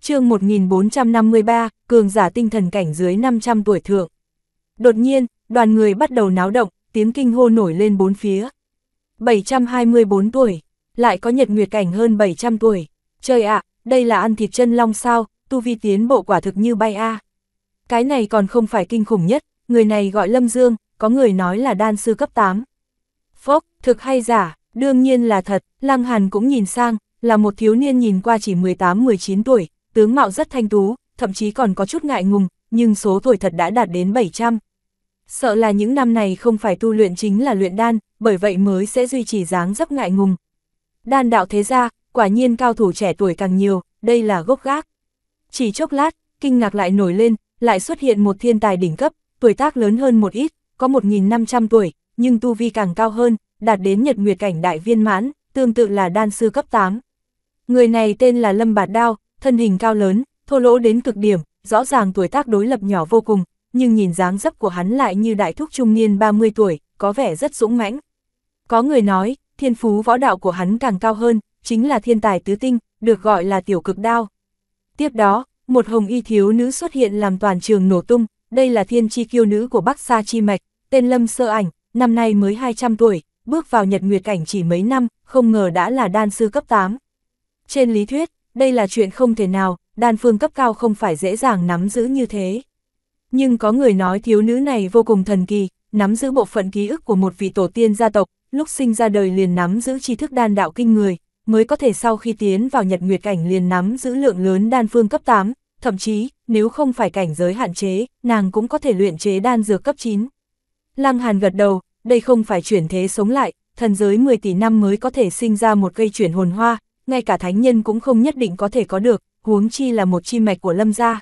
chương 1453, cường giả tinh thần cảnh dưới 500 tuổi thượng. Đột nhiên, đoàn người bắt đầu náo động, tiếng kinh hô nổi lên bốn phía. 724 tuổi, lại có nhật nguyệt cảnh hơn 700 tuổi. Trời ạ, đây là ăn thịt chân long sao, tu vi tiến bộ quả thực như bay a. Cái này còn không phải kinh khủng nhất, người này gọi Lâm Dương, có người nói là đan sư cấp 8. Phốc, thực hay giả, Đương nhiên là thật, Lăng Hàn cũng nhìn sang, là một thiếu niên nhìn qua chỉ 18-19 tuổi, tướng mạo rất thanh tú, thậm chí còn có chút ngại ngùng, nhưng số tuổi thật đã đạt đến 700. Sợ là những năm này không phải tu luyện chính là luyện đan, bởi vậy mới sẽ duy trì dáng dấp ngại ngùng. Đan đạo thế ra, quả nhiên cao thủ trẻ tuổi càng nhiều, đây là gốc gác. Chỉ chốc lát, kinh ngạc lại nổi lên, lại xuất hiện một thiên tài đỉnh cấp, tuổi tác lớn hơn một ít, có 1.500 tuổi, nhưng tu vi càng cao hơn, đạt đến nhật nguyệt cảnh đại viên mãn, tương tự là đan sư cấp 8. Người này tên là Lâm Bạt Đao, thân hình cao lớn, thô lỗ đến cực điểm, rõ ràng tuổi tác đối lập nhỏ vô cùng, nhưng nhìn dáng dấp của hắn lại như đại thúc trung niên 30 tuổi, có vẻ rất dũng mãnh. Có người nói, thiên phú võ đạo của hắn càng cao hơn, chính là thiên tài tứ tinh, được gọi là tiểu cực đao. Tiếp đó, một hồng y thiếu nữ xuất hiện làm toàn trường nổ tung, đây là thiên chi kiêu nữ của Bắc Sa Chi Mạch, tên Lâm Sơ Ảnh, năm nay mới 200 tuổi, bước vào nhật nguyệt cảnh chỉ mấy năm, không ngờ đã là đan sư cấp 8. Trên lý thuyết, đây là chuyện không thể nào, đan phương cấp cao không phải dễ dàng nắm giữ như thế. Nhưng có người nói thiếu nữ này vô cùng thần kỳ, nắm giữ bộ phận ký ức của một vị tổ tiên gia tộc, lúc sinh ra đời liền nắm giữ tri thức đan đạo kinh người, mới có thể sau khi tiến vào nhật nguyệt cảnh liền nắm giữ lượng lớn đan phương cấp 8, thậm chí, nếu không phải cảnh giới hạn chế, nàng cũng có thể luyện chế đan dược cấp 9. Lăng Hàn gật đầu, đây không phải chuyển thế sống lại, thần giới 10 tỷ năm mới có thể sinh ra một cây chuyển hồn hoa, ngay cả thánh nhân cũng không nhất định có thể có được, huống chi là một chi mạch của lâm gia.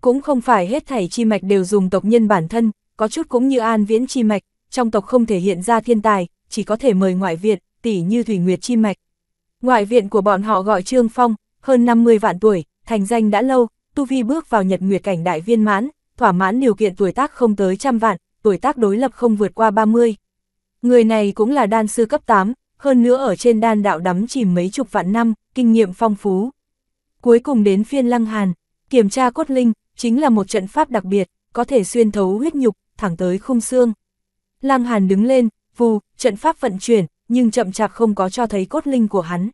Cũng không phải hết thảy chi mạch đều dùng tộc nhân bản thân, có chút cũng như an viễn chi mạch, trong tộc không thể hiện ra thiên tài, chỉ có thể mời ngoại viện, tỷ như Thủy Nguyệt chi mạch. Ngoại viện của bọn họ gọi Trương Phong, hơn 50 vạn tuổi, thành danh đã lâu, Tu Vi bước vào nhật nguyệt cảnh đại viên mãn, thỏa mãn điều kiện tuổi tác không tới trăm vạn, tuổi tác đối lập không vượt qua 30. Người này cũng là đan sư cấp 8, hơn nữa ở trên đan đạo đắm chìm mấy chục vạn năm, kinh nghiệm phong phú. Cuối cùng đến phiên Lăng Hàn, kiểm tra cốt linh, chính là một trận pháp đặc biệt, có thể xuyên thấu huyết nhục, thẳng tới khung xương. Lăng Hàn đứng lên, vù, trận pháp vận chuyển, nhưng chậm chạp không có cho thấy cốt linh của hắn.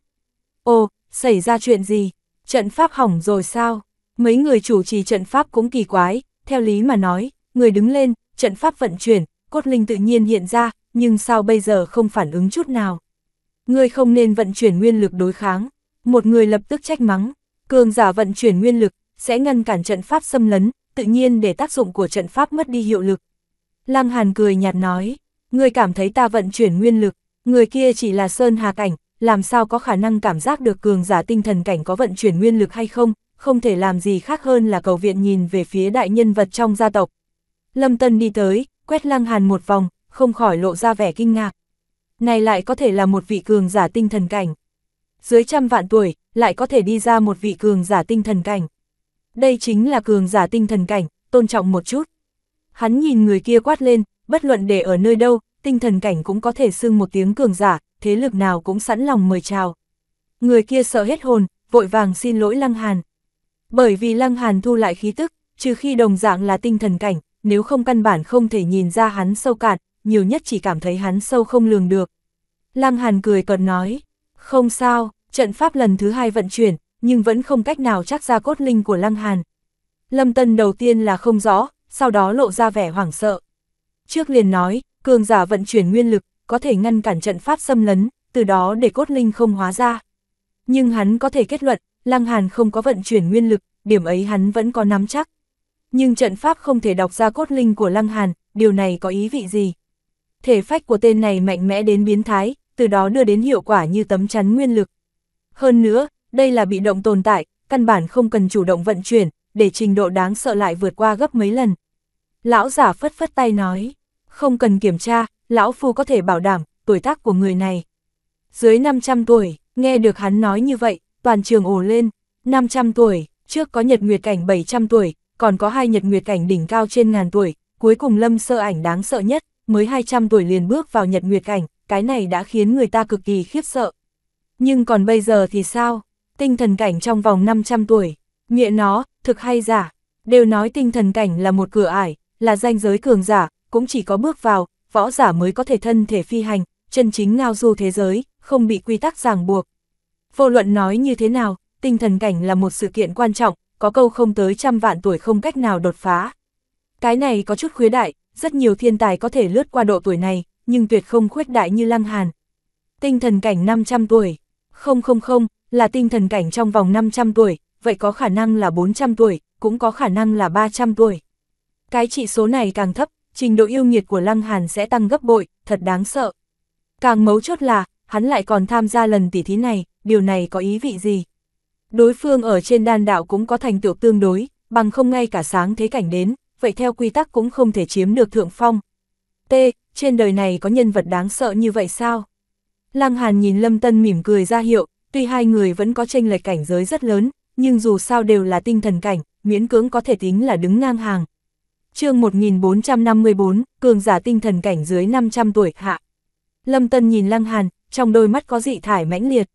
Ồ, xảy ra chuyện gì? Trận pháp hỏng rồi sao? Mấy người chủ trì trận pháp cũng kỳ quái, theo lý mà nói, người đứng lên, trận pháp vận chuyển, cốt linh tự nhiên hiện ra, nhưng sao bây giờ không phản ứng chút nào. Ngươi không nên vận chuyển nguyên lực đối kháng, một người lập tức trách mắng, cường giả vận chuyển nguyên lực, sẽ ngăn cản trận pháp xâm lấn, tự nhiên để tác dụng của trận pháp mất đi hiệu lực. Lăng Hàn cười nhạt nói, người cảm thấy ta vận chuyển nguyên lực, người kia chỉ là sơn hà cảnh, làm sao có khả năng cảm giác được cường giả tinh thần cảnh có vận chuyển nguyên lực hay không, không thể làm gì khác hơn là cầu viện nhìn về phía đại nhân vật trong gia tộc, Lâm Tân đi tới, quét Lăng Hàn một vòng, không khỏi lộ ra vẻ kinh ngạc. Này lại có thể là một vị cường giả tinh thần cảnh. Dưới trăm vạn tuổi, lại có thể đi ra một vị cường giả tinh thần cảnh. Đây chính là cường giả tinh thần cảnh, tôn trọng một chút. Hắn nhìn người kia quát lên, bất luận để ở nơi đâu, tinh thần cảnh cũng có thể xưng một tiếng cường giả, thế lực nào cũng sẵn lòng mời chào. Người kia sợ hết hồn, vội vàng xin lỗi Lăng Hàn. Bởi vì Lăng Hàn thu lại khí tức, trừ khi đồng dạng là tinh thần cảnh, nếu không căn bản không thể nhìn ra hắn sâu cạn, nhiều nhất chỉ cảm thấy hắn sâu không lường được. Lăng Hàn cười còn nói, không sao, trận pháp lần thứ hai vận chuyển, nhưng vẫn không cách nào chắc ra cốt linh của Lăng Hàn. Lâm Tân đầu tiên là không rõ, sau đó lộ ra vẻ hoảng sợ. Trước liền nói, cường giả vận chuyển nguyên lực, có thể ngăn cản trận pháp xâm lấn, từ đó để cốt linh không hóa ra. Nhưng hắn có thể kết luận, Lăng Hàn không có vận chuyển nguyên lực, điểm ấy hắn vẫn có nắm chắc. Nhưng trận pháp không thể đọc ra cốt linh của Lăng Hàn, điều này có ý vị gì? Thể phách của tên này mạnh mẽ đến biến thái, từ đó đưa đến hiệu quả như tấm chắn nguyên lực. Hơn nữa, đây là bị động tồn tại, căn bản không cần chủ động vận chuyển, để trình độ đáng sợ lại vượt qua gấp mấy lần. Lão giả phất phất tay nói, không cần kiểm tra, lão phu có thể bảo đảm, tuổi tác của người này. Dưới 500 tuổi, nghe được hắn nói như vậy, toàn trường ồ lên, 500 tuổi, trước có nhật nguyệt cảnh 700 tuổi, còn có hai nhật nguyệt cảnh đỉnh cao trên ngàn tuổi, cuối cùng lâm sơ ảnh đáng sợ nhất, mới 200 tuổi liền bước vào nhật nguyệt cảnh, cái này đã khiến người ta cực kỳ khiếp sợ. Nhưng còn bây giờ thì sao? Tinh thần cảnh trong vòng 500 tuổi, nghĩa nó, thực hay giả, đều nói tinh thần cảnh là một cửa ải, là ranh giới cường giả, cũng chỉ có bước vào, võ giả mới có thể thân thể phi hành, chân chính ngao du thế giới, không bị quy tắc ràng buộc. Vô luận nói như thế nào, tinh thần cảnh là một sự kiện quan trọng, có câu không tới trăm vạn tuổi không cách nào đột phá. Cái này có chút khuyết đại, rất nhiều thiên tài có thể lướt qua độ tuổi này, nhưng tuyệt không khuyết đại như Lăng Hàn. Tinh thần cảnh 500 tuổi, không không không, là tinh thần cảnh trong vòng 500 tuổi, vậy có khả năng là 400 tuổi, cũng có khả năng là 300 tuổi. Cái chỉ số này càng thấp, trình độ yêu nghiệt của Lăng Hàn sẽ tăng gấp bội, thật đáng sợ. Càng mấu chốt là, hắn lại còn tham gia lần tỉ thí này, điều này có ý vị gì? Đối phương ở trên đan đạo cũng có thành tựu tương đối, bằng không ngay cả sáng thế cảnh đến, vậy theo quy tắc cũng không thể chiếm được thượng phong. T, trên đời này có nhân vật đáng sợ như vậy sao? Lăng Hàn nhìn Lâm Tân mỉm cười ra hiệu, tuy hai người vẫn có tranh lệch cảnh giới rất lớn, nhưng dù sao đều là tinh thần cảnh, miễn cưỡng có thể tính là đứng ngang hàng. chương 1454, cường giả tinh thần cảnh dưới 500 tuổi hạ. Lâm Tân nhìn Lăng Hàn, trong đôi mắt có dị thải mãnh liệt.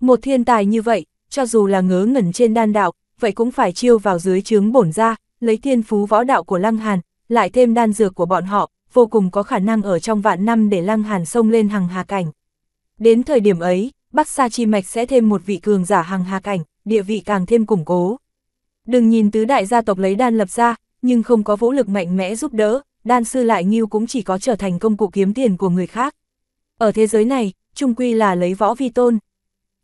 Một thiên tài như vậy, cho dù là ngớ ngẩn trên đan đạo, vậy cũng phải chiêu vào dưới chướng bổn ra, lấy thiên phú võ đạo của Lăng Hàn, lại thêm đan dược của bọn họ, vô cùng có khả năng ở trong vạn năm để Lăng Hàn xông lên hàng hà cảnh. Đến thời điểm ấy, Bắc Sa Chi Mạch sẽ thêm một vị cường giả hàng hà cảnh, địa vị càng thêm củng cố. Đừng nhìn tứ đại gia tộc lấy đan lập ra, nhưng không có vũ lực mạnh mẽ giúp đỡ, đan sư lại nghiêu cũng chỉ có trở thành công cụ kiếm tiền của người khác. Ở thế giới này, trung quy là lấy võ vi tôn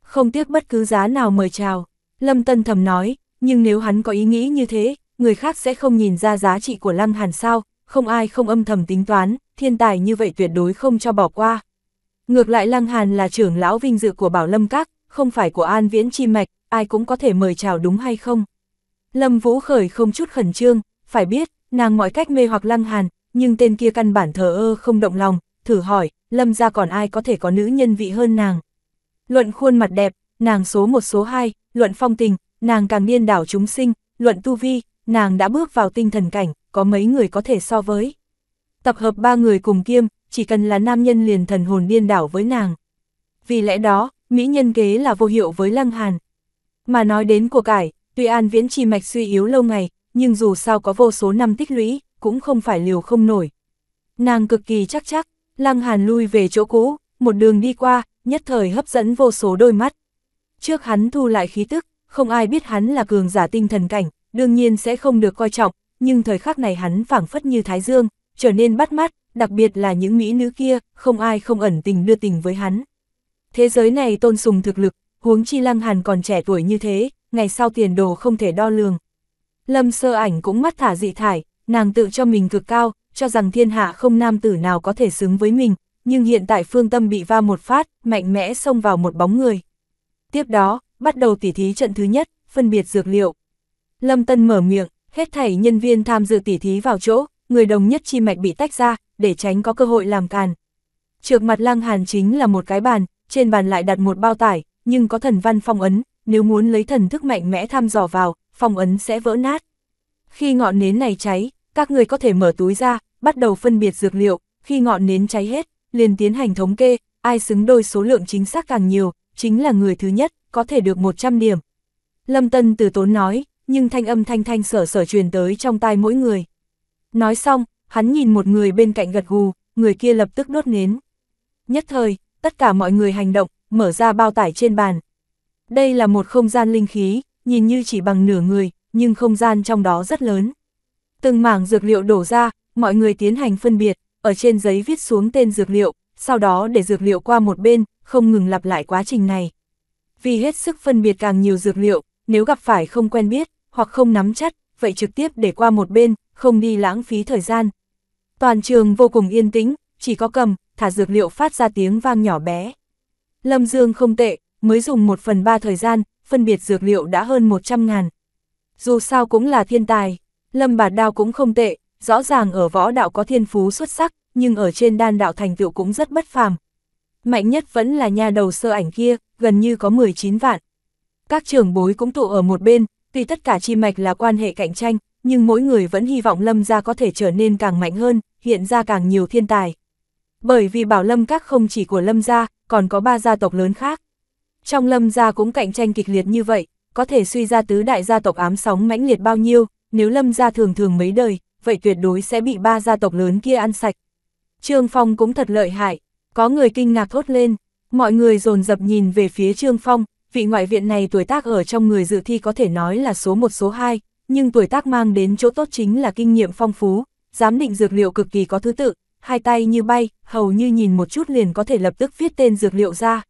không tiếc bất cứ giá nào mời chào. Lâm Tân thầm nói, nhưng nếu hắn có ý nghĩ như thế, người khác sẽ không nhìn ra giá trị của Lăng Hàn sao, không ai không âm thầm tính toán, thiên tài như vậy tuyệt đối không cho bỏ qua. Ngược lại Lăng Hàn là trưởng lão vinh dự của Bảo Lâm Các, không phải của An Viễn Chi Mạch, ai cũng có thể mời chào đúng hay không. Lâm Vũ Khởi không chút khẩn trương, phải biết, nàng mọi cách mê hoặc Lăng Hàn, nhưng tên kia căn bản thờ ơ không động lòng, thử hỏi, Lâm ra còn ai có thể có nữ nhân vị hơn nàng luận khuôn mặt đẹp, nàng số một số hai, luận phong tình, nàng càng điên đảo chúng sinh, luận tu vi, nàng đã bước vào tinh thần cảnh, có mấy người có thể so với. Tập hợp ba người cùng kiêm, chỉ cần là nam nhân liền thần hồn điên đảo với nàng. Vì lẽ đó, mỹ nhân kế là vô hiệu với Lăng Hàn. Mà nói đến của cải, tuy An Viễn trì mạch suy yếu lâu ngày, nhưng dù sao có vô số năm tích lũy, cũng không phải liều không nổi. Nàng cực kỳ chắc chắc, Lăng Hàn lui về chỗ cũ, một đường đi qua, nhất thời hấp dẫn vô số đôi mắt. Trước hắn thu lại khí tức, không ai biết hắn là cường giả tinh thần cảnh, đương nhiên sẽ không được coi trọng, nhưng thời khắc này hắn phảng phất như Thái Dương, trở nên bắt mắt, đặc biệt là những mỹ nữ kia, không ai không ẩn tình đưa tình với hắn. Thế giới này tôn sùng thực lực, huống chi Lăng Hàn còn trẻ tuổi như thế, ngày sau tiền đồ không thể đo lường. Lâm sơ ảnh cũng mắt thả dị thải, nàng tự cho mình cực cao, cho rằng thiên hạ không nam tử nào có thể xứng với mình, nhưng hiện tại phương tâm bị va một phát, mạnh mẽ xông vào một bóng người. Tiếp đó, bắt đầu tỉ thí trận thứ nhất, phân biệt dược liệu. Lâm Tân mở miệng, hết thảy nhân viên tham dự tỉ thí vào chỗ, người đồng nhất chi mạch bị tách ra, để tránh có cơ hội làm càn. trước mặt lăng hàn chính là một cái bàn, trên bàn lại đặt một bao tải, nhưng có thần văn phong ấn, nếu muốn lấy thần thức mạnh mẽ tham dò vào, phong ấn sẽ vỡ nát. Khi ngọn nến này cháy, các người có thể mở túi ra, bắt đầu phân biệt dược liệu, khi ngọn nến cháy hết, liền tiến hành thống kê, ai xứng đôi số lượng chính xác càng nhiều, chính là người thứ nhất, có thể được 100 điểm. Lâm Tân từ tốn nói, nhưng thanh âm thanh thanh sở sở truyền tới trong tai mỗi người. Nói xong, hắn nhìn một người bên cạnh gật gù, người kia lập tức đốt nến. Nhất thời, tất cả mọi người hành động, mở ra bao tải trên bàn. Đây là một không gian linh khí, nhìn như chỉ bằng nửa người, nhưng không gian trong đó rất lớn. Từng mảng dược liệu đổ ra, mọi người tiến hành phân biệt ở trên giấy viết xuống tên dược liệu, sau đó để dược liệu qua một bên, không ngừng lặp lại quá trình này. Vì hết sức phân biệt càng nhiều dược liệu, nếu gặp phải không quen biết, hoặc không nắm chắc, vậy trực tiếp để qua một bên, không đi lãng phí thời gian. Toàn trường vô cùng yên tĩnh, chỉ có cầm, thả dược liệu phát ra tiếng vang nhỏ bé. Lâm Dương không tệ, mới dùng một phần ba thời gian, phân biệt dược liệu đã hơn 100 ngàn. Dù sao cũng là thiên tài, Lâm Bạt Đao cũng không tệ, rõ ràng ở võ đạo có thiên phú xuất sắc, nhưng ở trên đan đạo thành tựu cũng rất bất phàm. Mạnh nhất vẫn là nhà đầu sơ ảnh kia, gần như có 19 vạn. Các trưởng bối cũng tụ ở một bên, tuy tất cả chi mạch là quan hệ cạnh tranh, nhưng mỗi người vẫn hy vọng Lâm gia có thể trở nên càng mạnh hơn, hiện ra càng nhiều thiên tài. Bởi vì bảo Lâm các không chỉ của Lâm gia, còn có ba gia tộc lớn khác. Trong Lâm gia cũng cạnh tranh kịch liệt như vậy, có thể suy ra tứ đại gia tộc ám sóng mãnh liệt bao nhiêu, nếu Lâm gia thường thường mấy đời, vậy tuyệt đối sẽ bị ba gia tộc lớn kia ăn sạch. Trương Phong cũng thật lợi hại, có người kinh ngạc thốt lên, mọi người dồn dập nhìn về phía Trương Phong, vị ngoại viện này tuổi tác ở trong người dự thi có thể nói là số 1 số 2, nhưng tuổi tác mang đến chỗ tốt chính là kinh nghiệm phong phú, giám định dược liệu cực kỳ có thứ tự, hai tay như bay, hầu như nhìn một chút liền có thể lập tức viết tên dược liệu ra.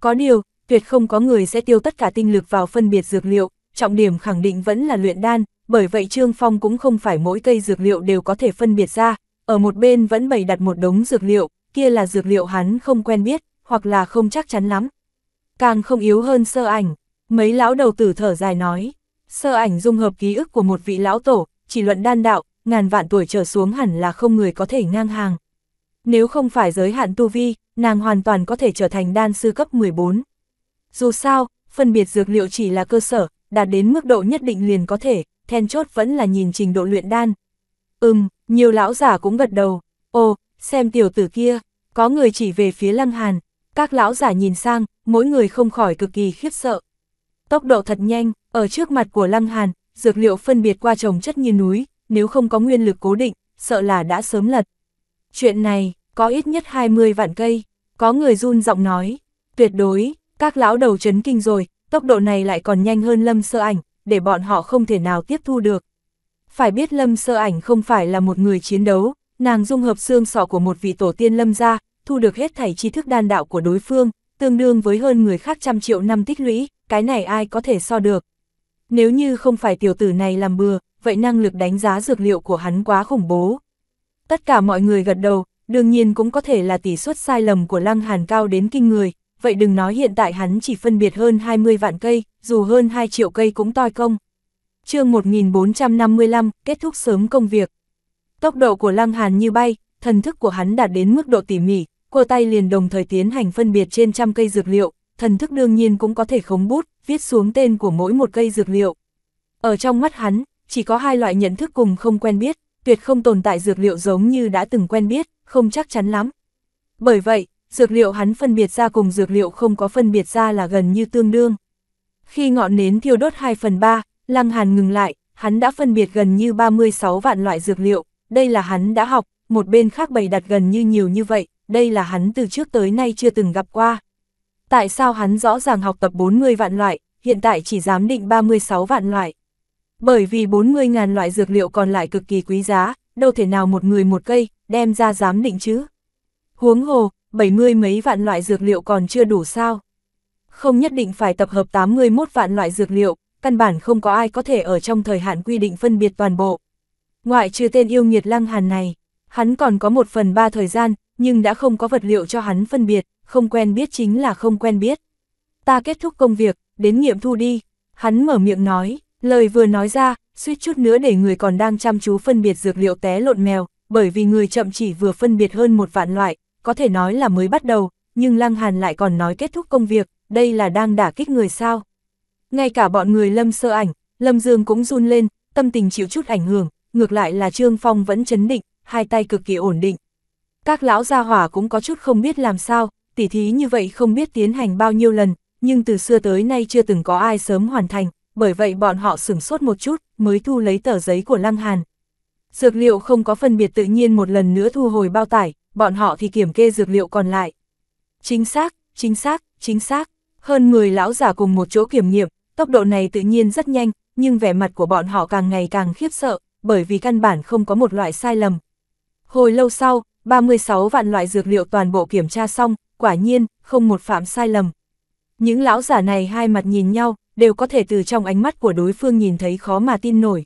Có điều, tuyệt không có người sẽ tiêu tất cả tinh lực vào phân biệt dược liệu, trọng điểm khẳng định vẫn là luyện đan, bởi vậy Trương Phong cũng không phải mỗi cây dược liệu đều có thể phân biệt ra, ở một bên vẫn bày đặt một đống dược liệu, kia là dược liệu hắn không quen biết, hoặc là không chắc chắn lắm. Càng không yếu hơn sơ ảnh, mấy lão đầu tử thở dài nói, sơ ảnh dung hợp ký ức của một vị lão tổ, chỉ luận đan đạo, ngàn vạn tuổi trở xuống hẳn là không người có thể ngang hàng. Nếu không phải giới hạn tu vi, nàng hoàn toàn có thể trở thành đan sư cấp 14. Dù sao, phân biệt dược liệu chỉ là cơ sở, đạt đến mức độ nhất định liền có thể, then chốt vẫn là nhìn trình độ luyện đan. Ừm, nhiều lão giả cũng gật đầu, ồ, xem tiểu tử kia, có người chỉ về phía Lăng Hàn, các lão giả nhìn sang, mỗi người không khỏi cực kỳ khiếp sợ. Tốc độ thật nhanh, ở trước mặt của Lăng Hàn, dược liệu phân biệt qua trồng chất như núi, nếu không có nguyên lực cố định, sợ là đã sớm lật. Chuyện này, có ít nhất 20 vạn cây, có người run giọng nói, tuyệt đối, các lão đầu chấn kinh rồi, tốc độ này lại còn nhanh hơn lâm sơ ảnh, để bọn họ không thể nào tiếp thu được. Phải biết lâm sơ ảnh không phải là một người chiến đấu, nàng dung hợp xương sọ của một vị tổ tiên lâm gia, thu được hết thảy tri thức đan đạo của đối phương, tương đương với hơn người khác trăm triệu năm tích lũy, cái này ai có thể so được. Nếu như không phải tiểu tử này làm bừa, vậy năng lực đánh giá dược liệu của hắn quá khủng bố. Tất cả mọi người gật đầu, đương nhiên cũng có thể là tỷ suất sai lầm của Lăng Hàn cao đến kinh người, vậy đừng nói hiện tại hắn chỉ phân biệt hơn 20 vạn cây, dù hơn 2 triệu cây cũng toi công. chương 1455, kết thúc sớm công việc. Tốc độ của Lăng Hàn như bay, thần thức của hắn đạt đến mức độ tỉ mỉ, cô tay liền đồng thời tiến hành phân biệt trên trăm cây dược liệu, thần thức đương nhiên cũng có thể khống bút, viết xuống tên của mỗi một cây dược liệu. Ở trong mắt hắn, chỉ có hai loại nhận thức cùng không quen biết, tuyệt không tồn tại dược liệu giống như đã từng quen biết, không chắc chắn lắm. Bởi vậy, dược liệu hắn phân biệt ra cùng dược liệu không có phân biệt ra là gần như tương đương. Khi ngọn nến thiêu đốt 2 phần 3, Lăng Hàn ngừng lại, hắn đã phân biệt gần như 36 vạn loại dược liệu, đây là hắn đã học, một bên khác bày đặt gần như nhiều như vậy, đây là hắn từ trước tới nay chưa từng gặp qua. Tại sao hắn rõ ràng học tập 40 vạn loại, hiện tại chỉ dám định 36 vạn loại? Bởi vì 40 ngàn loại dược liệu còn lại cực kỳ quý giá, đâu thể nào một người một cây, đem ra dám định chứ. Huống hồ, 70 mấy vạn loại dược liệu còn chưa đủ sao. Không nhất định phải tập hợp 81 vạn loại dược liệu, căn bản không có ai có thể ở trong thời hạn quy định phân biệt toàn bộ. Ngoại trừ tên yêu nghiệt lăng hàn này, hắn còn có một phần ba thời gian, nhưng đã không có vật liệu cho hắn phân biệt, không quen biết chính là không quen biết. Ta kết thúc công việc, đến nghiệm thu đi. Hắn mở miệng nói, lời vừa nói ra, suýt chút nữa để người còn đang chăm chú phân biệt dược liệu té lộn mèo, bởi vì người chậm chỉ vừa phân biệt hơn một vạn loại, có thể nói là mới bắt đầu, nhưng Lăng Hàn lại còn nói kết thúc công việc, đây là đang đả kích người sao. Ngay cả bọn người Lâm sơ ảnh, Lâm Dương cũng run lên, tâm tình chịu chút ảnh hưởng, ngược lại là Trương Phong vẫn chấn định, hai tay cực kỳ ổn định. Các lão gia hỏa cũng có chút không biết làm sao, tỉ thí như vậy không biết tiến hành bao nhiêu lần, nhưng từ xưa tới nay chưa từng có ai sớm hoàn thành, bởi vậy bọn họ sửng sốt một chút, mới thu lấy tờ giấy của Lăng Hàn. Dược liệu không có phân biệt tự nhiên một lần nữa thu hồi bao tải, bọn họ thì kiểm kê dược liệu còn lại. Chính xác, chính xác, chính xác, hơn 10 lão giả cùng một chỗ kiểm nghiệm, tốc độ này tự nhiên rất nhanh, nhưng vẻ mặt của bọn họ càng ngày càng khiếp sợ, bởi vì căn bản không có một loại sai lầm. Hồi lâu sau, 36 vạn loại dược liệu toàn bộ kiểm tra xong, quả nhiên, không một phạm sai lầm. Những lão giả này hai mặt nhìn nhau, đều có thể từ trong ánh mắt của đối phương nhìn thấy khó mà tin nổi.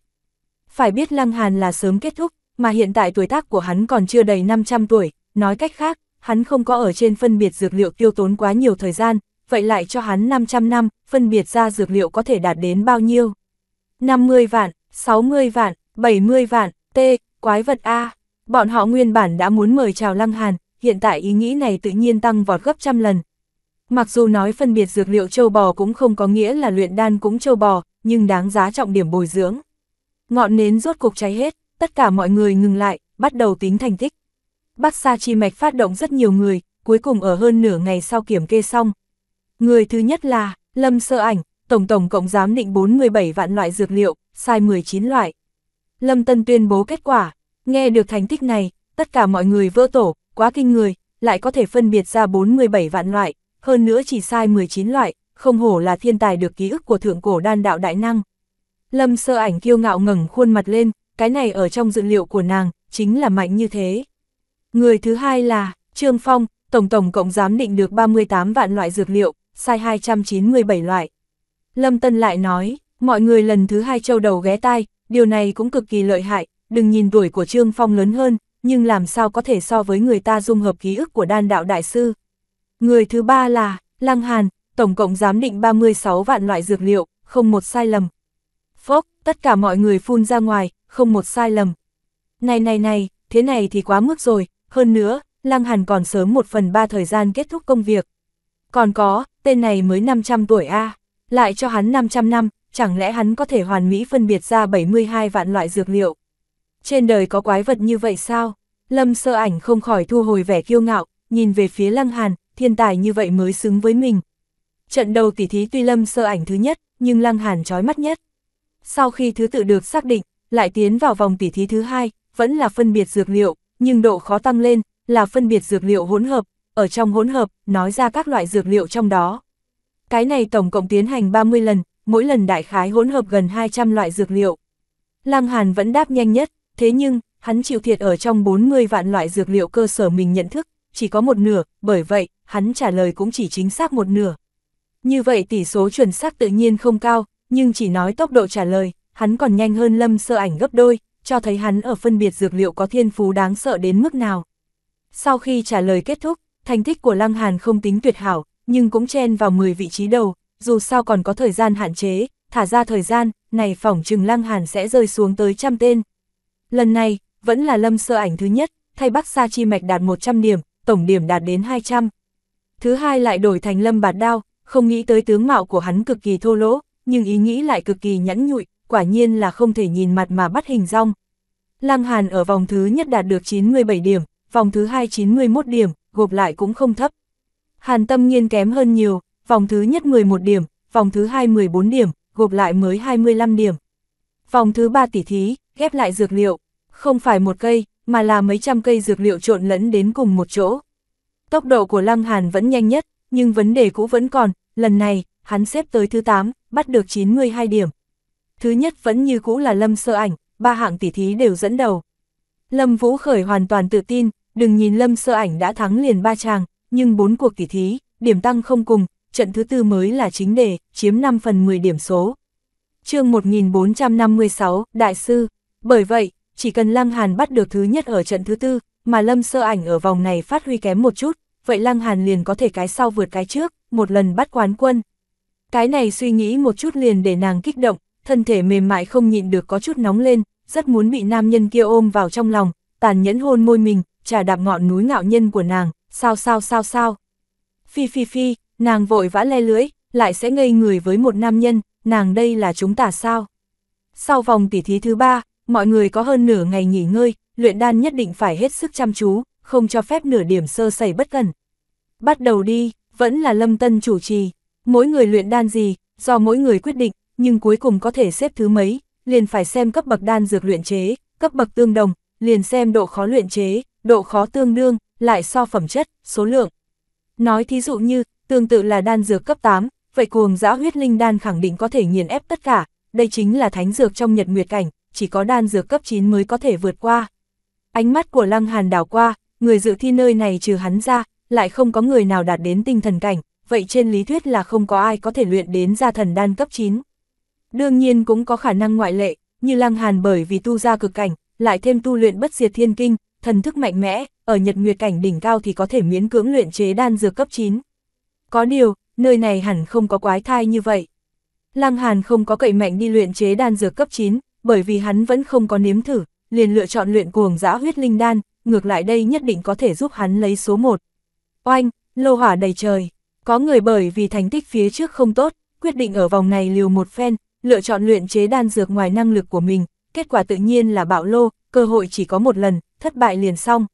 Phải biết Lăng Hàn là sớm kết thúc, mà hiện tại tuổi tác của hắn còn chưa đầy 500 tuổi, Nói cách khác, hắn không có ở trên phân biệt dược liệu tiêu tốn quá nhiều thời gian, vậy lại cho hắn 500 năm, phân biệt ra dược liệu có thể đạt đến bao nhiêu. 50 vạn, 60 vạn, 70 vạn, T, quái vật A. Bọn họ nguyên bản đã muốn mời chào Lăng Hàn, hiện tại ý nghĩ này tự nhiên tăng vọt gấp trăm lần. Mặc dù nói phân biệt dược liệu châu bò cũng không có nghĩa là luyện đan cũng châu bò, nhưng đáng giá trọng điểm bồi dưỡng. Ngọn nến rốt cục cháy hết, tất cả mọi người ngừng lại, bắt đầu tính thành tích. Bắc Sa chi mạch phát động rất nhiều người, cuối cùng ở hơn nửa ngày sau kiểm kê xong. Người thứ nhất là Lâm Sơ Ảnh, tổng tổng cộng giám định 47 vạn loại dược liệu, sai 19 loại. Lâm Tân tuyên bố kết quả, nghe được thành tích này, tất cả mọi người vỡ tổ, quá kinh người, lại có thể phân biệt ra 47 vạn loại, hơn nữa chỉ sai 19 loại, không hổ là thiên tài được ký ức của thượng cổ đan đạo đại năng. Lâm Sơ Ảnh kiêu ngạo ngẩng khuôn mặt lên, cái này ở trong dự liệu của nàng, chính là mạnh như thế. Người thứ hai là Trương Phong, tổng tổng cộng giám định được 38 vạn loại dược liệu, sai 297 loại. Lâm Tân lại nói, mọi người lần thứ hai châu đầu ghé tai, điều này cũng cực kỳ lợi hại, đừng nhìn tuổi của Trương Phong lớn hơn, nhưng làm sao có thể so với người ta dung hợp ký ức của đan đạo đại sư. Người thứ ba là Lăng Hàn, tổng cộng giám định 36 vạn loại dược liệu, không một sai lầm. Phốc, tất cả mọi người phun ra ngoài, không một sai lầm. Này này này, thế này thì quá mức rồi, hơn nữa, Lăng Hàn còn sớm một phần ba thời gian kết thúc công việc. Còn có, tên này mới 500 tuổi A, lại cho hắn 500 năm, chẳng lẽ hắn có thể hoàn mỹ phân biệt ra 72 vạn loại dược liệu. Trên đời có quái vật như vậy sao? Lâm sơ ảnh không khỏi thu hồi vẻ kiêu ngạo, nhìn về phía Lăng Hàn, thiên tài như vậy mới xứng với mình. Trận đầu tỉ thí tuy Lâm sơ ảnh thứ nhất, nhưng Lăng Hàn trói mắt nhất. Sau khi thứ tự được xác định, lại tiến vào vòng tỉ thí thứ hai, vẫn là phân biệt dược liệu, nhưng độ khó tăng lên là phân biệt dược liệu hỗn hợp, ở trong hỗn hợp, nói ra các loại dược liệu trong đó. Cái này tổng cộng tiến hành 30 lần, mỗi lần đại khái hỗn hợp gần 200 loại dược liệu. Lăng Hàn vẫn đáp nhanh nhất, thế nhưng, hắn chịu thiệt ở trong 40 vạn loại dược liệu cơ sở mình nhận thức, chỉ có một nửa, bởi vậy, hắn trả lời cũng chỉ chính xác một nửa. Như vậy tỷ số chuẩn xác tự nhiên không cao, nhưng chỉ nói tốc độ trả lời, hắn còn nhanh hơn lâm sơ ảnh gấp đôi, cho thấy hắn ở phân biệt dược liệu có thiên phú đáng sợ đến mức nào. Sau khi trả lời kết thúc, thành tích của Lăng Hàn không tính tuyệt hảo, nhưng cũng chen vào 10 vị trí đầu, dù sao còn có thời gian hạn chế, thả ra thời gian, này phỏng trừng Lăng Hàn sẽ rơi xuống tới trăm tên. Lần này, vẫn là lâm sơ ảnh thứ nhất, thay Bắc Sa Chi Mạch đạt 100 điểm, tổng điểm đạt đến 200. Thứ hai lại đổi thành lâm bạt đao, không nghĩ tới tướng mạo của hắn cực kỳ thô lỗ, nhưng ý nghĩ lại cực kỳ nhẫn nhụi, quả nhiên là không thể nhìn mặt mà bắt hình rong. Lăng Hàn ở vòng thứ nhất đạt được 97 điểm, vòng thứ hai 91 điểm, gộp lại cũng không thấp. Hàn Tâm Nhiên kém hơn nhiều, vòng thứ nhất 11 điểm, vòng thứ hai 14 điểm, gộp lại mới 25 điểm. Vòng thứ ba tỷ thí, ghép lại dược liệu, không phải một cây, mà là mấy trăm cây dược liệu trộn lẫn đến cùng một chỗ. Tốc độ của Lăng Hàn vẫn nhanh nhất, nhưng vấn đề cũ vẫn còn, lần này, hắn xếp tới thứ 8, bắt được 92 điểm thứ nhất vẫn như cũ là Lâm Sơ Ảnh, ba hạng tỷ thí đều dẫn đầu. Lâm Vũ Khởi hoàn toàn tự tin, đừng nhìn Lâm Sơ Ảnh đã thắng liền ba chàng, nhưng bốn cuộc tỷ thí, điểm tăng không cùng, trận thứ tư mới là chính đề, chiếm 5 phần 10 điểm số. chương 1456, Đại sư, bởi vậy, chỉ cần Lăng Hàn bắt được thứ nhất ở trận thứ tư, mà Lâm Sơ Ảnh ở vòng này phát huy kém một chút, vậy Lăng Hàn liền có thể cái sau vượt cái trước, một lần bắt quán quân. Cái này suy nghĩ một chút liền để nàng kích động, thân thể mềm mại không nhịn được có chút nóng lên, rất muốn bị nam nhân kia ôm vào trong lòng, tàn nhẫn hôn môi mình, trà đạp ngọn núi ngạo nhân của nàng, sao sao sao sao. Phi phi phi, nàng vội vã le lưỡi, lại sẽ ngây người với một nam nhân, nàng đây là chúng ta sao. Sau vòng tỉ thí thứ ba, mọi người có hơn nửa ngày nghỉ ngơi, luyện đan nhất định phải hết sức chăm chú, không cho phép nửa điểm sơ sẩy bất cẩn. Bắt đầu đi, vẫn là Lâm Tân chủ trì, mỗi người luyện đan gì, do mỗi người quyết định, nhưng cuối cùng có thể xếp thứ mấy, liền phải xem cấp bậc đan dược luyện chế, cấp bậc tương đồng, liền xem độ khó luyện chế, độ khó tương đương, lại so phẩm chất, số lượng. Nói thí dụ như, tương tự là đan dược cấp 8, vậy cuồng dã huyết linh đan khẳng định có thể nghiền ép tất cả, đây chính là thánh dược trong nhật nguyệt cảnh, chỉ có đan dược cấp 9 mới có thể vượt qua. Ánh mắt của Lăng Hàn đảo qua, người dự thi nơi này trừ hắn ra, lại không có người nào đạt đến tinh thần cảnh, vậy trên lý thuyết là không có ai có thể luyện đến gia thần đan cấp 9. Đương nhiên cũng có khả năng ngoại lệ, như Lăng Hàn bởi vì tu ra cực cảnh, lại thêm tu luyện bất diệt thiên kinh, thần thức mạnh mẽ, ở nhật nguyệt cảnh đỉnh cao thì có thể miễn cưỡng luyện chế đan dược cấp 9. Có điều, nơi này hẳn không có quái thai như vậy. Lăng Hàn không có cậy mạnh đi luyện chế đan dược cấp 9, bởi vì hắn vẫn không có nếm thử, liền lựa chọn luyện cuồng giã huyết linh đan, ngược lại đây nhất định có thể giúp hắn lấy số 1. Oanh, lô hỏa đầy trời, có người bởi vì thành tích phía trước không tốt, quyết định ở vòng này liều một phen, lựa chọn luyện chế đan dược ngoài năng lực của mình, kết quả tự nhiên là bạo lô, cơ hội chỉ có một lần, thất bại liền xong.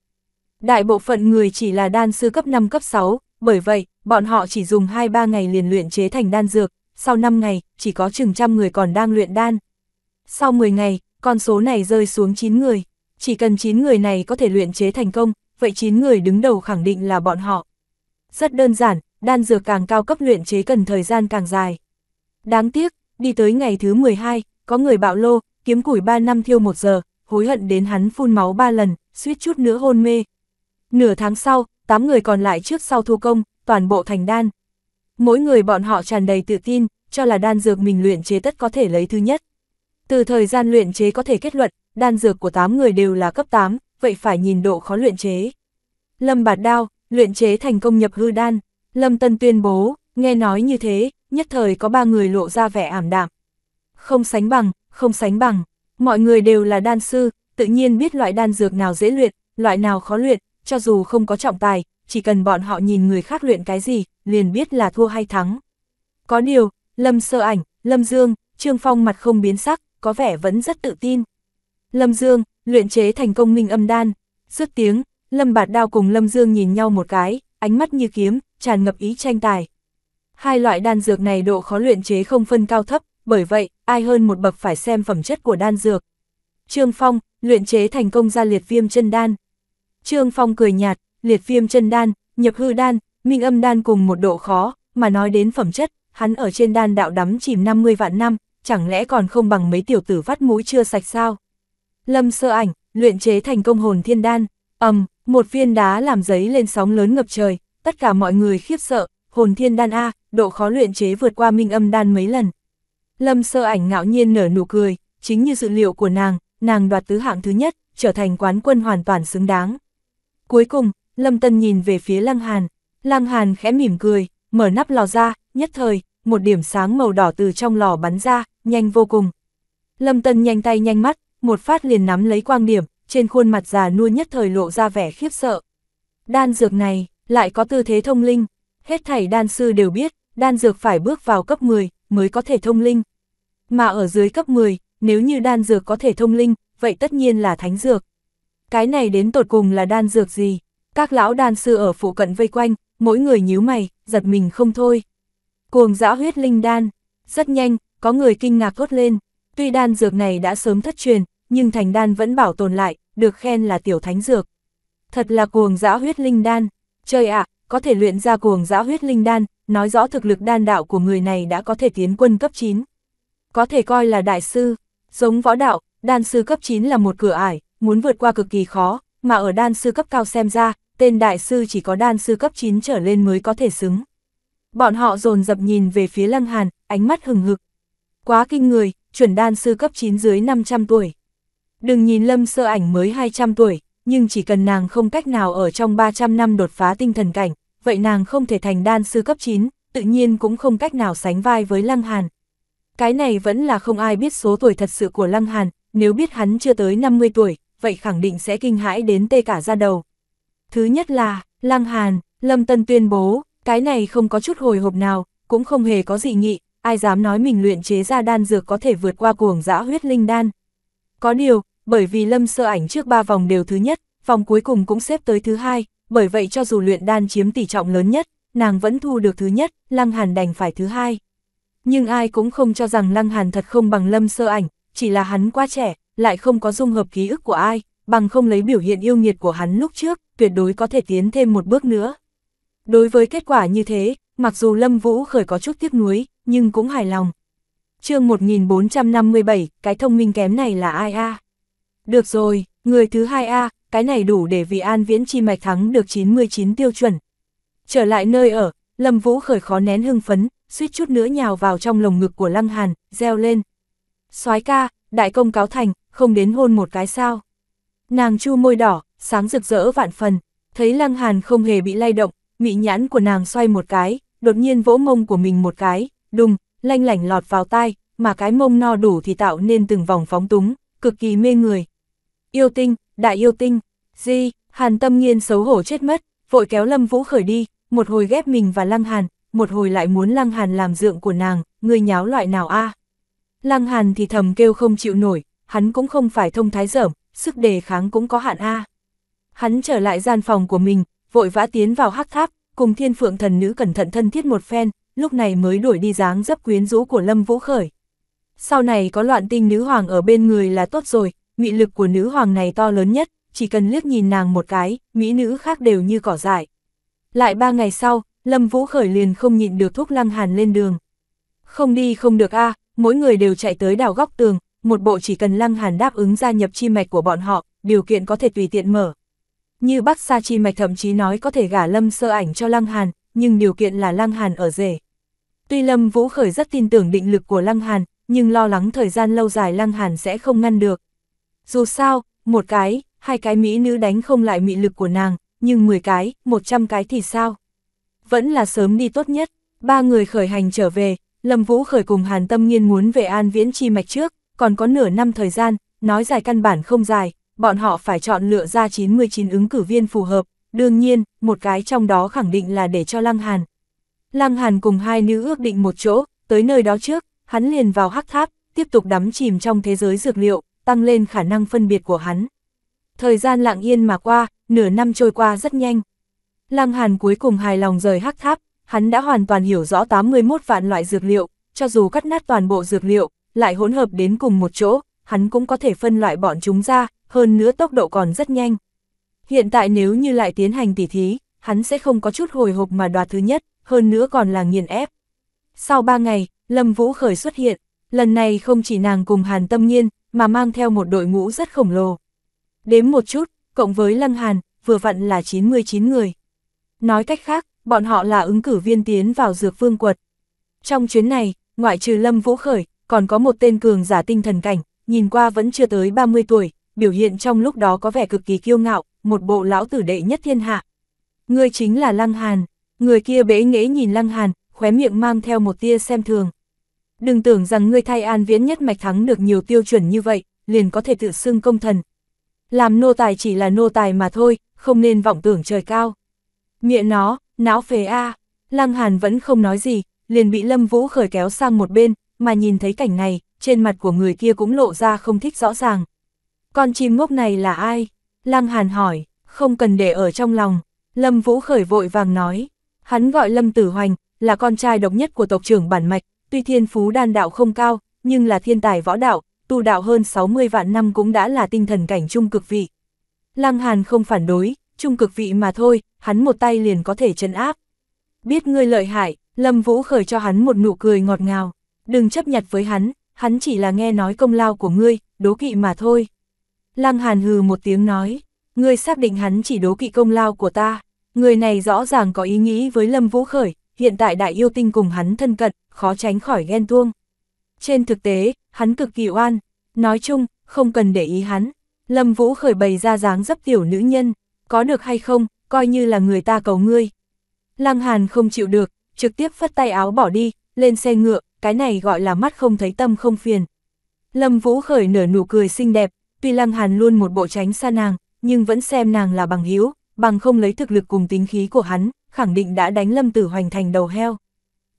Đại bộ phận người chỉ là đan sư cấp 5 cấp 6, bởi vậy, bọn họ chỉ dùng 2-3 ngày liền luyện chế thành đan dược, sau 5 ngày, chỉ có chừng trăm người còn đang luyện đan. Sau 10 ngày, con số này rơi xuống 9 người, chỉ cần 9 người này có thể luyện chế thành công, vậy 9 người đứng đầu khẳng định là bọn họ. Rất đơn giản, đan dược càng cao cấp luyện chế cần thời gian càng dài. Đáng tiếc, đi tới ngày thứ 12, có người bạo lô, kiếm củi 3 năm thiêu 1 giờ, hối hận đến hắn phun máu 3 lần, suýt chút nữa hôn mê. Nửa tháng sau, 8 người còn lại trước sau thu công, toàn bộ thành đan. Mỗi người bọn họ tràn đầy tự tin, cho là đan dược mình luyện chế tất có thể lấy thứ nhất. Từ thời gian luyện chế có thể kết luận, đan dược của 8 người đều là cấp 8, vậy phải nhìn độ khó luyện chế. Lâm Bạt Đao, luyện chế thành công nhập hư đan, Lâm Tân tuyên bố, nghe nói như thế, nhất thời có ba người lộ ra vẻ ảm đạm. Không sánh bằng, không sánh bằng, mọi người đều là đan sư, tự nhiên biết loại đan dược nào dễ luyện, loại nào khó luyện, cho dù không có trọng tài, chỉ cần bọn họ nhìn người khác luyện cái gì, liền biết là thua hay thắng. Có điều, Lâm Sơ Ảnh, Lâm Dương, Trương Phong mặt không biến sắc, có vẻ vẫn rất tự tin. Lâm Dương, luyện chế thành công minh âm đan. Dứt tiếng, Lâm Bạt Đao cùng Lâm Dương nhìn nhau một cái, ánh mắt như kiếm, tràn ngập ý tranh tài. Hai loại đan dược này độ khó luyện chế không phân cao thấp, bởi vậy, ai hơn một bậc phải xem phẩm chất của đan dược. Trương Phong, luyện chế thành công ra liệt viêm chân đan. Trương Phong cười nhạt, liệt viêm chân đan, nhập hư đan, minh âm đan cùng một độ khó, mà nói đến phẩm chất, hắn ở trên đan đạo đắm chìm 50 vạn năm, chẳng lẽ còn không bằng mấy tiểu tử vắt mũi chưa sạch sao? Lâm sơ ảnh, luyện chế thành công hồn thiên đan, ầm, um, một viên đá làm giấy lên sóng lớn ngập trời, tất cả mọi người khiếp sợ, hồn thiên đan A, độ khó luyện chế vượt qua minh âm đan mấy lần. Lâm sơ ảnh ngạo nhiên nở nụ cười, chính như dự liệu của nàng, nàng đoạt tứ hạng thứ nhất, trở thành quán quân hoàn toàn xứng đáng. Cuối cùng, Lâm Tân nhìn về phía Lăng Hàn, Lăng Hàn khẽ mỉm cười, mở nắp lò ra, nhất thời, một điểm sáng màu đỏ từ trong lò bắn ra, nhanh vô cùng. Lâm Tân nhanh tay nhanh mắt, một phát liền nắm lấy quang điểm, trên khuôn mặt già nua nhất thời lộ ra vẻ khiếp sợ. Đan dược này, lại có tư thế thông linh. Hết thảy đan sư đều biết, đan dược phải bước vào cấp 10 mới có thể thông linh. Mà ở dưới cấp 10, nếu như đan dược có thể thông linh, vậy tất nhiên là thánh dược. Cái này đến tột cùng là đan dược gì? Các lão đan sư ở phụ cận vây quanh, mỗi người nhíu mày, giật mình không thôi. Cuồng dã huyết linh đan, rất nhanh, có người kinh ngạc thốt lên. Tuy đan dược này đã sớm thất truyền, nhưng thành đan vẫn bảo tồn lại, được khen là tiểu thánh dược. Thật là cuồng dã huyết linh đan. Trời ạ, à, có thể luyện ra cuồng giã huyết linh đan, nói rõ thực lực đan đạo của người này đã có thể tiến quân cấp 9. Có thể coi là đại sư, giống võ đạo, đan sư cấp 9 là một cửa ải, muốn vượt qua cực kỳ khó, mà ở đan sư cấp cao xem ra, tên đại sư chỉ có đan sư cấp 9 trở lên mới có thể xứng. Bọn họ dồn dập nhìn về phía Lăng Hàn, ánh mắt hừng hực. Quá kinh người, chuẩn đan sư cấp 9 dưới 500 tuổi. Đừng nhìn lâm sơ ảnh mới 200 tuổi, nhưng chỉ cần nàng không cách nào ở trong 300 năm đột phá tinh thần cảnh, vậy nàng không thể thành đan sư cấp 9, tự nhiên cũng không cách nào sánh vai với Lăng Hàn. Cái này vẫn là không ai biết số tuổi thật sự của Lăng Hàn, nếu biết hắn chưa tới 50 tuổi, vậy khẳng định sẽ kinh hãi đến tê cả da đầu. Thứ nhất là, Lăng Hàn, Lâm Tân tuyên bố, cái này không có chút hồi hộp nào, cũng không hề có dị nghị, ai dám nói mình luyện chế ra đan dược có thể vượt qua cuồng dã huyết linh đan. Có điều, bởi vì lâm sơ ảnh trước ba vòng đều thứ nhất, vòng cuối cùng cũng xếp tới thứ hai, bởi vậy cho dù luyện đan chiếm tỷ trọng lớn nhất, nàng vẫn thu được thứ nhất, Lăng Hàn đành phải thứ hai. Nhưng ai cũng không cho rằng Lăng Hàn thật không bằng lâm sơ ảnh, chỉ là hắn quá trẻ, lại không có dung hợp ký ức của ai, bằng không lấy biểu hiện yêu nghiệt của hắn lúc trước, tuyệt đối có thể tiến thêm một bước nữa. Đối với kết quả như thế, mặc dù Lâm Vũ khởi có chút tiếc nuối, nhưng cũng hài lòng. chương 1457, cái thông minh kém này là ai a à? Được rồi, người thứ hai a cái này đủ để vì An Viễn chi mạch thắng được 99 tiêu chuẩn. Trở lại nơi ở, Lâm Vũ khởi khó nén hưng phấn, suýt chút nữa nhào vào trong lồng ngực của Lăng Hàn, reo lên. soái ca, đại công cáo thành, không đến hôn một cái sao. Nàng chu môi đỏ, sáng rực rỡ vạn phần, thấy Lăng Hàn không hề bị lay động, mị nhãn của nàng xoay một cái, đột nhiên vỗ mông của mình một cái, đùng, lanh lảnh lọt vào tai, mà cái mông no đủ thì tạo nên từng vòng phóng túng, cực kỳ mê người. Yêu tinh, đại yêu tinh, gì, hàn tâm nghiên xấu hổ chết mất, vội kéo Lâm Vũ khởi đi, một hồi ghép mình và Lăng Hàn, một hồi lại muốn Lăng Hàn làm dượng của nàng, người nháo loại nào a? À? Lăng Hàn thì thầm kêu không chịu nổi, hắn cũng không phải thông thái dởm, sức đề kháng cũng có hạn a. Hắn trở lại gian phòng của mình, vội vã tiến vào hắc tháp, cùng thiên phượng thần nữ cẩn thận thân thiết một phen, lúc này mới đuổi đi dáng dấp quyến rũ của Lâm Vũ Khởi. Sau này có loạn tinh nữ hoàng ở bên người là tốt rồi, mị lực của nữ hoàng này to lớn nhất, chỉ cần liếc nhìn nàng một cái, mỹ nữ khác đều như cỏ dại. Lại ba ngày sau, Lâm Vũ Khởi liền không nhịn được thuốc lăng hàn lên đường. Không đi không được a mỗi người đều chạy tới đảo góc tường, một bộ chỉ cần lăng hàn đáp ứng gia nhập chi mạch của bọn họ, điều kiện có thể tùy tiện mở. Như bác xa chi mạch thậm chí nói có thể gả lâm sơ ảnh cho lăng hàn, nhưng điều kiện là lăng hàn ở rể. Tuy Lâm Vũ Khởi rất tin tưởng định lực của lăng hàn, nhưng lo lắng thời gian lâu dài lăng hàn sẽ không ngăn được, dù sao, một cái, hai cái mỹ nữ đánh không lại mị lực của nàng, nhưng 10 cái, 100 cái thì sao? Vẫn là sớm đi tốt nhất, ba người khởi hành trở về, Lâm Vũ khởi cùng Hàn Tâm Nghiên muốn về An Viễn Chi Mạch trước, còn có nửa năm thời gian, nói dài căn bản không dài, bọn họ phải chọn lựa ra 99 ứng cử viên phù hợp, đương nhiên, một cái trong đó khẳng định là để cho Lăng Hàn. Lăng Hàn cùng hai nữ ước định một chỗ, tới nơi đó trước, hắn liền vào hắc tháp, tiếp tục đắm chìm trong thế giới dược liệu, tăng lên khả năng phân biệt của hắn. Thời gian lặng yên mà qua, nửa năm trôi qua rất nhanh. Lăng Hàn cuối cùng hài lòng rời hắc tháp, hắn đã hoàn toàn hiểu rõ 81 vạn loại dược liệu, cho dù cắt nát toàn bộ dược liệu, lại hỗn hợp đến cùng một chỗ, hắn cũng có thể phân loại bọn chúng ra, hơn nữa tốc độ còn rất nhanh. Hiện tại nếu như lại tiến hành tỉ thí, hắn sẽ không có chút hồi hộp mà đoạt thứ nhất, hơn nữa còn là nghiền ép. Sau 3 ngày, Lâm Vũ Khởi xuất hiện, lần này không chỉ nàng cùng Hàn Tâm Nhiên, mà mang theo một đội ngũ rất khổng lồ. Đếm một chút, cộng với Lăng Hàn, vừa vặn là 99 người. Nói cách khác, bọn họ là ứng cử viên tiến vào dược vương quật. Trong chuyến này, ngoại trừ Lâm Vũ Khởi, còn có một tên cường giả tinh thần cảnh, nhìn qua vẫn chưa tới 30 tuổi, biểu hiện trong lúc đó có vẻ cực kỳ kiêu ngạo, một bộ lão tử đệ nhất thiên hạ. Người chính là Lăng Hàn, người kia bế nghễ nhìn Lăng Hàn, khóe miệng mang theo một tia xem thường đừng tưởng rằng ngươi thay an viễn nhất mạch thắng được nhiều tiêu chuẩn như vậy, liền có thể tự xưng công thần. Làm nô tài chỉ là nô tài mà thôi, không nên vọng tưởng trời cao. Miệng nó, não phế a à. Lăng Hàn vẫn không nói gì, liền bị Lâm Vũ khởi kéo sang một bên, mà nhìn thấy cảnh này, trên mặt của người kia cũng lộ ra không thích rõ ràng. Con chim ngốc này là ai? Lăng Hàn hỏi, không cần để ở trong lòng. Lâm Vũ khởi vội vàng nói, hắn gọi Lâm Tử Hoành, là con trai độc nhất của tộc trưởng bản mạch, Tuy thiên phú đan đạo không cao, nhưng là thiên tài võ đạo, tu đạo hơn 60 vạn năm cũng đã là tinh thần cảnh trung cực vị. Lăng Hàn không phản đối, trung cực vị mà thôi, hắn một tay liền có thể chân áp. Biết ngươi lợi hại, Lâm Vũ khởi cho hắn một nụ cười ngọt ngào, đừng chấp nhặt với hắn, hắn chỉ là nghe nói công lao của ngươi, đố kỵ mà thôi. Lăng Hàn hừ một tiếng nói, ngươi xác định hắn chỉ đố kỵ công lao của ta, người này rõ ràng có ý nghĩ với Lâm Vũ khởi, hiện tại đại yêu tinh cùng hắn thân cận, khó tránh khỏi ghen tuông. Trên thực tế, hắn cực kỳ oan, nói chung, không cần để ý hắn. Lâm Vũ khởi bày ra dáng dấp tiểu nữ nhân, có được hay không, coi như là người ta cầu ngươi. Lăng Hàn không chịu được, trực tiếp phất tay áo bỏ đi, lên xe ngựa, cái này gọi là mắt không thấy tâm không phiền. Lâm Vũ khởi nở nụ cười xinh đẹp, tuy Lăng Hàn luôn một bộ tránh xa nàng, nhưng vẫn xem nàng là bằng hữu, bằng không lấy thực lực cùng tính khí của hắn, khẳng định đã đánh Lâm Tử Hoành thành đầu heo.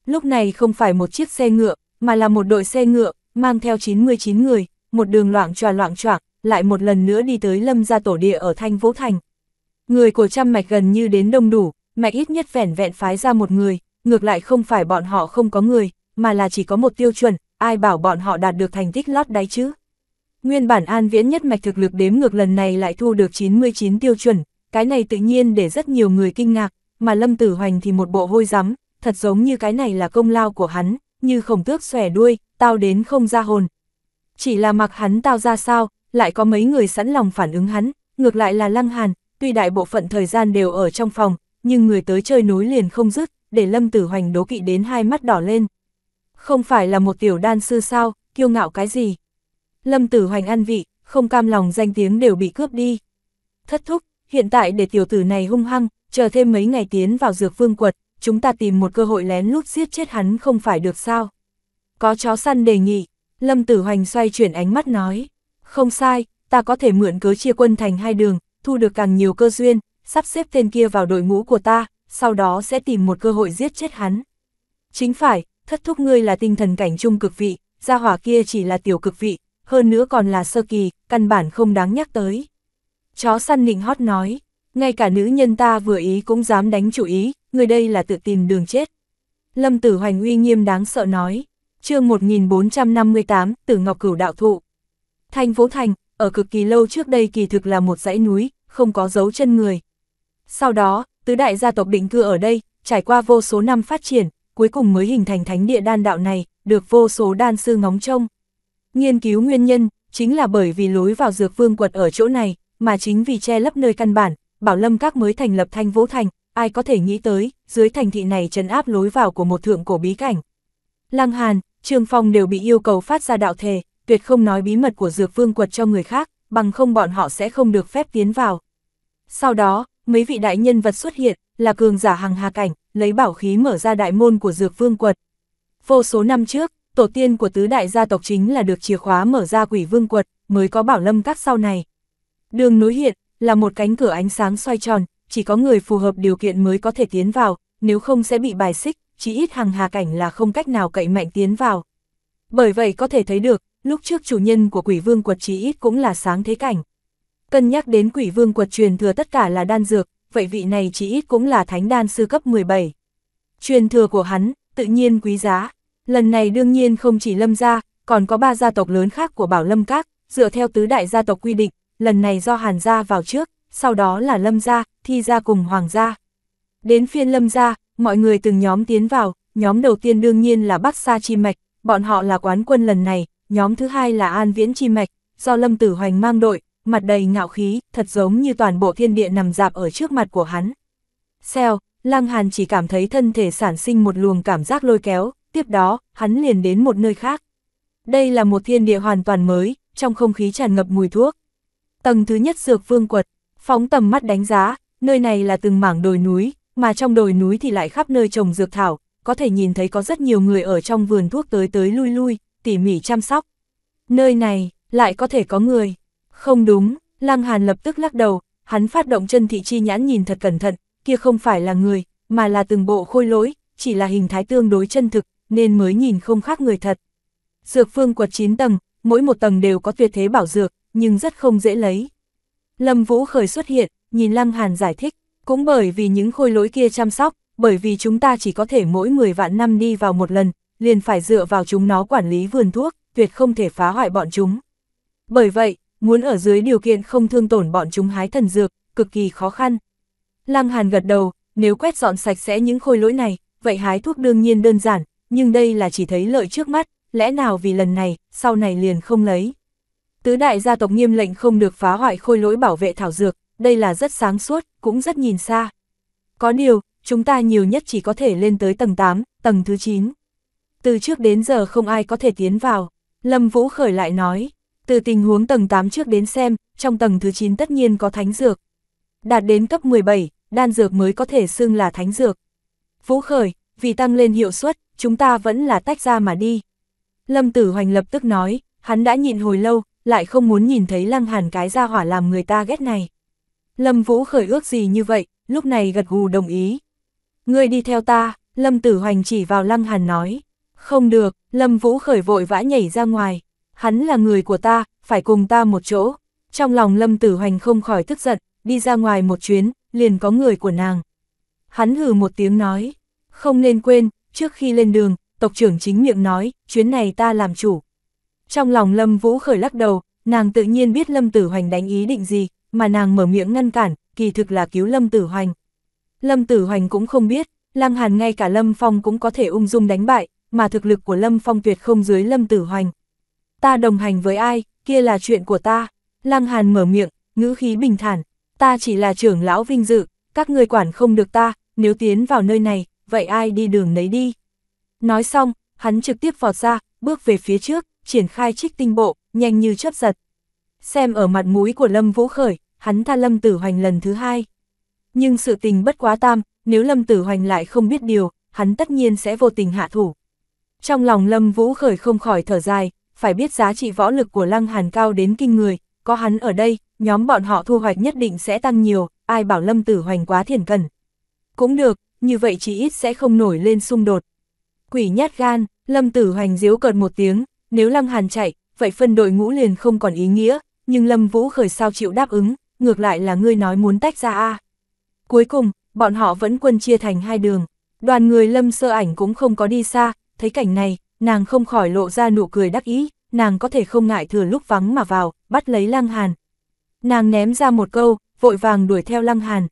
Lúc này không phải một chiếc xe ngựa, mà là một đội xe ngựa, mang theo 99 người, một đường loạn tròa loạn choạng lại một lần nữa đi tới lâm gia tổ địa ở Thanh Vũ Thành. Người của trăm mạch gần như đến đông đủ, mạch ít nhất vẻn vẹn phái ra một người, ngược lại không phải bọn họ không có người, mà là chỉ có một tiêu chuẩn, ai bảo bọn họ đạt được thành tích lót đáy chứ. Nguyên bản an viễn nhất mạch thực lực đếm ngược lần này lại thu được 99 tiêu chuẩn, cái này tự nhiên để rất nhiều người kinh ngạc, mà Lâm Tử Hoành thì một bộ hôi rắm thật giống như cái này là công lao của hắn, như khổng tước xòe đuôi, tao đến không ra hồn. Chỉ là mặc hắn tao ra sao, lại có mấy người sẵn lòng phản ứng hắn, ngược lại là Lăng Hàn, tuy đại bộ phận thời gian đều ở trong phòng, nhưng người tới chơi núi liền không dứt, để Lâm Tử Hoành đố kỵ đến hai mắt đỏ lên. Không phải là một tiểu đan sư sao, kiêu ngạo cái gì? Lâm Tử Hoành ăn vị, không cam lòng danh tiếng đều bị cướp đi. Thất thúc, hiện tại để tiểu tử này hung hăng, chờ thêm mấy ngày tiến vào dược vương quật, chúng ta tìm một cơ hội lén lút giết chết hắn không phải được sao? Có chó săn đề nghị, Lâm Tử Hoành xoay chuyển ánh mắt nói, không sai, ta có thể mượn cớ chia quân thành hai đường, thu được càng nhiều cơ duyên, sắp xếp tên kia vào đội ngũ của ta, sau đó sẽ tìm một cơ hội giết chết hắn. Chính phải, thất thúc ngươi là tinh thần cảnh trung cực vị, gia hỏa kia chỉ là tiểu cực vị, hơn nữa còn là sơ kỳ, căn bản không đáng nhắc tới. Chó săn nịnh hót nói, ngay cả nữ nhân ta vừa ý cũng dám đánh chủ ý, người đây là tự tìm đường chết. Lâm Tử Hoành uy nghiêm đáng sợ nói, chương 1458, Tử Ngọc Cửu Đạo Thụ. Thành vũ Thành, ở cực kỳ lâu trước đây kỳ thực là một dãy núi, không có dấu chân người. Sau đó, tứ đại gia tộc định cư ở đây, trải qua vô số năm phát triển, cuối cùng mới hình thành thánh địa đan đạo này, được vô số đan sư ngóng trông. Nghiên cứu nguyên nhân, chính là bởi vì lối vào dược vương quật ở chỗ này, mà chính vì che lấp nơi căn bản, Bảo Lâm Các mới thành lập Thanh Vũ Thành, ai có thể nghĩ tới, dưới thành thị này trấn áp lối vào của một thượng cổ bí cảnh. Lăng Hàn, Trương Phong đều bị yêu cầu phát ra đạo thề, tuyệt không nói bí mật của Dược Vương quật cho người khác, bằng không bọn họ sẽ không được phép tiến vào. Sau đó, mấy vị đại nhân vật xuất hiện, là cường giả hàng hà cảnh, lấy bảo khí mở ra đại môn của Dược Vương quật. Vô số năm trước, tổ tiên của tứ đại gia tộc chính là được chìa khóa mở ra quỷ vương quật, mới có bảo lâm các sau này. Đường núi hiện, là một cánh cửa ánh sáng xoay tròn, chỉ có người phù hợp điều kiện mới có thể tiến vào, nếu không sẽ bị bài xích, chỉ ít hàng hà cảnh là không cách nào cậy mạnh tiến vào. Bởi vậy có thể thấy được, lúc trước chủ nhân của quỷ vương quật chỉ ít cũng là sáng thế cảnh. Cân nhắc đến quỷ vương quật truyền thừa tất cả là đan dược, vậy vị này chỉ ít cũng là thánh đan sư cấp 17. Truyền thừa của hắn, tự nhiên quý giá. Lần này đương nhiên không chỉ lâm gia, còn có ba gia tộc lớn khác của Bảo Lâm Các, dựa theo tứ đại gia tộc quy định, lần này do Hàn gia vào trước, sau đó là Lâm gia, Thi gia cùng Hoàng gia. Đến phiên Lâm gia, mọi người từng nhóm tiến vào, nhóm đầu tiên đương nhiên là Bắc Sa Chi Mạch, bọn họ là quán quân lần này, nhóm thứ hai là An Viễn Chi Mạch, do Lâm Tử Hoành mang đội, mặt đầy ngạo khí, thật giống như toàn bộ thiên địa nằm dạp ở trước mặt của hắn. Xèo, Lăng Hàn chỉ cảm thấy thân thể sản sinh một luồng cảm giác lôi kéo, tiếp đó, hắn liền đến một nơi khác. Đây là một thiên địa hoàn toàn mới, trong không khí tràn ngập mùi thuốc, Tầng thứ nhất dược vương quật, phóng tầm mắt đánh giá, nơi này là từng mảng đồi núi, mà trong đồi núi thì lại khắp nơi trồng dược thảo, có thể nhìn thấy có rất nhiều người ở trong vườn thuốc tới tới lui lui, tỉ mỉ chăm sóc. Nơi này, lại có thể có người. Không đúng, Lăng Hàn lập tức lắc đầu, hắn phát động chân thị chi nhãn nhìn thật cẩn thận, kia không phải là người, mà là từng bộ khôi lỗi, chỉ là hình thái tương đối chân thực, nên mới nhìn không khác người thật. Dược vương quật 9 tầng, mỗi một tầng đều có tuyệt thế bảo dược, nhưng rất không dễ lấy. Lâm Vũ Khởi xuất hiện, nhìn Lăng Hàn giải thích, cũng bởi vì những khôi lỗi kia chăm sóc, bởi vì chúng ta chỉ có thể mỗi 10 vạn năm đi vào một lần, liền phải dựa vào chúng nó quản lý vườn thuốc, tuyệt không thể phá hoại bọn chúng. Bởi vậy, muốn ở dưới điều kiện không thương tổn bọn chúng hái thần dược, cực kỳ khó khăn. Lăng Hàn gật đầu, nếu quét dọn sạch sẽ những khôi lỗi này, vậy hái thuốc đương nhiên đơn giản, nhưng đây là chỉ thấy lợi trước mắt, lẽ nào vì lần này, sau này liền không lấy. Tứ đại gia tộc nghiêm lệnh không được phá hoại khôi lỗi bảo vệ thảo dược, đây là rất sáng suốt, cũng rất nhìn xa. Có điều, chúng ta nhiều nhất chỉ có thể lên tới tầng 8, tầng thứ 9. Từ trước đến giờ không ai có thể tiến vào, Lâm Vũ khởi lại nói, từ tình huống tầng 8 trước đến xem, trong tầng thứ 9 tất nhiên có thánh dược. Đạt đến cấp 17, đan dược mới có thể xưng là thánh dược. Vũ khởi, vì tăng lên hiệu suất, chúng ta vẫn là tách ra mà đi. Lâm Tử Hoành lập tức nói, hắn đã nhịn hồi lâu, lại không muốn nhìn thấy lăng hàn cái ra hỏa làm người ta ghét này. Lâm Vũ khởi ước gì như vậy, lúc này gật gù đồng ý. Ngươi đi theo ta, Lâm Tử Hoành chỉ vào lăng hàn nói. Không được, Lâm Vũ khởi vội vã nhảy ra ngoài. Hắn là người của ta, phải cùng ta một chỗ. Trong lòng Lâm Tử Hoành không khỏi tức giận, đi ra ngoài một chuyến, liền có người của nàng. Hắn hừ một tiếng nói, không nên quên, trước khi lên đường, tộc trưởng chính miệng nói, chuyến này ta làm chủ, trong lòng Lâm Vũ khởi lắc đầu, nàng tự nhiên biết Lâm Tử Hoành đánh ý định gì, mà nàng mở miệng ngăn cản, kỳ thực là cứu Lâm Tử Hoành. Lâm Tử Hoành cũng không biết, Lăng Hàn ngay cả Lâm Phong cũng có thể ung dung đánh bại, mà thực lực của Lâm Phong tuyệt không dưới Lâm Tử Hoành. Ta đồng hành với ai, kia là chuyện của ta. Lăng Hàn mở miệng, ngữ khí bình thản, ta chỉ là trưởng lão vinh dự, các người quản không được ta, nếu tiến vào nơi này, vậy ai đi đường nấy đi. Nói xong, hắn trực tiếp vọt ra, bước về phía trước, triển khai trích tinh bộ, nhanh như chớp giật. Xem ở mặt mũi của Lâm Vũ Khởi, hắn tha Lâm Tử Hoành lần thứ hai. Nhưng sự tình bất quá tam, nếu Lâm Tử Hoành lại không biết điều, hắn tất nhiên sẽ vô tình hạ thủ. Trong lòng Lâm Vũ Khởi không khỏi thở dài, phải biết giá trị võ lực của Lăng Hàn cao đến kinh người, có hắn ở đây, nhóm bọn họ thu hoạch nhất định sẽ tăng nhiều, ai bảo Lâm Tử Hoành quá thiền cần. Cũng được, như vậy chỉ ít sẽ không nổi lên xung đột. Quỷ nhát gan, Lâm Tử Hoành diếu cợt một tiếng, nếu Lăng Hàn chạy, vậy phân đội ngũ liền không còn ý nghĩa, nhưng Lâm Vũ khởi sao chịu đáp ứng, ngược lại là ngươi nói muốn tách ra a. À. Cuối cùng, bọn họ vẫn quân chia thành hai đường. Đoàn người Lâm Sơ Ảnh cũng không có đi xa, thấy cảnh này, nàng không khỏi lộ ra nụ cười đắc ý, nàng có thể không ngại thừa lúc vắng mà vào, bắt lấy Lăng Hàn. Nàng ném ra một câu, vội vàng đuổi theo Lăng Hàn.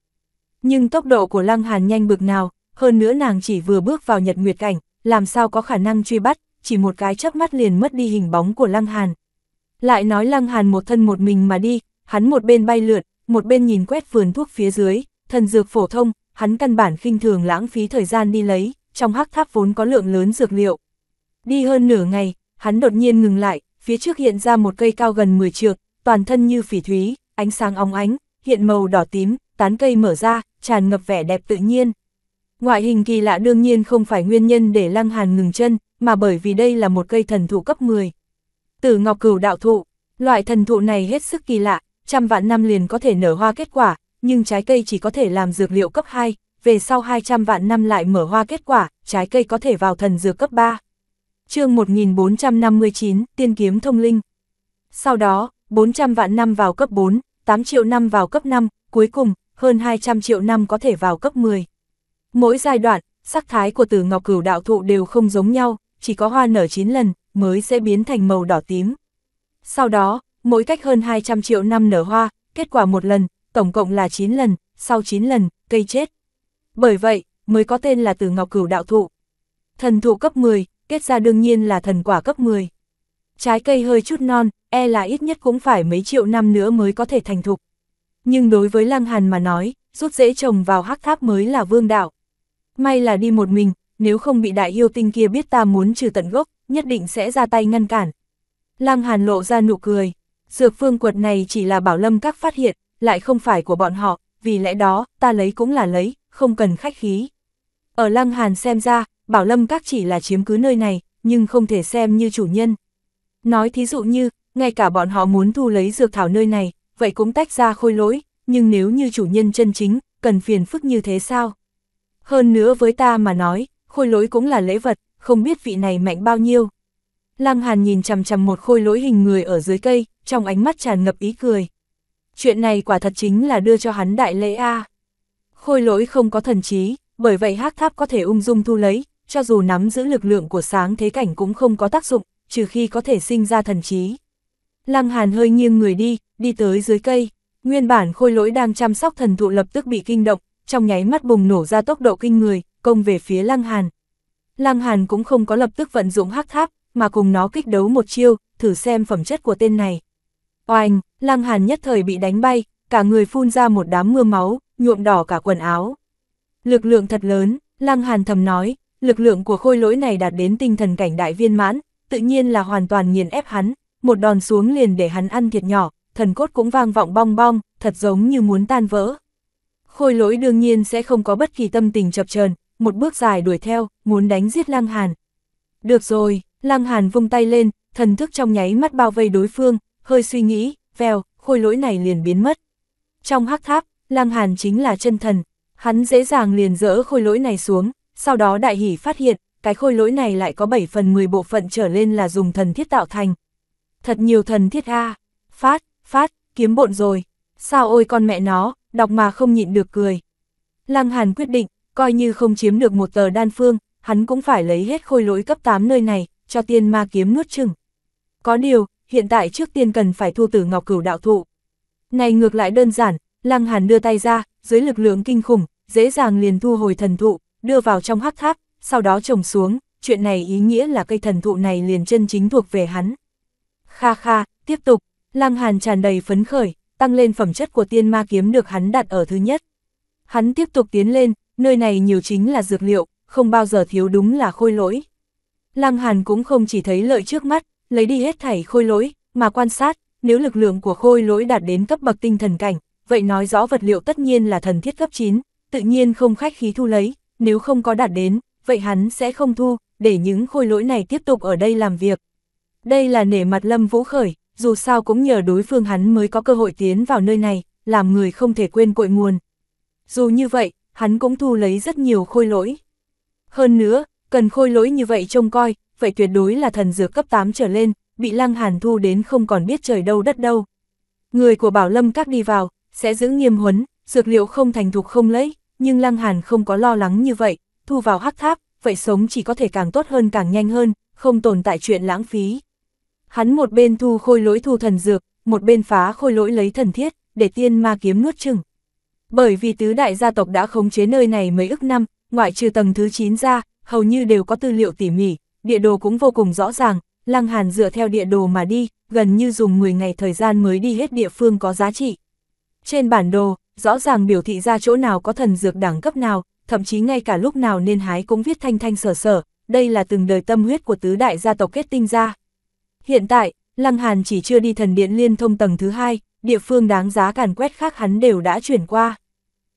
Nhưng tốc độ của Lăng Hàn nhanh bực nào, hơn nữa nàng chỉ vừa bước vào Nhật Nguyệt cảnh, làm sao có khả năng truy bắt, chỉ một cái chớp mắt liền mất đi hình bóng của Lăng Hàn. Lại nói Lăng Hàn một thân một mình mà đi, hắn một bên bay lượn, một bên nhìn quét vườn thuốc phía dưới, thần dược phổ thông, hắn căn bản khinh thường lãng phí thời gian đi lấy, trong hắc tháp vốn có lượng lớn dược liệu. Đi hơn nửa ngày, hắn đột nhiên ngừng lại, phía trước hiện ra một cây cao gần 10 trượng, toàn thân như phỉ thúy, ánh sáng óng ánh, hiện màu đỏ tím, tán cây mở ra, tràn ngập vẻ đẹp tự nhiên, Ngoại hình kỳ lạ đương nhiên không phải nguyên nhân để Lăng Hàn ngừng chân, mà bởi vì đây là một cây thần thụ cấp 10. Tử Ngọc Cửu đạo thụ, loại thần thụ này hết sức kỳ lạ, trăm vạn năm liền có thể nở hoa kết quả, nhưng trái cây chỉ có thể làm dược liệu cấp 2, về sau 200 vạn năm lại mở hoa kết quả, trái cây có thể vào thần dược cấp 3. chương 1459, Tiên kiếm thông linh. Sau đó, 400 vạn năm vào cấp 4, 8 triệu năm vào cấp 5, cuối cùng, hơn 200 triệu năm có thể vào cấp 10. Mỗi giai đoạn, sắc thái của từ ngọc cửu đạo thụ đều không giống nhau, chỉ có hoa nở 9 lần mới sẽ biến thành màu đỏ tím. Sau đó, mỗi cách hơn 200 triệu năm nở hoa, kết quả một lần, tổng cộng là 9 lần, sau 9 lần, cây chết. Bởi vậy, mới có tên là từ ngọc cửu đạo thụ. Thần thụ cấp 10, kết ra đương nhiên là thần quả cấp 10. Trái cây hơi chút non, e là ít nhất cũng phải mấy triệu năm nữa mới có thể thành thục. Nhưng đối với Lăng Hàn mà nói, rút dễ trồng vào hắc tháp mới là vương đạo. May là đi một mình, nếu không bị đại yêu tinh kia biết ta muốn trừ tận gốc, nhất định sẽ ra tay ngăn cản. Lăng Hàn lộ ra nụ cười. Dược phương quật này chỉ là bảo lâm các phát hiện, lại không phải của bọn họ, vì lẽ đó, ta lấy cũng là lấy, không cần khách khí. Ở Lăng Hàn xem ra, bảo lâm các chỉ là chiếm cứ nơi này, nhưng không thể xem như chủ nhân. Nói thí dụ như, ngay cả bọn họ muốn thu lấy dược thảo nơi này, vậy cũng tách ra khôi lỗi, nhưng nếu như chủ nhân chân chính, cần phiền phức như thế sao? Hơn nữa với ta mà nói, khôi lỗi cũng là lễ vật, không biết vị này mạnh bao nhiêu. Lăng Hàn nhìn chằm chằm một khôi lỗi hình người ở dưới cây, trong ánh mắt tràn ngập ý cười. Chuyện này quả thật chính là đưa cho hắn đại lễ A. Khôi lỗi không có thần trí, bởi vậy hắc tháp có thể ung dung thu lấy, cho dù nắm giữ lực lượng của sáng thế cảnh cũng không có tác dụng, trừ khi có thể sinh ra thần trí. Lăng Hàn hơi nghiêng người đi, đi tới dưới cây. Nguyên bản khôi lỗi đang chăm sóc thần thụ lập tức bị kinh động, trong nháy mắt bùng nổ ra tốc độ kinh người, công về phía Lăng Hàn. Lăng Hàn cũng không có lập tức vận dụng hắc tháp, mà cùng nó kích đấu một chiêu, thử xem phẩm chất của tên này. Oanh, Lăng Hàn nhất thời bị đánh bay, cả người phun ra một đám mưa máu, nhuộm đỏ cả quần áo. Lực lượng thật lớn, Lăng Hàn thầm nói, lực lượng của khôi lỗi này đạt đến tinh thần cảnh đại viên mãn, tự nhiên là hoàn toàn nghiền ép hắn, một đòn xuống liền để hắn ăn thiệt nhỏ, thần cốt cũng vang vọng bong bong, thật giống như muốn tan vỡ. Khôi lỗi đương nhiên sẽ không có bất kỳ tâm tình chập chờn, một bước dài đuổi theo, muốn đánh giết Lăng Hàn. Được rồi, Lăng Hàn vung tay lên, thần thức trong nháy mắt bao vây đối phương, hơi suy nghĩ, vèo, khôi lỗi này liền biến mất. Trong hắc tháp, Lăng Hàn chính là chân thần, hắn dễ dàng liền dỡ khôi lỗi này xuống, sau đó đại hỉ phát hiện, cái khôi lỗi này lại có 7 phần 10 bộ phận trở lên là dùng thần thiết tạo thành. Thật nhiều thần thiết a. Phát, phát, kiếm bộn rồi. Sao ôi con mẹ nó, đọc mà không nhịn được cười. Lăng Hàn quyết định, coi như không chiếm được một tờ đan phương, hắn cũng phải lấy hết khôi lỗi cấp 8 nơi này, cho tiên ma kiếm nuốt chừng. Có điều, hiện tại trước tiên cần phải thu tử ngọc cửu đạo thụ. Này ngược lại đơn giản, Lăng Hàn đưa tay ra, dưới lực lượng kinh khủng, dễ dàng liền thu hồi thần thụ, đưa vào trong hắc tháp, sau đó trồng xuống, chuyện này ý nghĩa là cây thần thụ này liền chân chính thuộc về hắn. Kha kha, tiếp tục, Lăng Hàn tràn đầy phấn khởi, tăng lên phẩm chất của tiên ma kiếm được hắn đặt ở thứ nhất. Hắn tiếp tục tiến lên, nơi này nhiều chính là dược liệu, không bao giờ thiếu đúng là khôi lỗi. Lăng Hàn cũng không chỉ thấy lợi trước mắt, lấy đi hết thảy khôi lỗi, mà quan sát, nếu lực lượng của khôi lỗi đạt đến cấp bậc tinh thần cảnh, vậy nói rõ vật liệu tất nhiên là thần thiết cấp 9, tự nhiên không khách khí thu lấy, nếu không có đạt đến, vậy hắn sẽ không thu, để những khôi lỗi này tiếp tục ở đây làm việc. Đây là nể mặt Lâm Vũ Khởi, dù sao cũng nhờ đối phương hắn mới có cơ hội tiến vào nơi này, làm người không thể quên cội nguồn. Dù như vậy, hắn cũng thu lấy rất nhiều khôi lỗi. Hơn nữa, cần khôi lỗi như vậy trông coi, vậy tuyệt đối là thần dược cấp 8 trở lên, bị lăng hàn thu đến không còn biết trời đâu đất đâu. Người của Bảo Lâm Các đi vào, sẽ giữ nghiêm huấn, dược liệu không thành thục không lấy, nhưng lăng hàn không có lo lắng như vậy, thu vào hắc tháp, vậy sống chỉ có thể càng tốt hơn càng nhanh hơn, không tồn tại chuyện lãng phí. Hắn một bên thu khôi lỗi thu thần dược, một bên phá khôi lỗi lấy thần thiết, để tiên ma kiếm nuốt chừng. Bởi vì tứ đại gia tộc đã khống chế nơi này mấy ức năm, ngoại trừ tầng thứ 9 ra, hầu như đều có tư liệu tỉ mỉ, địa đồ cũng vô cùng rõ ràng, Lăng Hàn dựa theo địa đồ mà đi, gần như dùng 10 ngày thời gian mới đi hết địa phương có giá trị. Trên bản đồ, rõ ràng biểu thị ra chỗ nào có thần dược đẳng cấp nào, thậm chí ngay cả lúc nào nên hái cũng viết thanh thanh sở sở, đây là từng đời tâm huyết của tứ đại gia tộc kết tinh ra. Hiện tại, Lăng Hàn chỉ chưa đi thần điện liên thông tầng thứ hai, địa phương đáng giá càn quét khác hắn đều đã chuyển qua.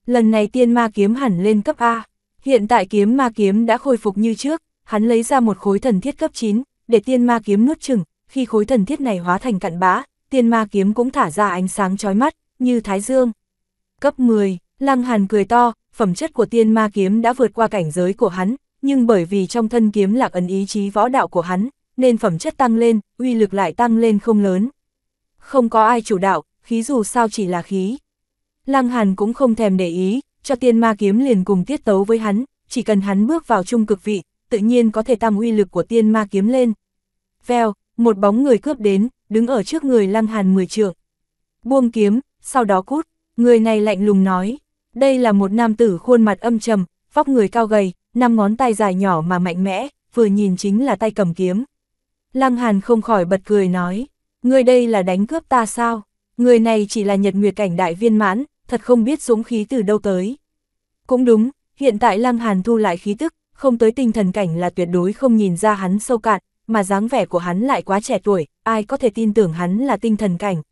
Lần này tiên ma kiếm hẳn lên cấp A, hiện tại kiếm ma kiếm đã khôi phục như trước, hắn lấy ra một khối thần thiết cấp 9, để tiên ma kiếm nuốt chừng, khi khối thần thiết này hóa thành cặn bã, tiên ma kiếm cũng thả ra ánh sáng chói mắt, như thái dương. Cấp 10, Lăng Hàn cười to, phẩm chất của tiên ma kiếm đã vượt qua cảnh giới của hắn, nhưng bởi vì trong thân kiếm lạc ấn ý chí võ đạo của hắn, nên phẩm chất tăng lên, uy lực lại tăng lên không lớn. Không có ai chủ đạo, khí dù sao chỉ là khí. Lăng Hàn cũng không thèm để ý, cho tiên ma kiếm liền cùng tiết tấu với hắn, chỉ cần hắn bước vào trung cực vị, tự nhiên có thể tăng uy lực của tiên ma kiếm lên. Vèo, một bóng người cướp đến, đứng ở trước người Lăng Hàn mười trượng. Buông kiếm, sau đó cút, người này lạnh lùng nói, đây là một nam tử khuôn mặt âm trầm, vóc người cao gầy, năm ngón tay dài nhỏ mà mạnh mẽ, vừa nhìn chính là tay cầm kiếm. Lăng Hàn không khỏi bật cười nói, Ngươi đây là đánh cướp ta sao? Người này chỉ là nhật nguyệt cảnh đại viên mãn, thật không biết dũng khí từ đâu tới. Cũng đúng, hiện tại Lăng Hàn thu lại khí tức, không tới tinh thần cảnh là tuyệt đối không nhìn ra hắn sâu cạn, mà dáng vẻ của hắn lại quá trẻ tuổi, ai có thể tin tưởng hắn là tinh thần cảnh.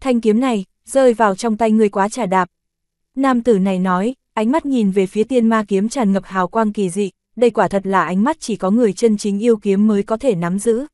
Thanh kiếm này, rơi vào trong tay người quá trả đạp. Nam tử này nói, ánh mắt nhìn về phía tiên ma kiếm tràn ngập hào quang kỳ dị, đây quả thật là ánh mắt chỉ có người chân chính yêu kiếm mới có thể nắm giữ.